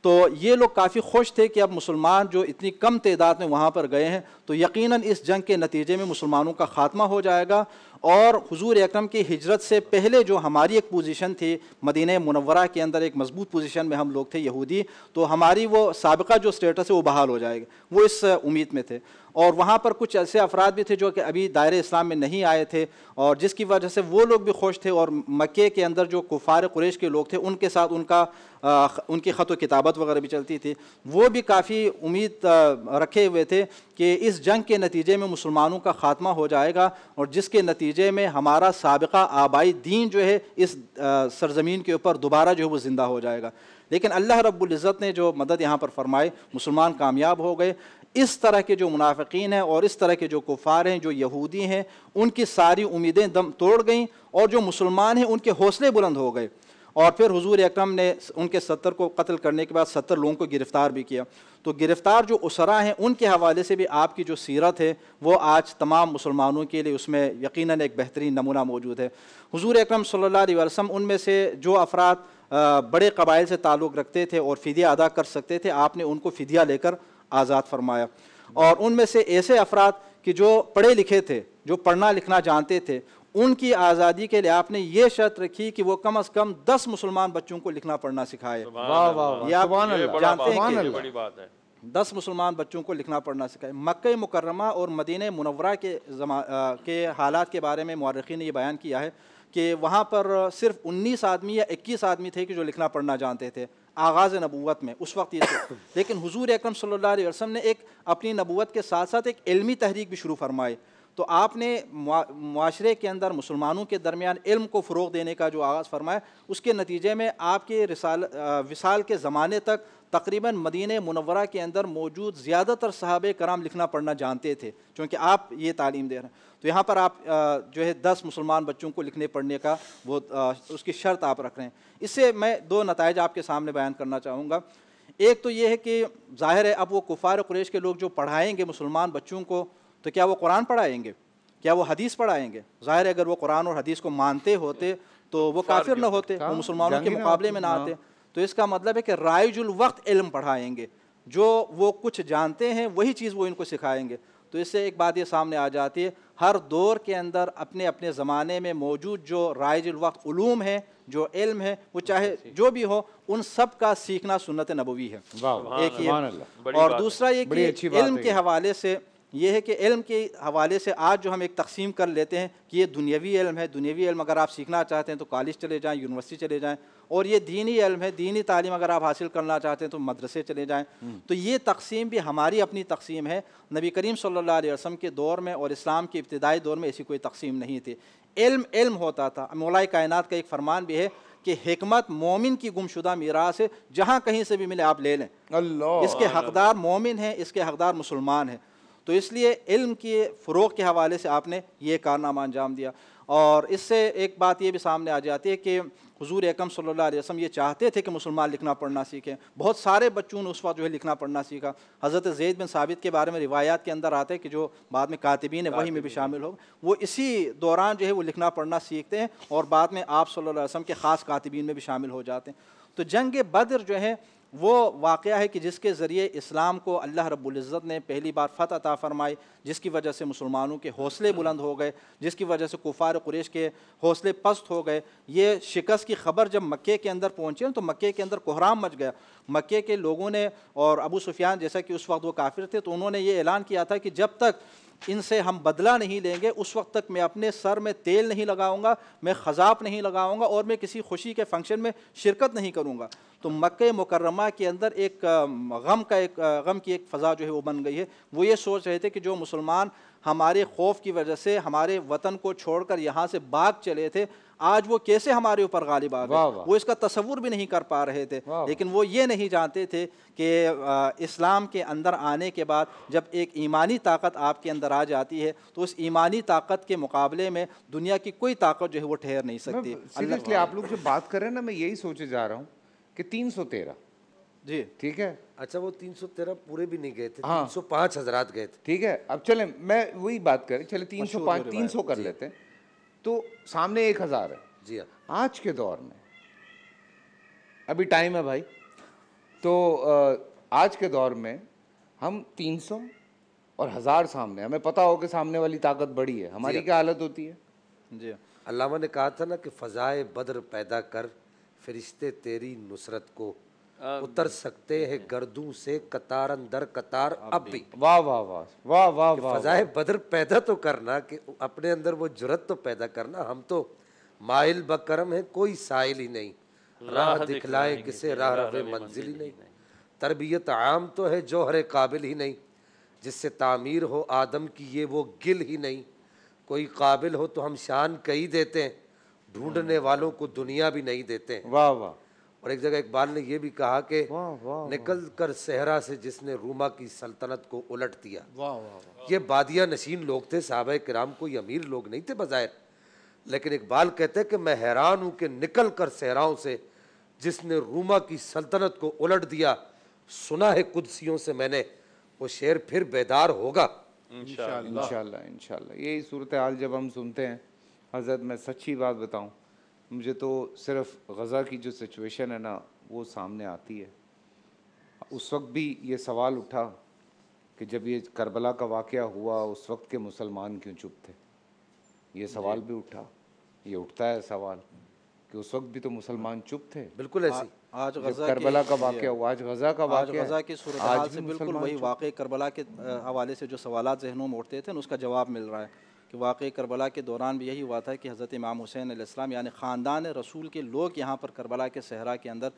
तो ये लोग काफ़ी खुश थे कि अब मुसलमान जो इतनी कम तादाद में वहाँ पर गए हैं तो यकीनन इस जंग के नतीजे में मुसलमानों का ख़ात्मा हो जाएगा और हुजूर अकरम की हिजरत से पहले जो हमारी एक पोजीशन थी मदीन मुनवरा के अंदर एक मजबूत पोजीशन में हम लोग थे यहूदी तो हमारी वो सबका जो स्टेटस है वो बहाल हो जाएगा वो इस उम्मीद में थे और वहाँ पर कुछ ऐसे अफराद भी थे जो कि अभी दायरे इस्लाम में नहीं आए थे और जिसकी वजह से वो लोग भी खुश थे और मक्के के अंदर जो कुफार कुरेश के लोग थे उनके साथ उनका आ, उनकी ख़त किताबत वगैरह भी चलती थी वो भी काफ़ी उम्मीद रखे हुए थे कि इस जंग के नतीजे में मुसलमानों का ख़ात्मा हो जाएगा और जिसके नतीजे में हमारा सबका आबाई दीन जो है इस सरजमीन के ऊपर दोबारा जो है वो ज़िंदा हो जाएगा लेकिन अल्लाह रबुल्ज़त ने जो मदद यहाँ पर फरमाए मुसलमान कामयाब हो गए इस तरह के जो मुनाफिकीन हैं और इस तरह के जो कुफार हैं जो यहूदी हैं उनकी सारी उम्मीदें दम तोड़ गईं और जो मुसलमान हैं उनके हौसले बुलंद हो गए और फिर हुजूर अकरम ने उनके सत्तर को कत्ल करने के बाद सत्तर लोगों को गिरफ़्तार भी किया तो गिरफ़्तार जो उसरा हैं उनके हवाले से भी आपकी जो सीरत है वो आज तमाम मुसलमानों के लिए उसमें यकीनन एक बेहतरीन नमूना मौजूद है हुजूर अकरम सल्लल्लाहु अलैहि वसल्लम उनमें से जो अफराद बड़े कबाइल से ताल्लुक़ रखते थे और फ़िदिया अदा कर सकते थे आपने उनको फ़िदिया लेकर आज़ाद फरमाया और उनमें से ऐसे अफराद कि जो पढ़े लिखे थे जो पढ़ना लिखना जानते थे उनकी आज़ादी के लिए आपने ये शर्त रखी कि वो कम अज़ कम दस मुसलमान बच्चों को लिखना पढ़ना सिखाए जानते हैं दस मुसलमान बच्चों को लिखना पढ़ना सिखाए मक् मुकरमा और मदीन मुनवरा के जमा के हालात के बारे में मौरखी ने यह बयान किया है कि वहाँ पर सिर्फ उन्नीस आदमी या इक्कीस आदमी थे कि जो लिखना पढ़ना जानते थे आगाज़ नबूत में उस वक्त ये लेकिन हजूर अक्रम सल्लल्लाहु ने एक अपनी नबूत के साथ साथ एक इलमी तहरीक भी शुरू फरमाई तो आपने माशरे के अंदर मुसलमानों के दरमियान इल्म को फ़रोग देने का जो आगाज़ फरमाया उसके नतीजे में आपके रिसाल विसाल के ज़माने तक तकरीबन मदीन मनवरा के अंदर मौजूद ज़्यादातर साहब कराम लिखना पढ़ना जानते थे क्योंकि आप ये तालीम दे रहे हैं तो यहाँ पर आप जो है दस मुसलमान बच्चों को लिखने पढ़ने का वो उसकी शर्त आप रख रहे हैं इससे मैं दो नतज आपके सामने बयान करना चाहूँगा एक तो ये है कि जाहिर है अब वो कुफ़ार कुरेश के लोग जो पढ़ाएंगे मुसलमान बच्चों को तो क्या वो कुरान पढ़ाएंगे क्या वो हदीस पढ़ाएंगे ज़ाहिर है अगर वो कुरान और हदीस को मानते होते तो वो काफिर न होते वो मुसलमानों के मुकाबले में ना आते हाँ। तो इसका मतलब है कि रायजुल वक्त इल्म पढ़ाएंगे जो वो कुछ जानते हैं वही चीज़ वो इनको सिखाएंगे तो इससे एक बात ये सामने आ जाती है हर दौर के अंदर अपने अपने ज़माने में मौजूद जो राइजुल वक्त ूम है जो इल्म है वो चाहे जो भी हो उन सब का सीखना सुन्नत नबवी है एक ही और दूसरा ये कि इल्म के हवाले से ये है कि इल्म के हवाले से आज जो हम एक तकसीम कर लेते हैं कि ये दुनियावी इल्म है दुनियावी इल्म अगर आप सीखना चाहते हैं तो कॉलेज चले जाएँ यूनिवर्सिटी चले जाएँ और ये दीनी इल्म है दीनी तालीम अगर आप हासिल करना चाहते हैं तो मदरसे चले जाएँ हम्म। तो ये तकसीम भी हमारी अपनी तकसीम है नबी करीम सल्ला वसम के दौर में और इस्लाम के इब्तदाई दौर में ऐसी कोई तकसीम नहीं थी इल्म इल्म होता था मौलाए कायन का एक फरमान भी है कि हमत मोमिन की गुमशुदा मीरास है जहाँ कहीं से भी मिले आप ले लें इसके हकदार मोमिन हैं इसके हकदार मुसलमान हैं तो इसलिए इल्म के फ़रोग के हवाले से आपने ये कारनामा अंजाम दिया और इससे एक बात ये भी सामने आ जाती है कि हजूर एकम सल्ला वसम ये चाहते थे कि मुसलमान लिखना पढ़ना सीखें बहुत सारे बच्चों ने उस वक्त जो है लिखना पढ़ना सीखा हज़रत जैद बिन साबित के बारे में रिवायात के अंदर आता है कि जो बाद में कातिबीन है वही में भी शामिल हो वो इसी दौरान जो है वो लिखना पढ़ना सीखते हैं और बाद में आप सल्ला वसम के ख़ास कातिबीन में भी शामिल हो जाते हैं तो जंग बद्र जो है वो वाक़ है कि जिसके ज़रिए इस्लाम को अल्लाह रबुल्ज़त ने पहली बार फ़त अता फ़रमाई जिसकी वजह से मुसलमानों के हौसले बुलंद हो गए जिसकी वजह से कुफ़ार कुरेश के हौसले पस्त हो गए ये शिकस्त की खबर जब मक्के के अंदर पहुँचे तो मक्के के अंदर कोहराम मच गया मक्के के लोगों ने और अबू सुफियान जैसा कि उस वक्त वो काफिर थे तो उन्होंने ये ऐलान किया था कि जब तक इनसे हम बदला नहीं लेंगे उस वक्त तक मैं अपने सर में तेल नहीं लगाऊंगा मैं खजाब नहीं लगाऊंगा और मैं किसी खुशी के फंक्शन में शिरकत नहीं करूंगा तो मक्के मुकरमा के अंदर एक गम का एक गम की एक फ़ज़ा जो है वो बन गई है वो ये सोच रहे थे कि जो मुसलमान हमारे खौफ की वजह से हमारे वतन को छोड़कर यहाँ से बाग चले थे आज वो कैसे हमारे ऊपर गालिब आ गए वो इसका तस्वूर भी नहीं कर पा रहे थे लेकिन वो ये नहीं जानते थे कि इस्लाम के अंदर आने के बाद जब एक ईमानी ताकत आपके अंदर आ जाती है तो उस ईमानी ताकत के मुकाबले में दुनिया की कोई ताकत जो है वो ठहर नहीं सकती आप लोग जो बात कर रहे हैं ना मैं यही सोचे जा रहा हूँ कि तीन सौ तेरह जी ठीक है अच्छा वो 313 पूरे भी नहीं गए थे हाँ तीन सौ पाँच हजरात गए थे ठीक है अब चले मैं वही बात करें चले तीन सौ पाँच तीन सौ कर लेते हैं तो सामने एक हज़ार है जी हाँ आज के दौर में अभी टाइम है भाई तो आज के दौर में हम तीन सौ और हज़ार सामने हमें पता हो कि सामने वाली ताकत बड़ी है हमारी हाँ। क्या हालत होती है जी हाँ। अल्लाह ने कहा था ना कि फ़जाए बद्र पैदा कर फरिश्ते तेरी नुसरत को Um, उतर सकते हैं गर्दू से कतारन दर कतार अब भी वाह वाह वाह वाह वाह वाह फजाए बदर पैदा तो करना कि अपने अंदर वो जुरत तो पैदा करना हम तो माइल बकरम है कोई साइल ही नहीं राह दिखलाए किसे राह रवे मंजिल ही नहीं तरबियत आम तो है जो हरे काबिल ही नहीं जिससे तामीर हो आदम की ये वो गिल ही नहीं कोई काबिल हो तो हम शान कही देते हैं ढूंढने हम्म। वालों को दुनिया भी नहीं देते वाह वाह और एक जगह इकबाल ने यह भी कहा कि निकल कर सहरा से जिसने रूमा की सल्तनत को उलट दिया ये बादिया नशीन लोग थे साहब कराम कोई अमीर लोग नहीं थे बज़ाहिर लेकिन इकबाल कहते कि मैं हैरान हूं कि निकल कर सहराओं से जिसने रूमा की सल्तनत को उलट दिया सुना है कुदसियों से मैंने वो शेर फिर बेदार होगा इन इनशाला यही सूरत हाल जब हम सुनते हैं हजरत मैं सच्ची बात बताऊं मुझे तो सिर्फ गज़ा की जो सिचुएशन है ना वो सामने आती है उस वक्त भी ये सवाल उठा कि जब ये करबला का वाक़ हुआ उस वक्त के मुसलमान क्यों चुप थे ये सवाल भी उठा ये उठता है सवाल कि उस वक्त भी तो मुसलमान चुप थे बिल्कुल ऐसे आज गजा करबला का वाक़ हुआ आज गजा का वाक़ गजा की सूरत से बिल्कुल वही वाक़ करबला के हवाले से जो सवाल जहनों में उठते थे उसका जवाब मिल रहा है कि वाकई करबला के दौरान भी यही हुआ था कि हज़रत इमाम हुसैन आसमाम यानी ख़ानदान रसूल के लोग यहाँ पर करबला के सहरा के अंदर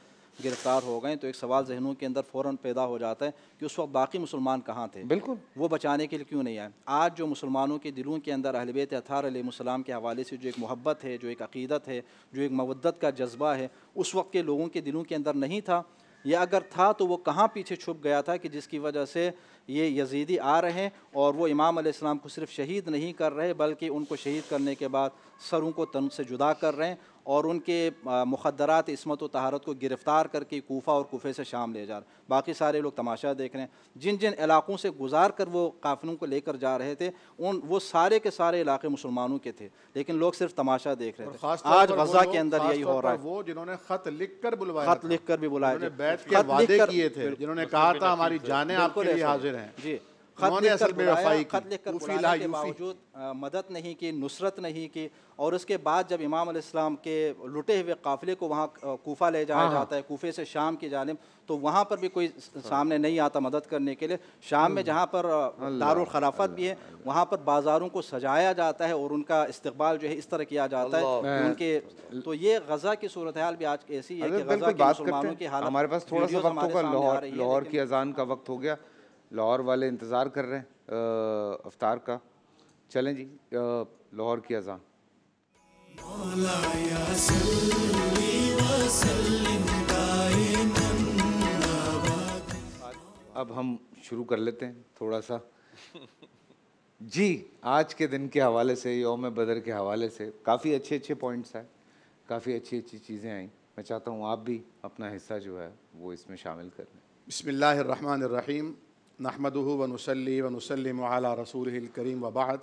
गिरफ़्तार हो गए तो एक सवाल जहनों के अंदर फ़ौर पैदा हो जाता है कि उस वक्त बाकी मुसलमान कहाँ थे बिल्कुल वो बचाने के लिए क्यों नहीं आए आज जो मुसलमानों के दिलों के अंदर अहलबैत अथार अलैहिस्सलाम के हवाले से जो एक मोहब्बत है जो एक अकीदत है जो एक मवदत का जज्बा है उस वक्त के लोगों के दिलों के अंदर नहीं था या अगर था तो वो कहाँ पीछे छुप गया था कि जिसकी वजह से ये यजीदी आ रहे हैं और वो इमाम अलैहिस्सलाम को सिर्फ शहीद नहीं कर रहे बल्कि उनको शहीद करने के बाद सरों को तन से जुदा कर रहे हैं और उनके मुखदरात इसमत व तहारत को गिरफ़्तार करके कोफा और कोफे से शाम ले जा रहे बाकी सारे लोग तमाशा देख रहे हैं जिन जिन इलाक़ों से गुजार कर वो काफिलों को लेकर जा रहे थे उन वो सारे के सारे इलाके मुसलमानों के थे लेकिन लोग सिर्फ तमाशा देख रहे थे आज गजा के अंदर यही हो रहा है वो जिन्होंने ख़त लिख कर बुलवाया खत लिख कर भी बुलाए थे जिन्होंने कहा था हमारी जाने आपको हाजिर हैं जी बावजूद मदद नहीं की नुसरत नहीं की और उसके बाद जब इमाम इस्लाम के लुटे हुए काफ़िले को वहाँ कोफा ले जाया हाँ, हाँ। जाता है कोफे से शाम की जानब तो वहाँ पर भी कोई सामने नहीं आता मदद करने के लिए शाम में जहाँ पर दारुल खराफत भी है वहाँ पर बाज़ारों को सजाया जाता है और उनका इस्तकबाल जो है इस तरह किया जाता है उनके तो ये गज़ा की सूरत हाल भी आज ऐसी है कि गज़ा के मुसलमानों की हालत हमारे पास थोड़ा सा लाहौर की अजान का वक्त हो गया लाहौर वाले इंतज़ार कर रहे हैं अफ्तार का चलें जी लाहौर की अजान अब हम शुरू कर लेते हैं थोड़ा सा जी आज के दिन के हवाले से योम बदर के हवाले से काफ़ी अच्छे अच्छे पॉइंट्स आए काफ़ी अच्छी अच्छी चीज़ें आई मैं चाहता हूँ आप भी अपना हिस्सा जो है वो इसमें शामिल कर लें रहीम नहमद वनसली वनसलम आला रसूल करीम वबाद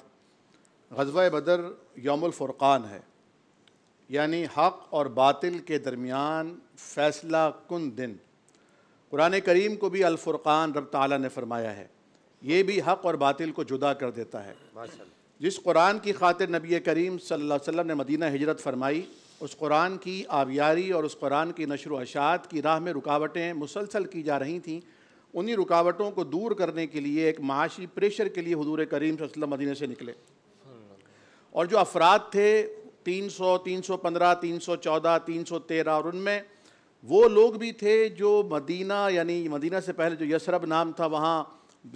गजवा बदर योमफ़ुरक़ान है यानी हक़ और बातिल के दरमियान फ़ैसला कन दिन कुरान करीम को भी अलफ़ुरक़ान रब ताली ने फरमाया है ये भी हक़ और बातिल को जुदा कर देता है जिस कुरान की खातिर नबी करीम सल्लल्लाहु अलैहि ने मदीना हजरत फरमाई उस कुरान की आबियारी और उस कुरान की नशर अशात की राह में रुकावटें मुसलसल की जा रही थी उन्हीं रुकावटों को दूर करने के लिए एक महाशी प्रेशर के लिए हजूर करीम वसल्लम मदीने से निकले और जो अफराद थे 300, 315, 314, 313 और उनमें वो लोग भी थे जो मदीना यानी मदीना से पहले जो यसरब नाम था वहाँ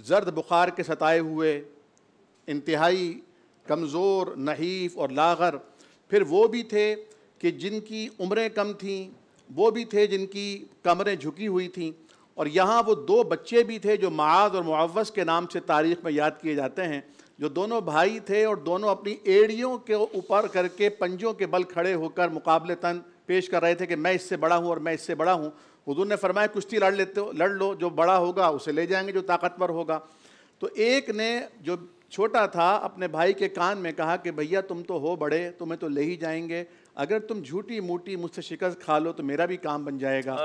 जर्द बुखार के सताए हुए इंतहाई कमज़ोर नहीफ़ और लागर फिर वो भी थे कि जिनकी उम्रें कम थीं वो भी थे जिनकी कमरें झुकी हुई थीं और यहाँ वो दो बच्चे भी थे जो माद और मुआवस के नाम से तारीख में याद किए जाते हैं जो दोनों भाई थे और दोनों अपनी एड़ियों के ऊपर करके पंजों के बल खड़े होकर मुकाबले तन पेश कर रहे थे कि मैं इससे बड़ा हूँ और मैं इससे बड़ा हूँ हजूर ने फरमाया कुश्ती लड़ लेते हो लड़ लो जो बड़ा होगा उसे ले जाएंगे जो ताकतवर होगा तो एक ने जो छोटा था अपने भाई के कान में कहा कि भैया तुम तो हो बड़े तुम्हें तो ले ही जाएंगे अगर तुम झूठी मोटी मुझसे शिकस्त खा लो तो मेरा भी काम बन जाएगा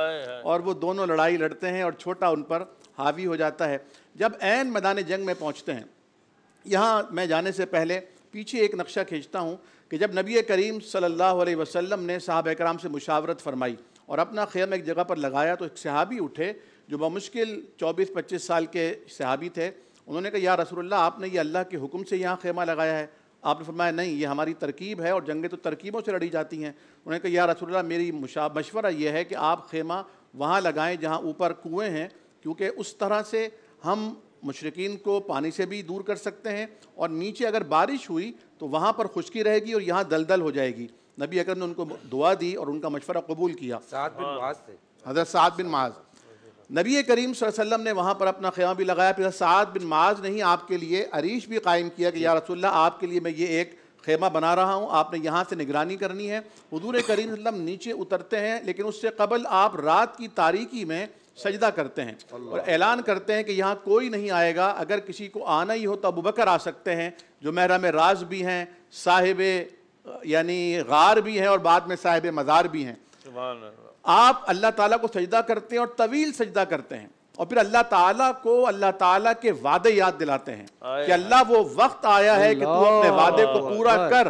और वो दोनों लड़ाई लड़ते हैं और छोटा उन पर हावी हो जाता है जब एन मैदान जंग में पहुँचते हैं यहाँ मैं जाने से पहले पीछे एक नक्शा खींचता हूँ कि जब नबी करीम सल्लल्लाहु अलैहि वसल्लम ने साहब कराम से मुशावरत फरमाई और अपना खेम एक जगह पर लगाया तो एक सहाबी उठे जो बमुश्किल 24-25 साल के सहाबी थे उन्होंने कहा या रसूलुल्लाह आपने ये अल्लाह के हुक्म से यहाँ खेमा लगाया है आपने फरमाया नहीं ये हमारी तरकीब है और जंगें तो तरकीबों से लड़ी जाती हैं उन्होंने कहा या रसोल्ला मेरी मशवरा यह है कि आप खेमा वहाँ लगाएं जहाँ ऊपर कुएँ हैं क्योंकि उस तरह से हम मशरकिन को पानी से भी दूर कर सकते हैं और नीचे अगर बारिश हुई तो वहाँ पर खुशकी रहेगी और यहाँ दलदल हो जाएगी नबी अकरम ने उनको दुआ दी और उनका मशवरा कबूल किया सात बिन से हजरत सात बिन माज नबी करीम वसल्लम ने वहाँ पर अपना ख़्याम भी लगाया फिर सात बिन माज ने ही आपके लिए अरीश भी कायम किया कि या रसोल्ला आपके लिए मैं ये एक खेमा बना रहा हूँ आपने यहाँ से निगरानी करनी है हजूर करीम वसल्लम नीचे उतरते हैं लेकिन उससे कबल आप रात की तारीकी में सजदा करते हैं और ऐलान करते हैं कि यहाँ कोई नहीं आएगा अगर किसी को आना ही हो तो अबू बकर आ सकते हैं जो महरा में राज भी हैं साहिब यानी गार भी हैं और बाद में साहिब मज़ार भी हैं आप अल्लाह ताला को सजदा करते हैं और तवील सजदा करते हैं और फिर अल्लाह ताला को अल्लाह ताला के वादे याद दिलाते हैं कि अल्लाह वो वक्त आया है कि तू अपने वादे को पूरा कर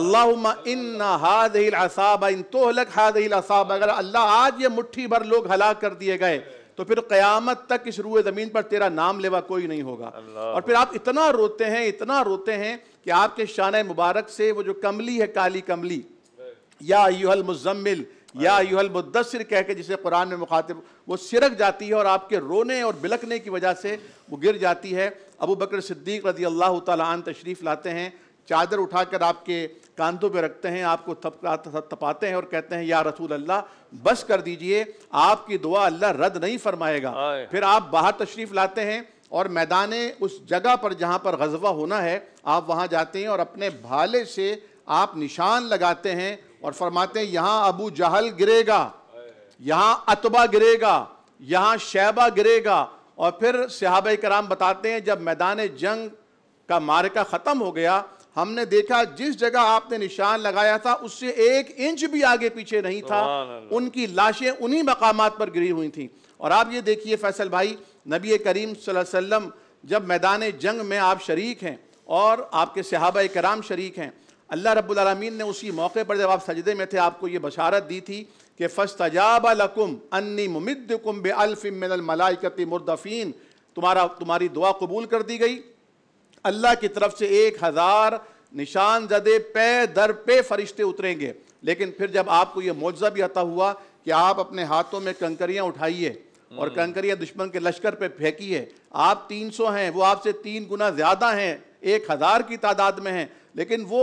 अल्लाह इन हादसाब इन तोहलक हादसाब अगर अल्लाह आज ये मुट्ठी भर लोग हलाक कर दिए गए तो फिर क़यामत तक इस रूए ज़मीन पर तेरा नाम लेवा कोई नहीं होगा और फिर आप इतना रोते हैं इतना रोते हैं कि आपके शान मुबारक से वो जो कमली है काली कमली या यूहल मुजम्मिल या यूहल मुद्दसर कह के जिसे कुरान में मुखातिब वो सिरक जाती है और आपके रोने और बिलकने की वजह से वो गिर जाती है अबू बकर सिद्दीक रजी अल्लाह तन तशरीफ़ लाते हैं चादर उठाकर आपके कांधों पे रखते हैं आपको थप तपाते हैं और कहते हैं या रसूल अल्लाह बस कर दीजिए आपकी दुआ अल्लाह रद्द नहीं फरमाएगा फिर आप बाहर तशरीफ़ लाते हैं और मैदान उस जगह पर जहाँ पर गजवा होना है आप वहाँ जाते हैं और अपने भाले से आप निशान लगाते हैं और फरमाते हैं यहां अबू जहल गिरेगा यहाँ अतबा गिरेगा यहाँ शैबा गिरेगा और फिर सिहाब कराम बताते हैं जब मैदान जंग का मारका ख़त्म हो गया हमने देखा जिस जगह आपने निशान लगाया था उससे एक इंच भी आगे पीछे नहीं था उनकी लाशें उन्हीं मकाम पर गिरी हुई थी और आप ये देखिए फैसल भाई नबी करीम वसल्लम जब मैदान जंग में आप शरीक हैं और आपके सहाबा कराम शरीक हैं अल्लाह रब्बुलमीन ने उसी मौके पर जब आप सजदे में थे आपको ये बशारत दी थी कि तजाब लकुम अन्नी मुमिदकुम बेअलफ़िमलाकती मुरदफ़ीन तुम्हारा तुम्हारी दुआ कबूल कर दी गई अल्लाह की तरफ से एक हज़ार निशान जदे पे दर पे फरिश्ते उतरेंगे लेकिन फिर जब आपको ये मुआवजा भी अता हुआ कि आप अपने हाथों में कंकरियाँ उठाइए और हम्म। कंकरियाँ दुश्मन के लश्कर पर फेंकी है आप तीन सौ हैं वो आपसे तीन गुना ज़्यादा हैं एक हज़ार की तादाद में हैं लेकिन वो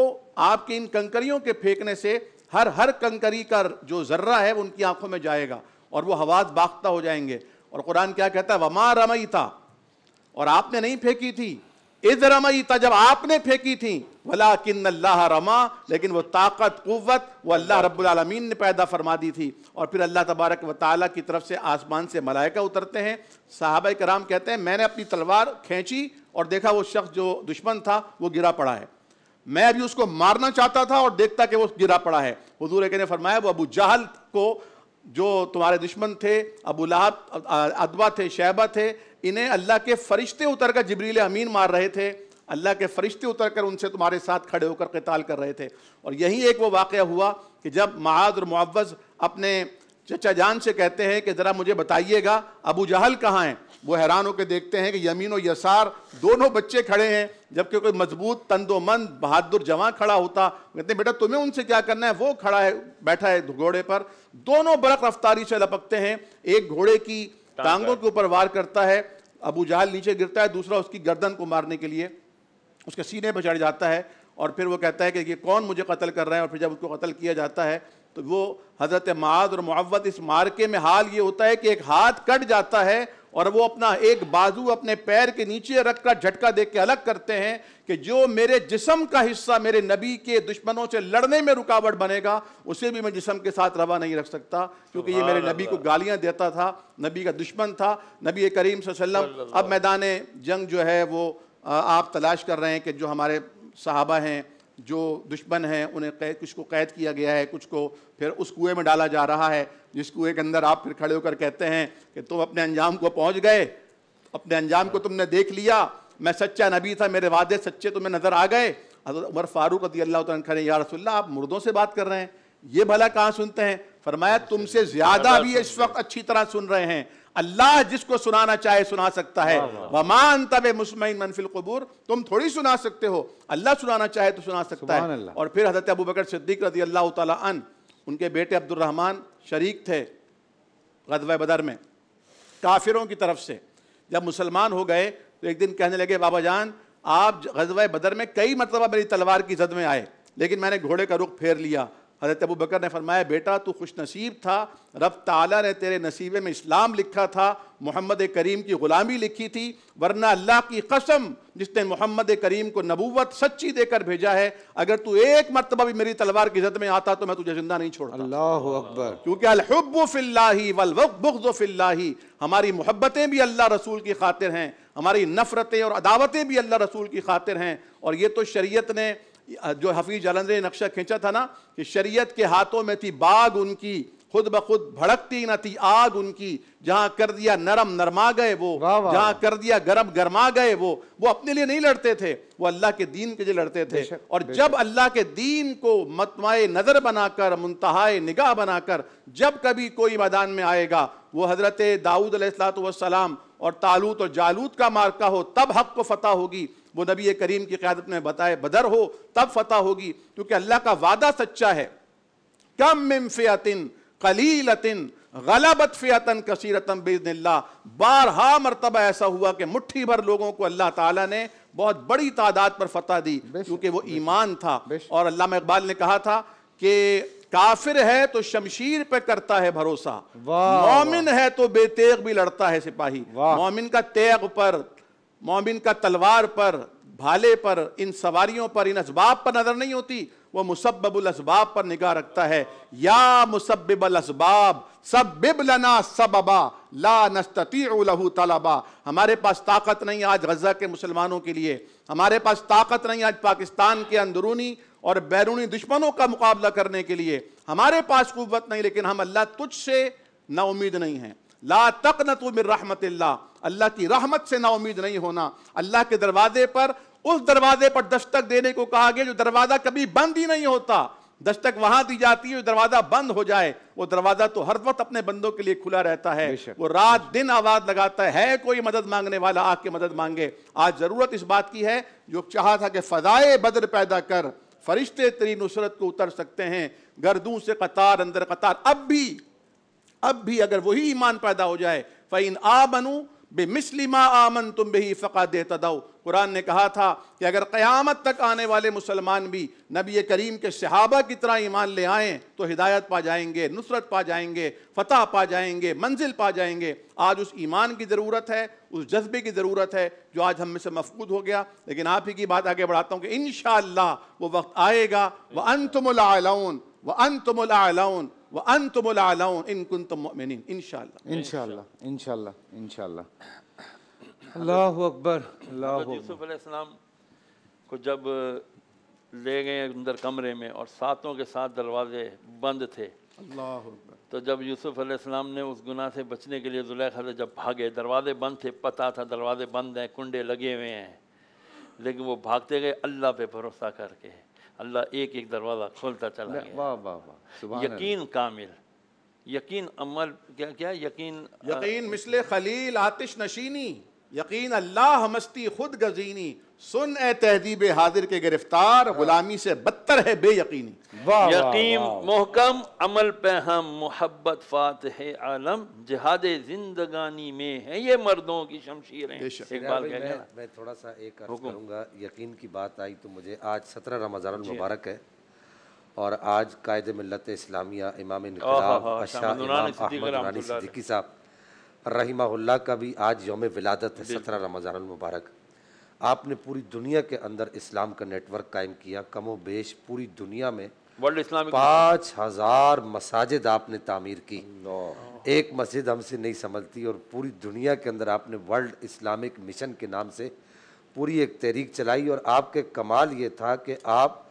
आपकी इन कंकरियों के फेंकने से हर हर कंकरी का जो ज़र्रा है वो उनकी आंखों में जाएगा और वो हवाज बाख्ता हो जाएंगे और कुरान क्या कहता है वमा रमई था और आपने नहीं फेंकी थी इज रमई था जब आपने फेंकी थी वला किन अल्लाह रमा लेकिन वो ताकत कुत वो अल्लाह रब्लमीन ने पैदा फरमा दी थी और फिर अल्लाह तबारक व ताली की तरफ से आसमान से मलाइका उतरते हैं साहब कराम कहते हैं मैंने अपनी तलवार खींची और देखा वो शख्स जो दुश्मन था वो गिरा पड़ा है मैं अभी उसको मारना चाहता था और देखता कि वो गिरा पड़ा है हजूर के ने फरमाया वो अबू जहल को जो तुम्हारे दुश्मन थे अबू लहाब अदबा थे शहबा थे इन्हें अल्लाह के फरिश्ते उतर कर जबरील अमीन मार रहे थे अल्लाह के फरिश्ते उतर कर उनसे तुम्हारे साथ खड़े होकर कताल कर रहे थे और यही एक वो वाक़ हुआ कि जब महाद और मुआवज़ अपने चचा जान से कहते हैं कि ज़रा मुझे बताइएगा अबू जहल कहाँ हैं वो हैरान होकर देखते हैं कि यमीन और यसार दोनों बच्चे खड़े हैं जबकि कोई मजबूत तंदोमंद बहादुर जवान खड़ा होता कहते हैं बेटा तुम्हें उनसे क्या करना है वो खड़ा है बैठा है घोड़े पर दोनों बरक रफ्तारी से लपकते हैं एक घोड़े की टांगों के ऊपर वार करता है अबू जहाल नीचे गिरता है दूसरा उसकी गर्दन को मारने के लिए उसके सीने पर चढ़ जाता है और फिर वो कहता है कि ये कौन मुझे कत्ल कर रहा है और फिर जब उसको कत्ल किया जाता है तो वो हज़रत माद और मुआवत इस मार्के में हाल ये होता है कि एक हाथ कट जाता है और वो अपना एक बाजू अपने पैर के नीचे रखकर झटका देख के अलग करते हैं कि जो मेरे जिसम का हिस्सा मेरे नबी के दुश्मनों से लड़ने में रुकावट बनेगा उसे भी मैं जिसम के साथ रवा नहीं रख सकता क्योंकि ये मेरे नबी को गालियां देता था नबी का दुश्मन था नबी करीम सल्लम अब मैदान जंग जो है वो आप तलाश कर रहे हैं कि जो हमारे साहबा हैं जो दुश्मन हैं उन्हें कैद कुछ को कैद किया गया है कुछ को फिर उस कुएं में डाला जा रहा है जिस कुएं के अंदर आप फिर खड़े होकर कहते हैं कि तुम अपने अंजाम को पहुंच गए अपने अंजाम को तुमने देख लिया मैं सच्चा नबी था मेरे वादे सच्चे तुम्हें नज़र आ गए हजरत उमर फारूक रदी अल्लाह तन या रसोल्ला आप मुर्दों से बात कर रहे हैं ये भला कहाँ सुनते हैं फरमाया तुमसे ज़्यादा भी इस वक्त अच्छी तरह सुन रहे हैं अल्लाह जिसको सुनाना चाहे सुना सकता है वमान तब मुस्मिन मनफिल कबूर तुम थोड़ी सुना सकते हो अल्लाह सुनाना चाहे तो सुना सकता है और फिर हजरत अबू बकर सिद्दीक रजी अल्लाह तन उनके बेटे अब्दुलरहमान शरीक थे गदब बदर में काफिरों की तरफ से जब मुसलमान हो गए तो एक दिन कहने लगे बाबा जान आप गजब बदर में कई मरतबा मेरी तलवार की जद में आए लेकिन मैंने घोड़े का रुख फेर लिया हज़रत अबू बकर ने फरमाया बेटा तू खुश नसीब था रब ताला ने तेरे नसीबे में इस्लाम लिखा था मोहम्मद करीम की ग़ुलामी लिखी थी वरना अल्लाह की कसम जिसने मोहम्मद करीम को नबूवत सच्ची देकर भेजा है अगर तू एक मरतबा भी मेरी तलवार की इज्जत में आता तो मैं तुझे ज़िंदा नहीं छोड़ा अल्लाह अकबर क्योंकि अलहब्फ़िल्लाही वलबुज़फ़िल्लाही हमारी मोहब्बतें भी अल्लाह रसूल की खातिर हैं हमारी नफ़रतें और अदावतें भी अल्लाह रसूल की खातिर हैं और ये तो शरीयत ने जो हफीज जालंधरी ने नक्शा खींचा था ना कि शरीयत के हाथों में थी बाग उनकी खुद ब खुद भड़कती न थी आग उनकी जहां कर दिया नरम नरमा गए वो जहां कर दिया गरम गरमा गए वो वो अपने लिए नहीं लड़ते थे वो अल्लाह के दीन के लिए लड़ते थे और जब अल्लाह के दीन को मतमाए नज़र बनाकर मुंतहाए निगाह बनाकर जब कभी कोई मैदान में आएगा वो हज़रत दाऊद सलाम और तालूत और जालूत का मार्का हो तब हक को फतह होगी वो नबी करीम की क्यादत में बताए बदर हो तब फतह होगी क्योंकि अल्लाह का वादा सच्चा है कम मिम फ़ियतिन कलीलतिन गलाबत फ़ियातन कसीरतम बेजनल्ला बारहा मरतबा ऐसा हुआ कि मुट्ठी भर लोगों को अल्लाह ताला ने बहुत बड़ी तादाद पर फतह दी क्योंकि वो ईमान था और अल्लाह इकबाल ने कहा था कि काफिर है तो शमशीर पे करता है भरोसा मोमिन है तो बेतेग भी लड़ता है सिपाही मोमिन का तेग पर मोमिन का तलवार पर भाले पर इन सवारियों पर इन इसबाब पर नजर नहीं होती वह मुसब्बुल इसबाब पर निगाह रखता है या मुसब्बिबल इसबाब सब्बिब लना सबबा ला नस्तती लहू तलबा हमारे पास ताकत नहीं आज गजा के मुसलमानों के लिए हमारे पास ताकत नहीं आज पाकिस्तान के अंदरूनी और बैरूनी दुश्मनों का मुकाबला करने के लिए हमारे पास कुत नहीं लेकिन हम अल्लाह तुझ से ना उम्मीद नहीं है ला तक न तुम रहमत अल्लाह की रहमत से ना उम्मीद नहीं होना अल्लाह के दरवाजे पर उस दरवाजे पर दस्तक देने को कहा गया जो दरवाज़ा कभी बंद ही नहीं होता दस्तक वहां दी जाती है दरवाज़ा बंद हो जाए वो दरवाज़ा तो हर वक्त अपने बंदों के लिए खुला रहता है वो रात दिन आवाज़ लगाता है कोई मदद मांगने वाला आके मदद मांगे आज ज़रूरत इस बात की है जो चाह था कि फ़जाए बदर पैदा कर फरिश्ते तेरी नुसरत को उतर सकते हैं गर्दों से कतार अंदर कतार अब भी अब भी अगर वही ईमान पैदा हो जाए फ़ैन आ बनूँ बेमिसलिमा आमन तुम भी फ़का दे दो कुरान ने कहा था कि अगर क़यामत तक आने वाले मुसलमान भी नबी करीम के सहाबा की तरह ईमान ले आएँ तो हिदायत पा जाएंगे नुसरत पा जाएंगे फ़तह पा जाएंगे मंजिल पा जाएंगे आज उस ईमान की ज़रूरत है उस जज्बे की ज़रूरत है जो आज हम में से मफकूद हो गया लेकिन आप ही की बात आगे बढ़ाता हूँ कि इन वो वक्त आएगा व अनतमलाउन व अनतमलाउन व अनतुमलाउन इन कुन तुम मोमिन इन इनशाला इनशाला अल्लाह अकबर अल्लाह यूसुफ अलैहिस्सलाम को जब ले गए अंदर कमरे में और सातों के साथ दरवाजे बंद थे अल्लाह तो जब यूसुफ अलैहिस्सलाम ने उस गुनाह से बचने के लिए जुलैखा से जब भागे दरवाजे बंद थे पता था दरवाजे बंद हैं कुंडे लगे हुए हैं लेकिन वो भागते गए अल्लाह पे भरोसा करके अल्लाह एक एक दरवाज़ा खोलता चला गया वाह वाह वाह यकीन कामिल यकीन अमल क्या क्या यकीन यकीन मिसले खलील आतिश नशीनी यकीन अल्लाह मस्ती खुद गजीनी सुन ए तहदीब हाजिर के गिरफ्तार गुलामी से बदतर है बेयकीनी यकीन मोहकम अमल पे हम मोहब्बत फात है आलम जहाद जिंदगानी में है ये मर्दों की शमशीरें एक बार मैं, मैं थोड़ा सा एक अर्ज करूंगा यकीन की बात आई तो मुझे आज सत्रह रमज़ान मुबारक है और आज कायद मिलत इस्लामिया इमाम इनकलाब अशाह इमाम अहमद रानी सिद्दीकी साहब रहीमाउल्ला का भी आज योम विलादत है सत्रह रमज़ान मुबारक आपने पूरी दुनिया के अंदर इस्लाम का नेटवर्क कायम किया कमो बेश पूरी दुनिया में वर्ल्ड इस्लाम पाँच हज़ार मसाजिद आपने तामीर की एक मस्जिद हमसे नहीं समझती और पूरी दुनिया के अंदर आपने वर्ल्ड इस्लामिक मिशन के नाम से पूरी एक तहरीक चलाई और आपके कमाल ये था कि आप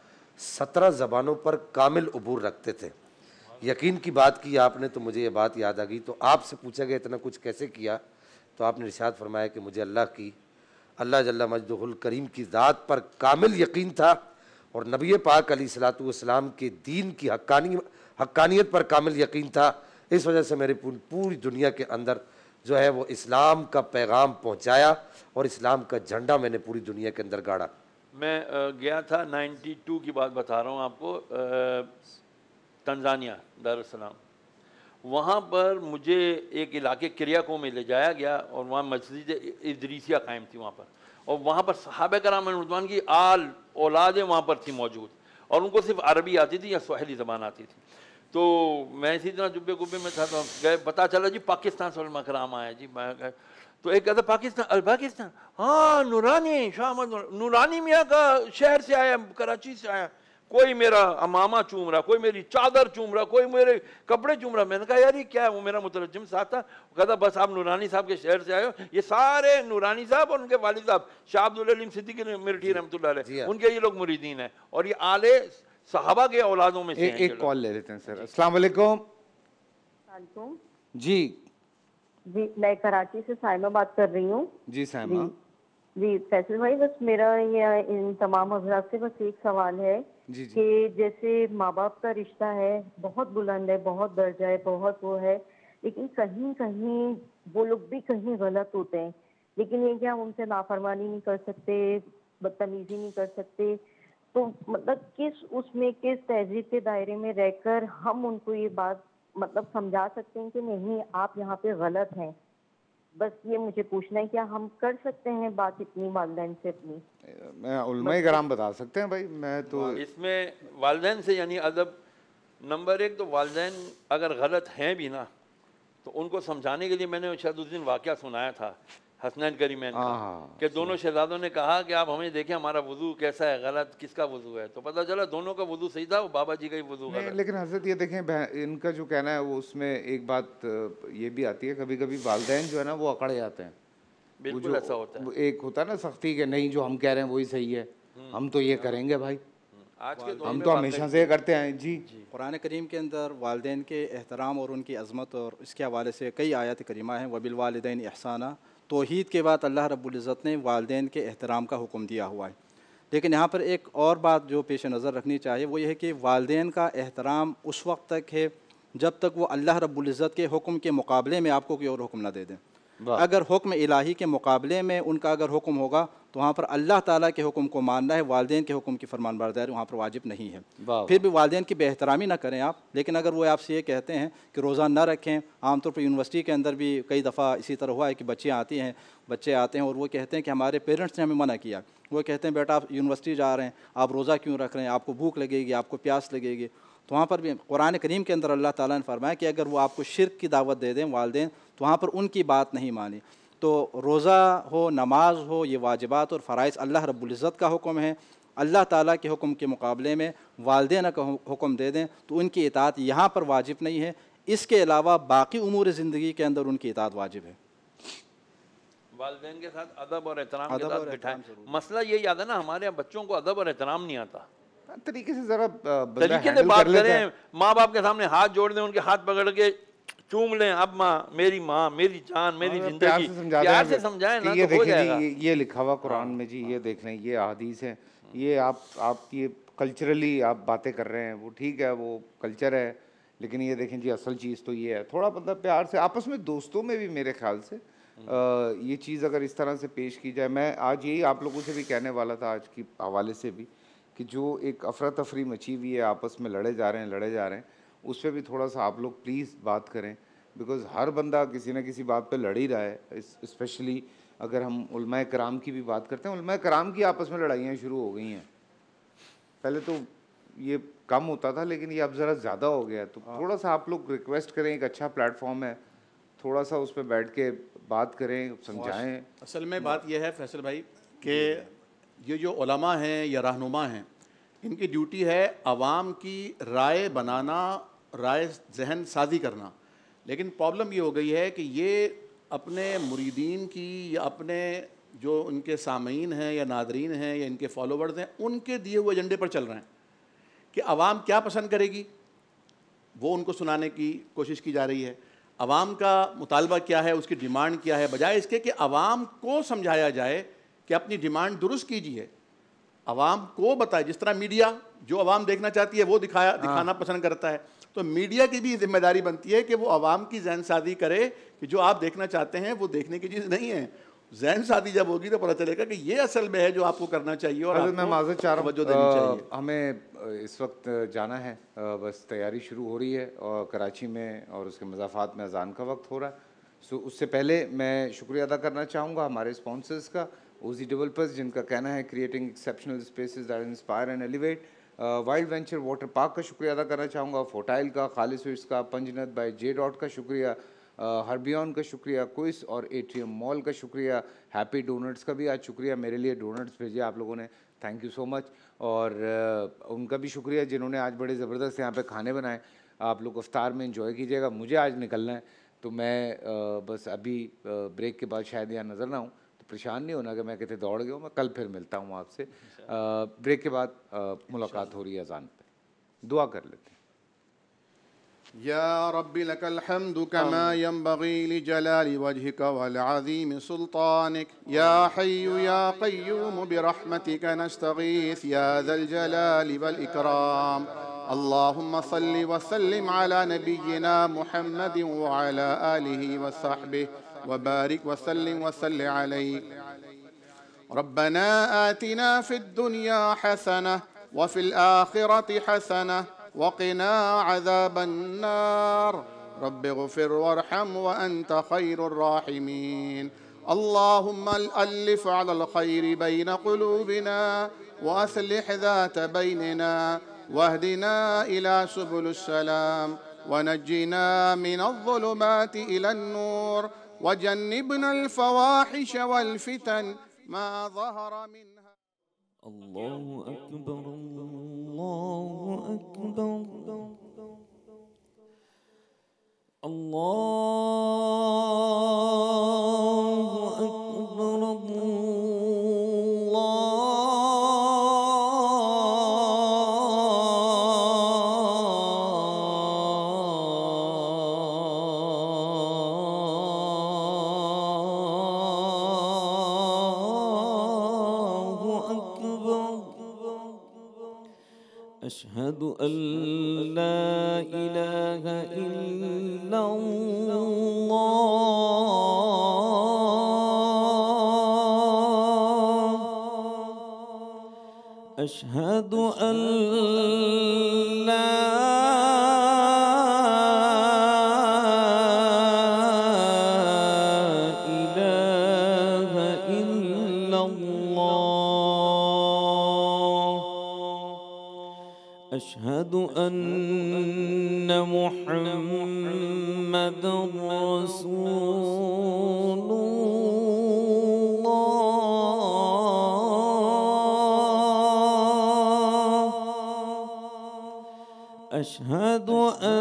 सत्रह ज़बानों पर कामिल अबूर रखते थे यकीन की बात की आपने तो मुझे ये बात याद आ गई तो आपसे पूछा गया इतना कुछ कैसे किया तो आपने रिशात फरमाया कि मुझे अल्लाह की अल्लाह जल्ला मजदूल करीम की ज़ात पर कामिल यकीन था और नबी पाक अली सलातम के दीन की हक्कानी हक्कानियत पर कामिल यकीन था इस वजह से मेरे पूरी दुनिया के अंदर जो है वो इस्लाम का पैगाम पहुंचाया और इस्लाम का झंडा मैंने पूरी दुनिया के अंदर गाड़ा मैं गया था 92 की बात बता रहा हूँ आपको तंजानिया दारसलाम वहाँ पर मुझे एक इलाके क्रियाको में ले जाया गया और वहाँ मस्जिद इदरीसिया कायम थी वहाँ पर और वहाँ पर सहाब कराम उस्मान की आल औलादें वहाँ पर थी मौजूद और उनको सिर्फ अरबी आती थी या सहेली ज़बान आती थी तो मैं इसी तरह जुब्बे गुब्बे में था तो गए पता चला जी पाकिस्तान से कराम आया जी मैं तो एक कहता पाकिस्तान अल पाकिस्तान हाँ नूरानी शाह नूरानी मियाँ का शहर से आया कराची से आया कोई मेरा अमामा चूम रहा कोई मेरी चादर चूम रहा कोई मेरे कपड़े चूम रहा मैंने कहा यार ये क्या है वो मेरा मुतरजम साहब था वो कहता बस आप नूरानी साहब के शहर से आए हो ये सारे नूरानी साहब और उनके वालिद साहब शाह अब्दुल अब्दुलम सिद्दीकी मिर्ठी रहमत हाँ। उनके ये लोग मुरीदीन है और ये आले साहबा के औलादों में से एक कॉल ले लेते हैं सर असलकुम जी जी मैं कराची से साइमा बात कर रही हूँ जी साइमा जी फैसल भाई बस मेरा ये इन तमाम हजरात से बस एक सवाल है जी जी कि जैसे माँ बाप का रिश्ता है बहुत बुलंद है बहुत दर्जा है बहुत वो है लेकिन कहीं कहीं वो लोग भी कहीं गलत होते हैं लेकिन ये क्या हम उनसे नाफरमानी नहीं कर सकते बदतमीजी नहीं कर सकते तो मतलब किस उसमें किस तहजीब के दायरे में रहकर हम उनको ये बात मतलब समझा सकते हैं कि नहीं आप यहाँ पे गलत हैं बस ये मुझे पूछना है क्या हम कर सकते हैं बात इतनी वालदेन से अपनी मैं उलमा कराम बता सकते हैं भाई मैं तो हाँ, इसमें वालदेन से यानी अदब नंबर एक तो वालदेन अगर गलत हैं भी ना तो उनको समझाने के लिए मैंने शायद उस दिन वाक़ सुनाया था हसनैन करीमैन का कि अच्छा। दोनों शहजादों ने कहा कि आप हमें देखें हमारा वजू कैसा है गलत किसका वजू है तो पता चला दोनों का वजू सही था वो बाबा जी का ही वजू गलत लेकिन हजरत ये देखें इनका जो कहना है वो उसमें एक बात ये भी आती है कभी कभी वालदेन जो है ना वो अकड़े जाते हैं बिल्कुल ऐसा होता है एक होता है ना सख्ती के नहीं जो हम कह रहे हैं वही सही है हम्म। हम तो ये करेंगे भाई हम्म। आज के हम तो हमेशा से करते हैं जी कुरान करीम के अंदर वालदेन के एहतराम और उनकी अजमत और इसके हवाले से कई आयत करीमा हैं वबिल वालदेन एहसाना तोहद के बाद अल्लाह रबुल्ज़त ने वालदे के एहतराम का हुक्म दिया हुआ है लेकिन यहाँ पर एक और बात जो पेश नज़र रखनी चाहिए वो ये है कि वालदे का एहतराम उस वक्त तक है जब तक वो अल्लाह रबुल्ज़त के हुक्म के मुकाबले में आपको कोई और हुक्म ना दे दें अगर हुक्म इलाही के मुकाबले में उनका अगर हुक्म होगा तो वहाँ पर अल्लाह ताला के हुक्म को मानना है वालदे के हुक्म की फरमान बरदार वहाँ पर वाजिब नहीं है फिर भी वालदे की बेहतरामी ना करें आप लेकिन अगर वो आपसे ये कहते हैं कि रोज़ा ना रखें आमतौर पर यूनिवर्सिटी के अंदर भी कई दफ़ा इसी तरह हुआ है कि बच्चे आती हैं बच्चे आते हैं और वो कहते हैं कि हमारे पेरेंट्स ने हमें मना किया वो कहते हैं बेटा आप यूनिवर्सिटी जा रहे हैं आप रोज़ा क्यों रख रहे हैं आपको भूख लगेगी आपको प्यास लगेगी तो वहाँ पर भी कुरान करीम के अंदर अल्लाह ताला ने फरमाया कि अगर वो आपको शिरक की दावत दे दें वालदे तो वहाँ पर उनकी बात नहीं मानी तो रोज़ा हो नमाज हो ये वाजिबात और फ़राइज़ अल्लाह रबुल्ज़त का हुक्म है अल्लाह ताला के हुक्म के मुकाबले में वालदेन का हुक्म दे दें तो उनकी इतात यहाँ पर वाजिब नहीं है इसके अलावा बाकी उमूर ज़िंदगी के अंदर उनकी इतात वाजिब है वालदेन के साथ अदब और एहतराम मसला ये याद है ना हमारे यहाँ बच्चों को अदब और एहतराम नहीं आता तरीके से जरा तरीके से बात करें माँ बाप के सामने हाथ जोड़ दें उनके हाथ पकड़ के चूम लें अब माँ मेरी माँ मेरी जान हाँ, मेरी जिंदगी प्यार से समझाएं ना ये तो हो जाएगा ये, ये लिखा हुआ कुरान हाँ। में जी ये हाँ। देख लें ये हदीस है ये आप आप ये कल्चरली आप बातें कर रहे हैं वो ठीक है वो कल्चर है लेकिन ये देखें जी असल चीज़ तो ये है थोड़ा मतलब प्यार से आपस में दोस्तों में भी मेरे ख्याल से आ, हम्म। ये चीज़ अगर इस तरह से पेश की जाए मैं आज यही आप लोगों से भी कहने वाला था आज की हवाले से भी कि जो एक अफरा तफरी मची हुई है आपस में लड़े जा रहे हैं लड़े जा रहे हैं उस पर भी थोड़ा सा आप लोग प्लीज़ बात करें बिकॉज़ हर बंदा किसी न किसी बात पर लड़ ही रहा है स्पेशली अगर हम उलमा कराम की भी बात करते हैं उलमा कराम की आपस में लड़ाइयाँ शुरू हो गई हैं पहले तो ये कम होता था लेकिन ये अब ज़रा ज़्यादा हो गया तो हाँ। थोड़ा सा आप लोग रिक्वेस्ट करें एक अच्छा प्लेटफॉर्म है थोड़ा सा उस पर बैठ के बात करें समझाएं असल में बात यह है फैसल भाई कि ये जो ओलमा हैं या रहनुमा हैं इनकी ड्यूटी है आवाम की राय बनाना राय जहन साजी करना लेकिन प्रॉब्लम ये हो गई है कि ये अपने मुरीदीन की या अपने जो उनके सामीन हैं या नादरीन हैं या इनके फॉलोवर्स हैं उनके दिए हुए एजेंडे पर चल रहे हैं कि आवाम क्या पसंद करेगी वो उनको सुनाने की कोशिश की जा रही है आवाम का मुतालबा क्या है उसकी डिमांड क्या है बजाय इसके कि आवाम को समझाया जाए कि अपनी डिमांड दुरुस्त कीजिए आवाम को बताए जिस तरह मीडिया जो आवाम देखना चाहती है वो दिखाया हाँ। दिखाना पसंद करता है तो मीडिया की भी जिम्मेदारी बनती है कि वो आवाम की जहन शादी करे कि जो आप देखना चाहते हैं वो देखने की चीज़ नहीं है जहन शादी जब होगी तो पता चलेगा कि ये असल में है जो आपको करना चाहिए और मैं माजर चार देनी चाहिए हमें इस वक्त जाना है बस तैयारी शुरू हो रही है और कराची में और उसके मजाफात में अजान का वक्त हो रहा है सो उससे पहले मैं शुक्रिया अदा करना चाहूँगा हमारे स्पॉन्सर्स का ओजी डेवलपर्स जिनका कहना है creating exceptional spaces are inspire and elevate wild venture water park का शुक्रिया अदा करना चाहूँगा फोटाइल का खालिस स्वीट्स का पंजनत बाय जे डॉट का शुक्रिया हरबियन uh, का शुक्रिया क्विस और एटीएम मॉल का शुक्रिया हैप्पी डोनट्स का भी आज शुक्रिया मेरे लिए डोनट्स भेजे आप लोगों ने थैंक यू सो मच और uh, उनका भी शुक्रिया जिन्होंने आज बड़े ज़बरदस्त यहाँ पे खाने बनाए आप लोग अफ्तार में इंजॉय कीजिएगा मुझे आज निकलना है तो मैं uh, बस अभी ब्रेक के बाद शायद यहाँ नज़र ना हूँ परेशान नहीं होना कि मैं कितने दौड़ गया मैं कल फिर मिलता हूँ आपसे अच्छा। ब्रेक के बाद मुलाकात अच्छा। हो रही है अजान पे दुआ कर लेते हैं या रब्बी लकल हम्दु कमा यंबगी लिजलालि वजहिक वल अजीम सुल्तानिक या हय्यु या कय्यूम बिरहमतिक नस्तगीथ या ذل जलालि اللهم صل وسلم على نبينا محمد وعلى آله وصحبه وبارك وسلم وسل عليه ربنا آتنا في الدنيا حسنة وفي الآخرة حسنة وقنا عذاب النار رب اغفر وارحم وأنت خير الراحمين اللهم الألف على الخير بين قلوبنا وأصلح ذات بيننا واهدنا إلى سبل السلام ونجنا من الظلمات إلى النور وجنبنا الفواحش والفتن ما ظهر منها الله أكبر الله أكبر الله أشهد أن أشهد أن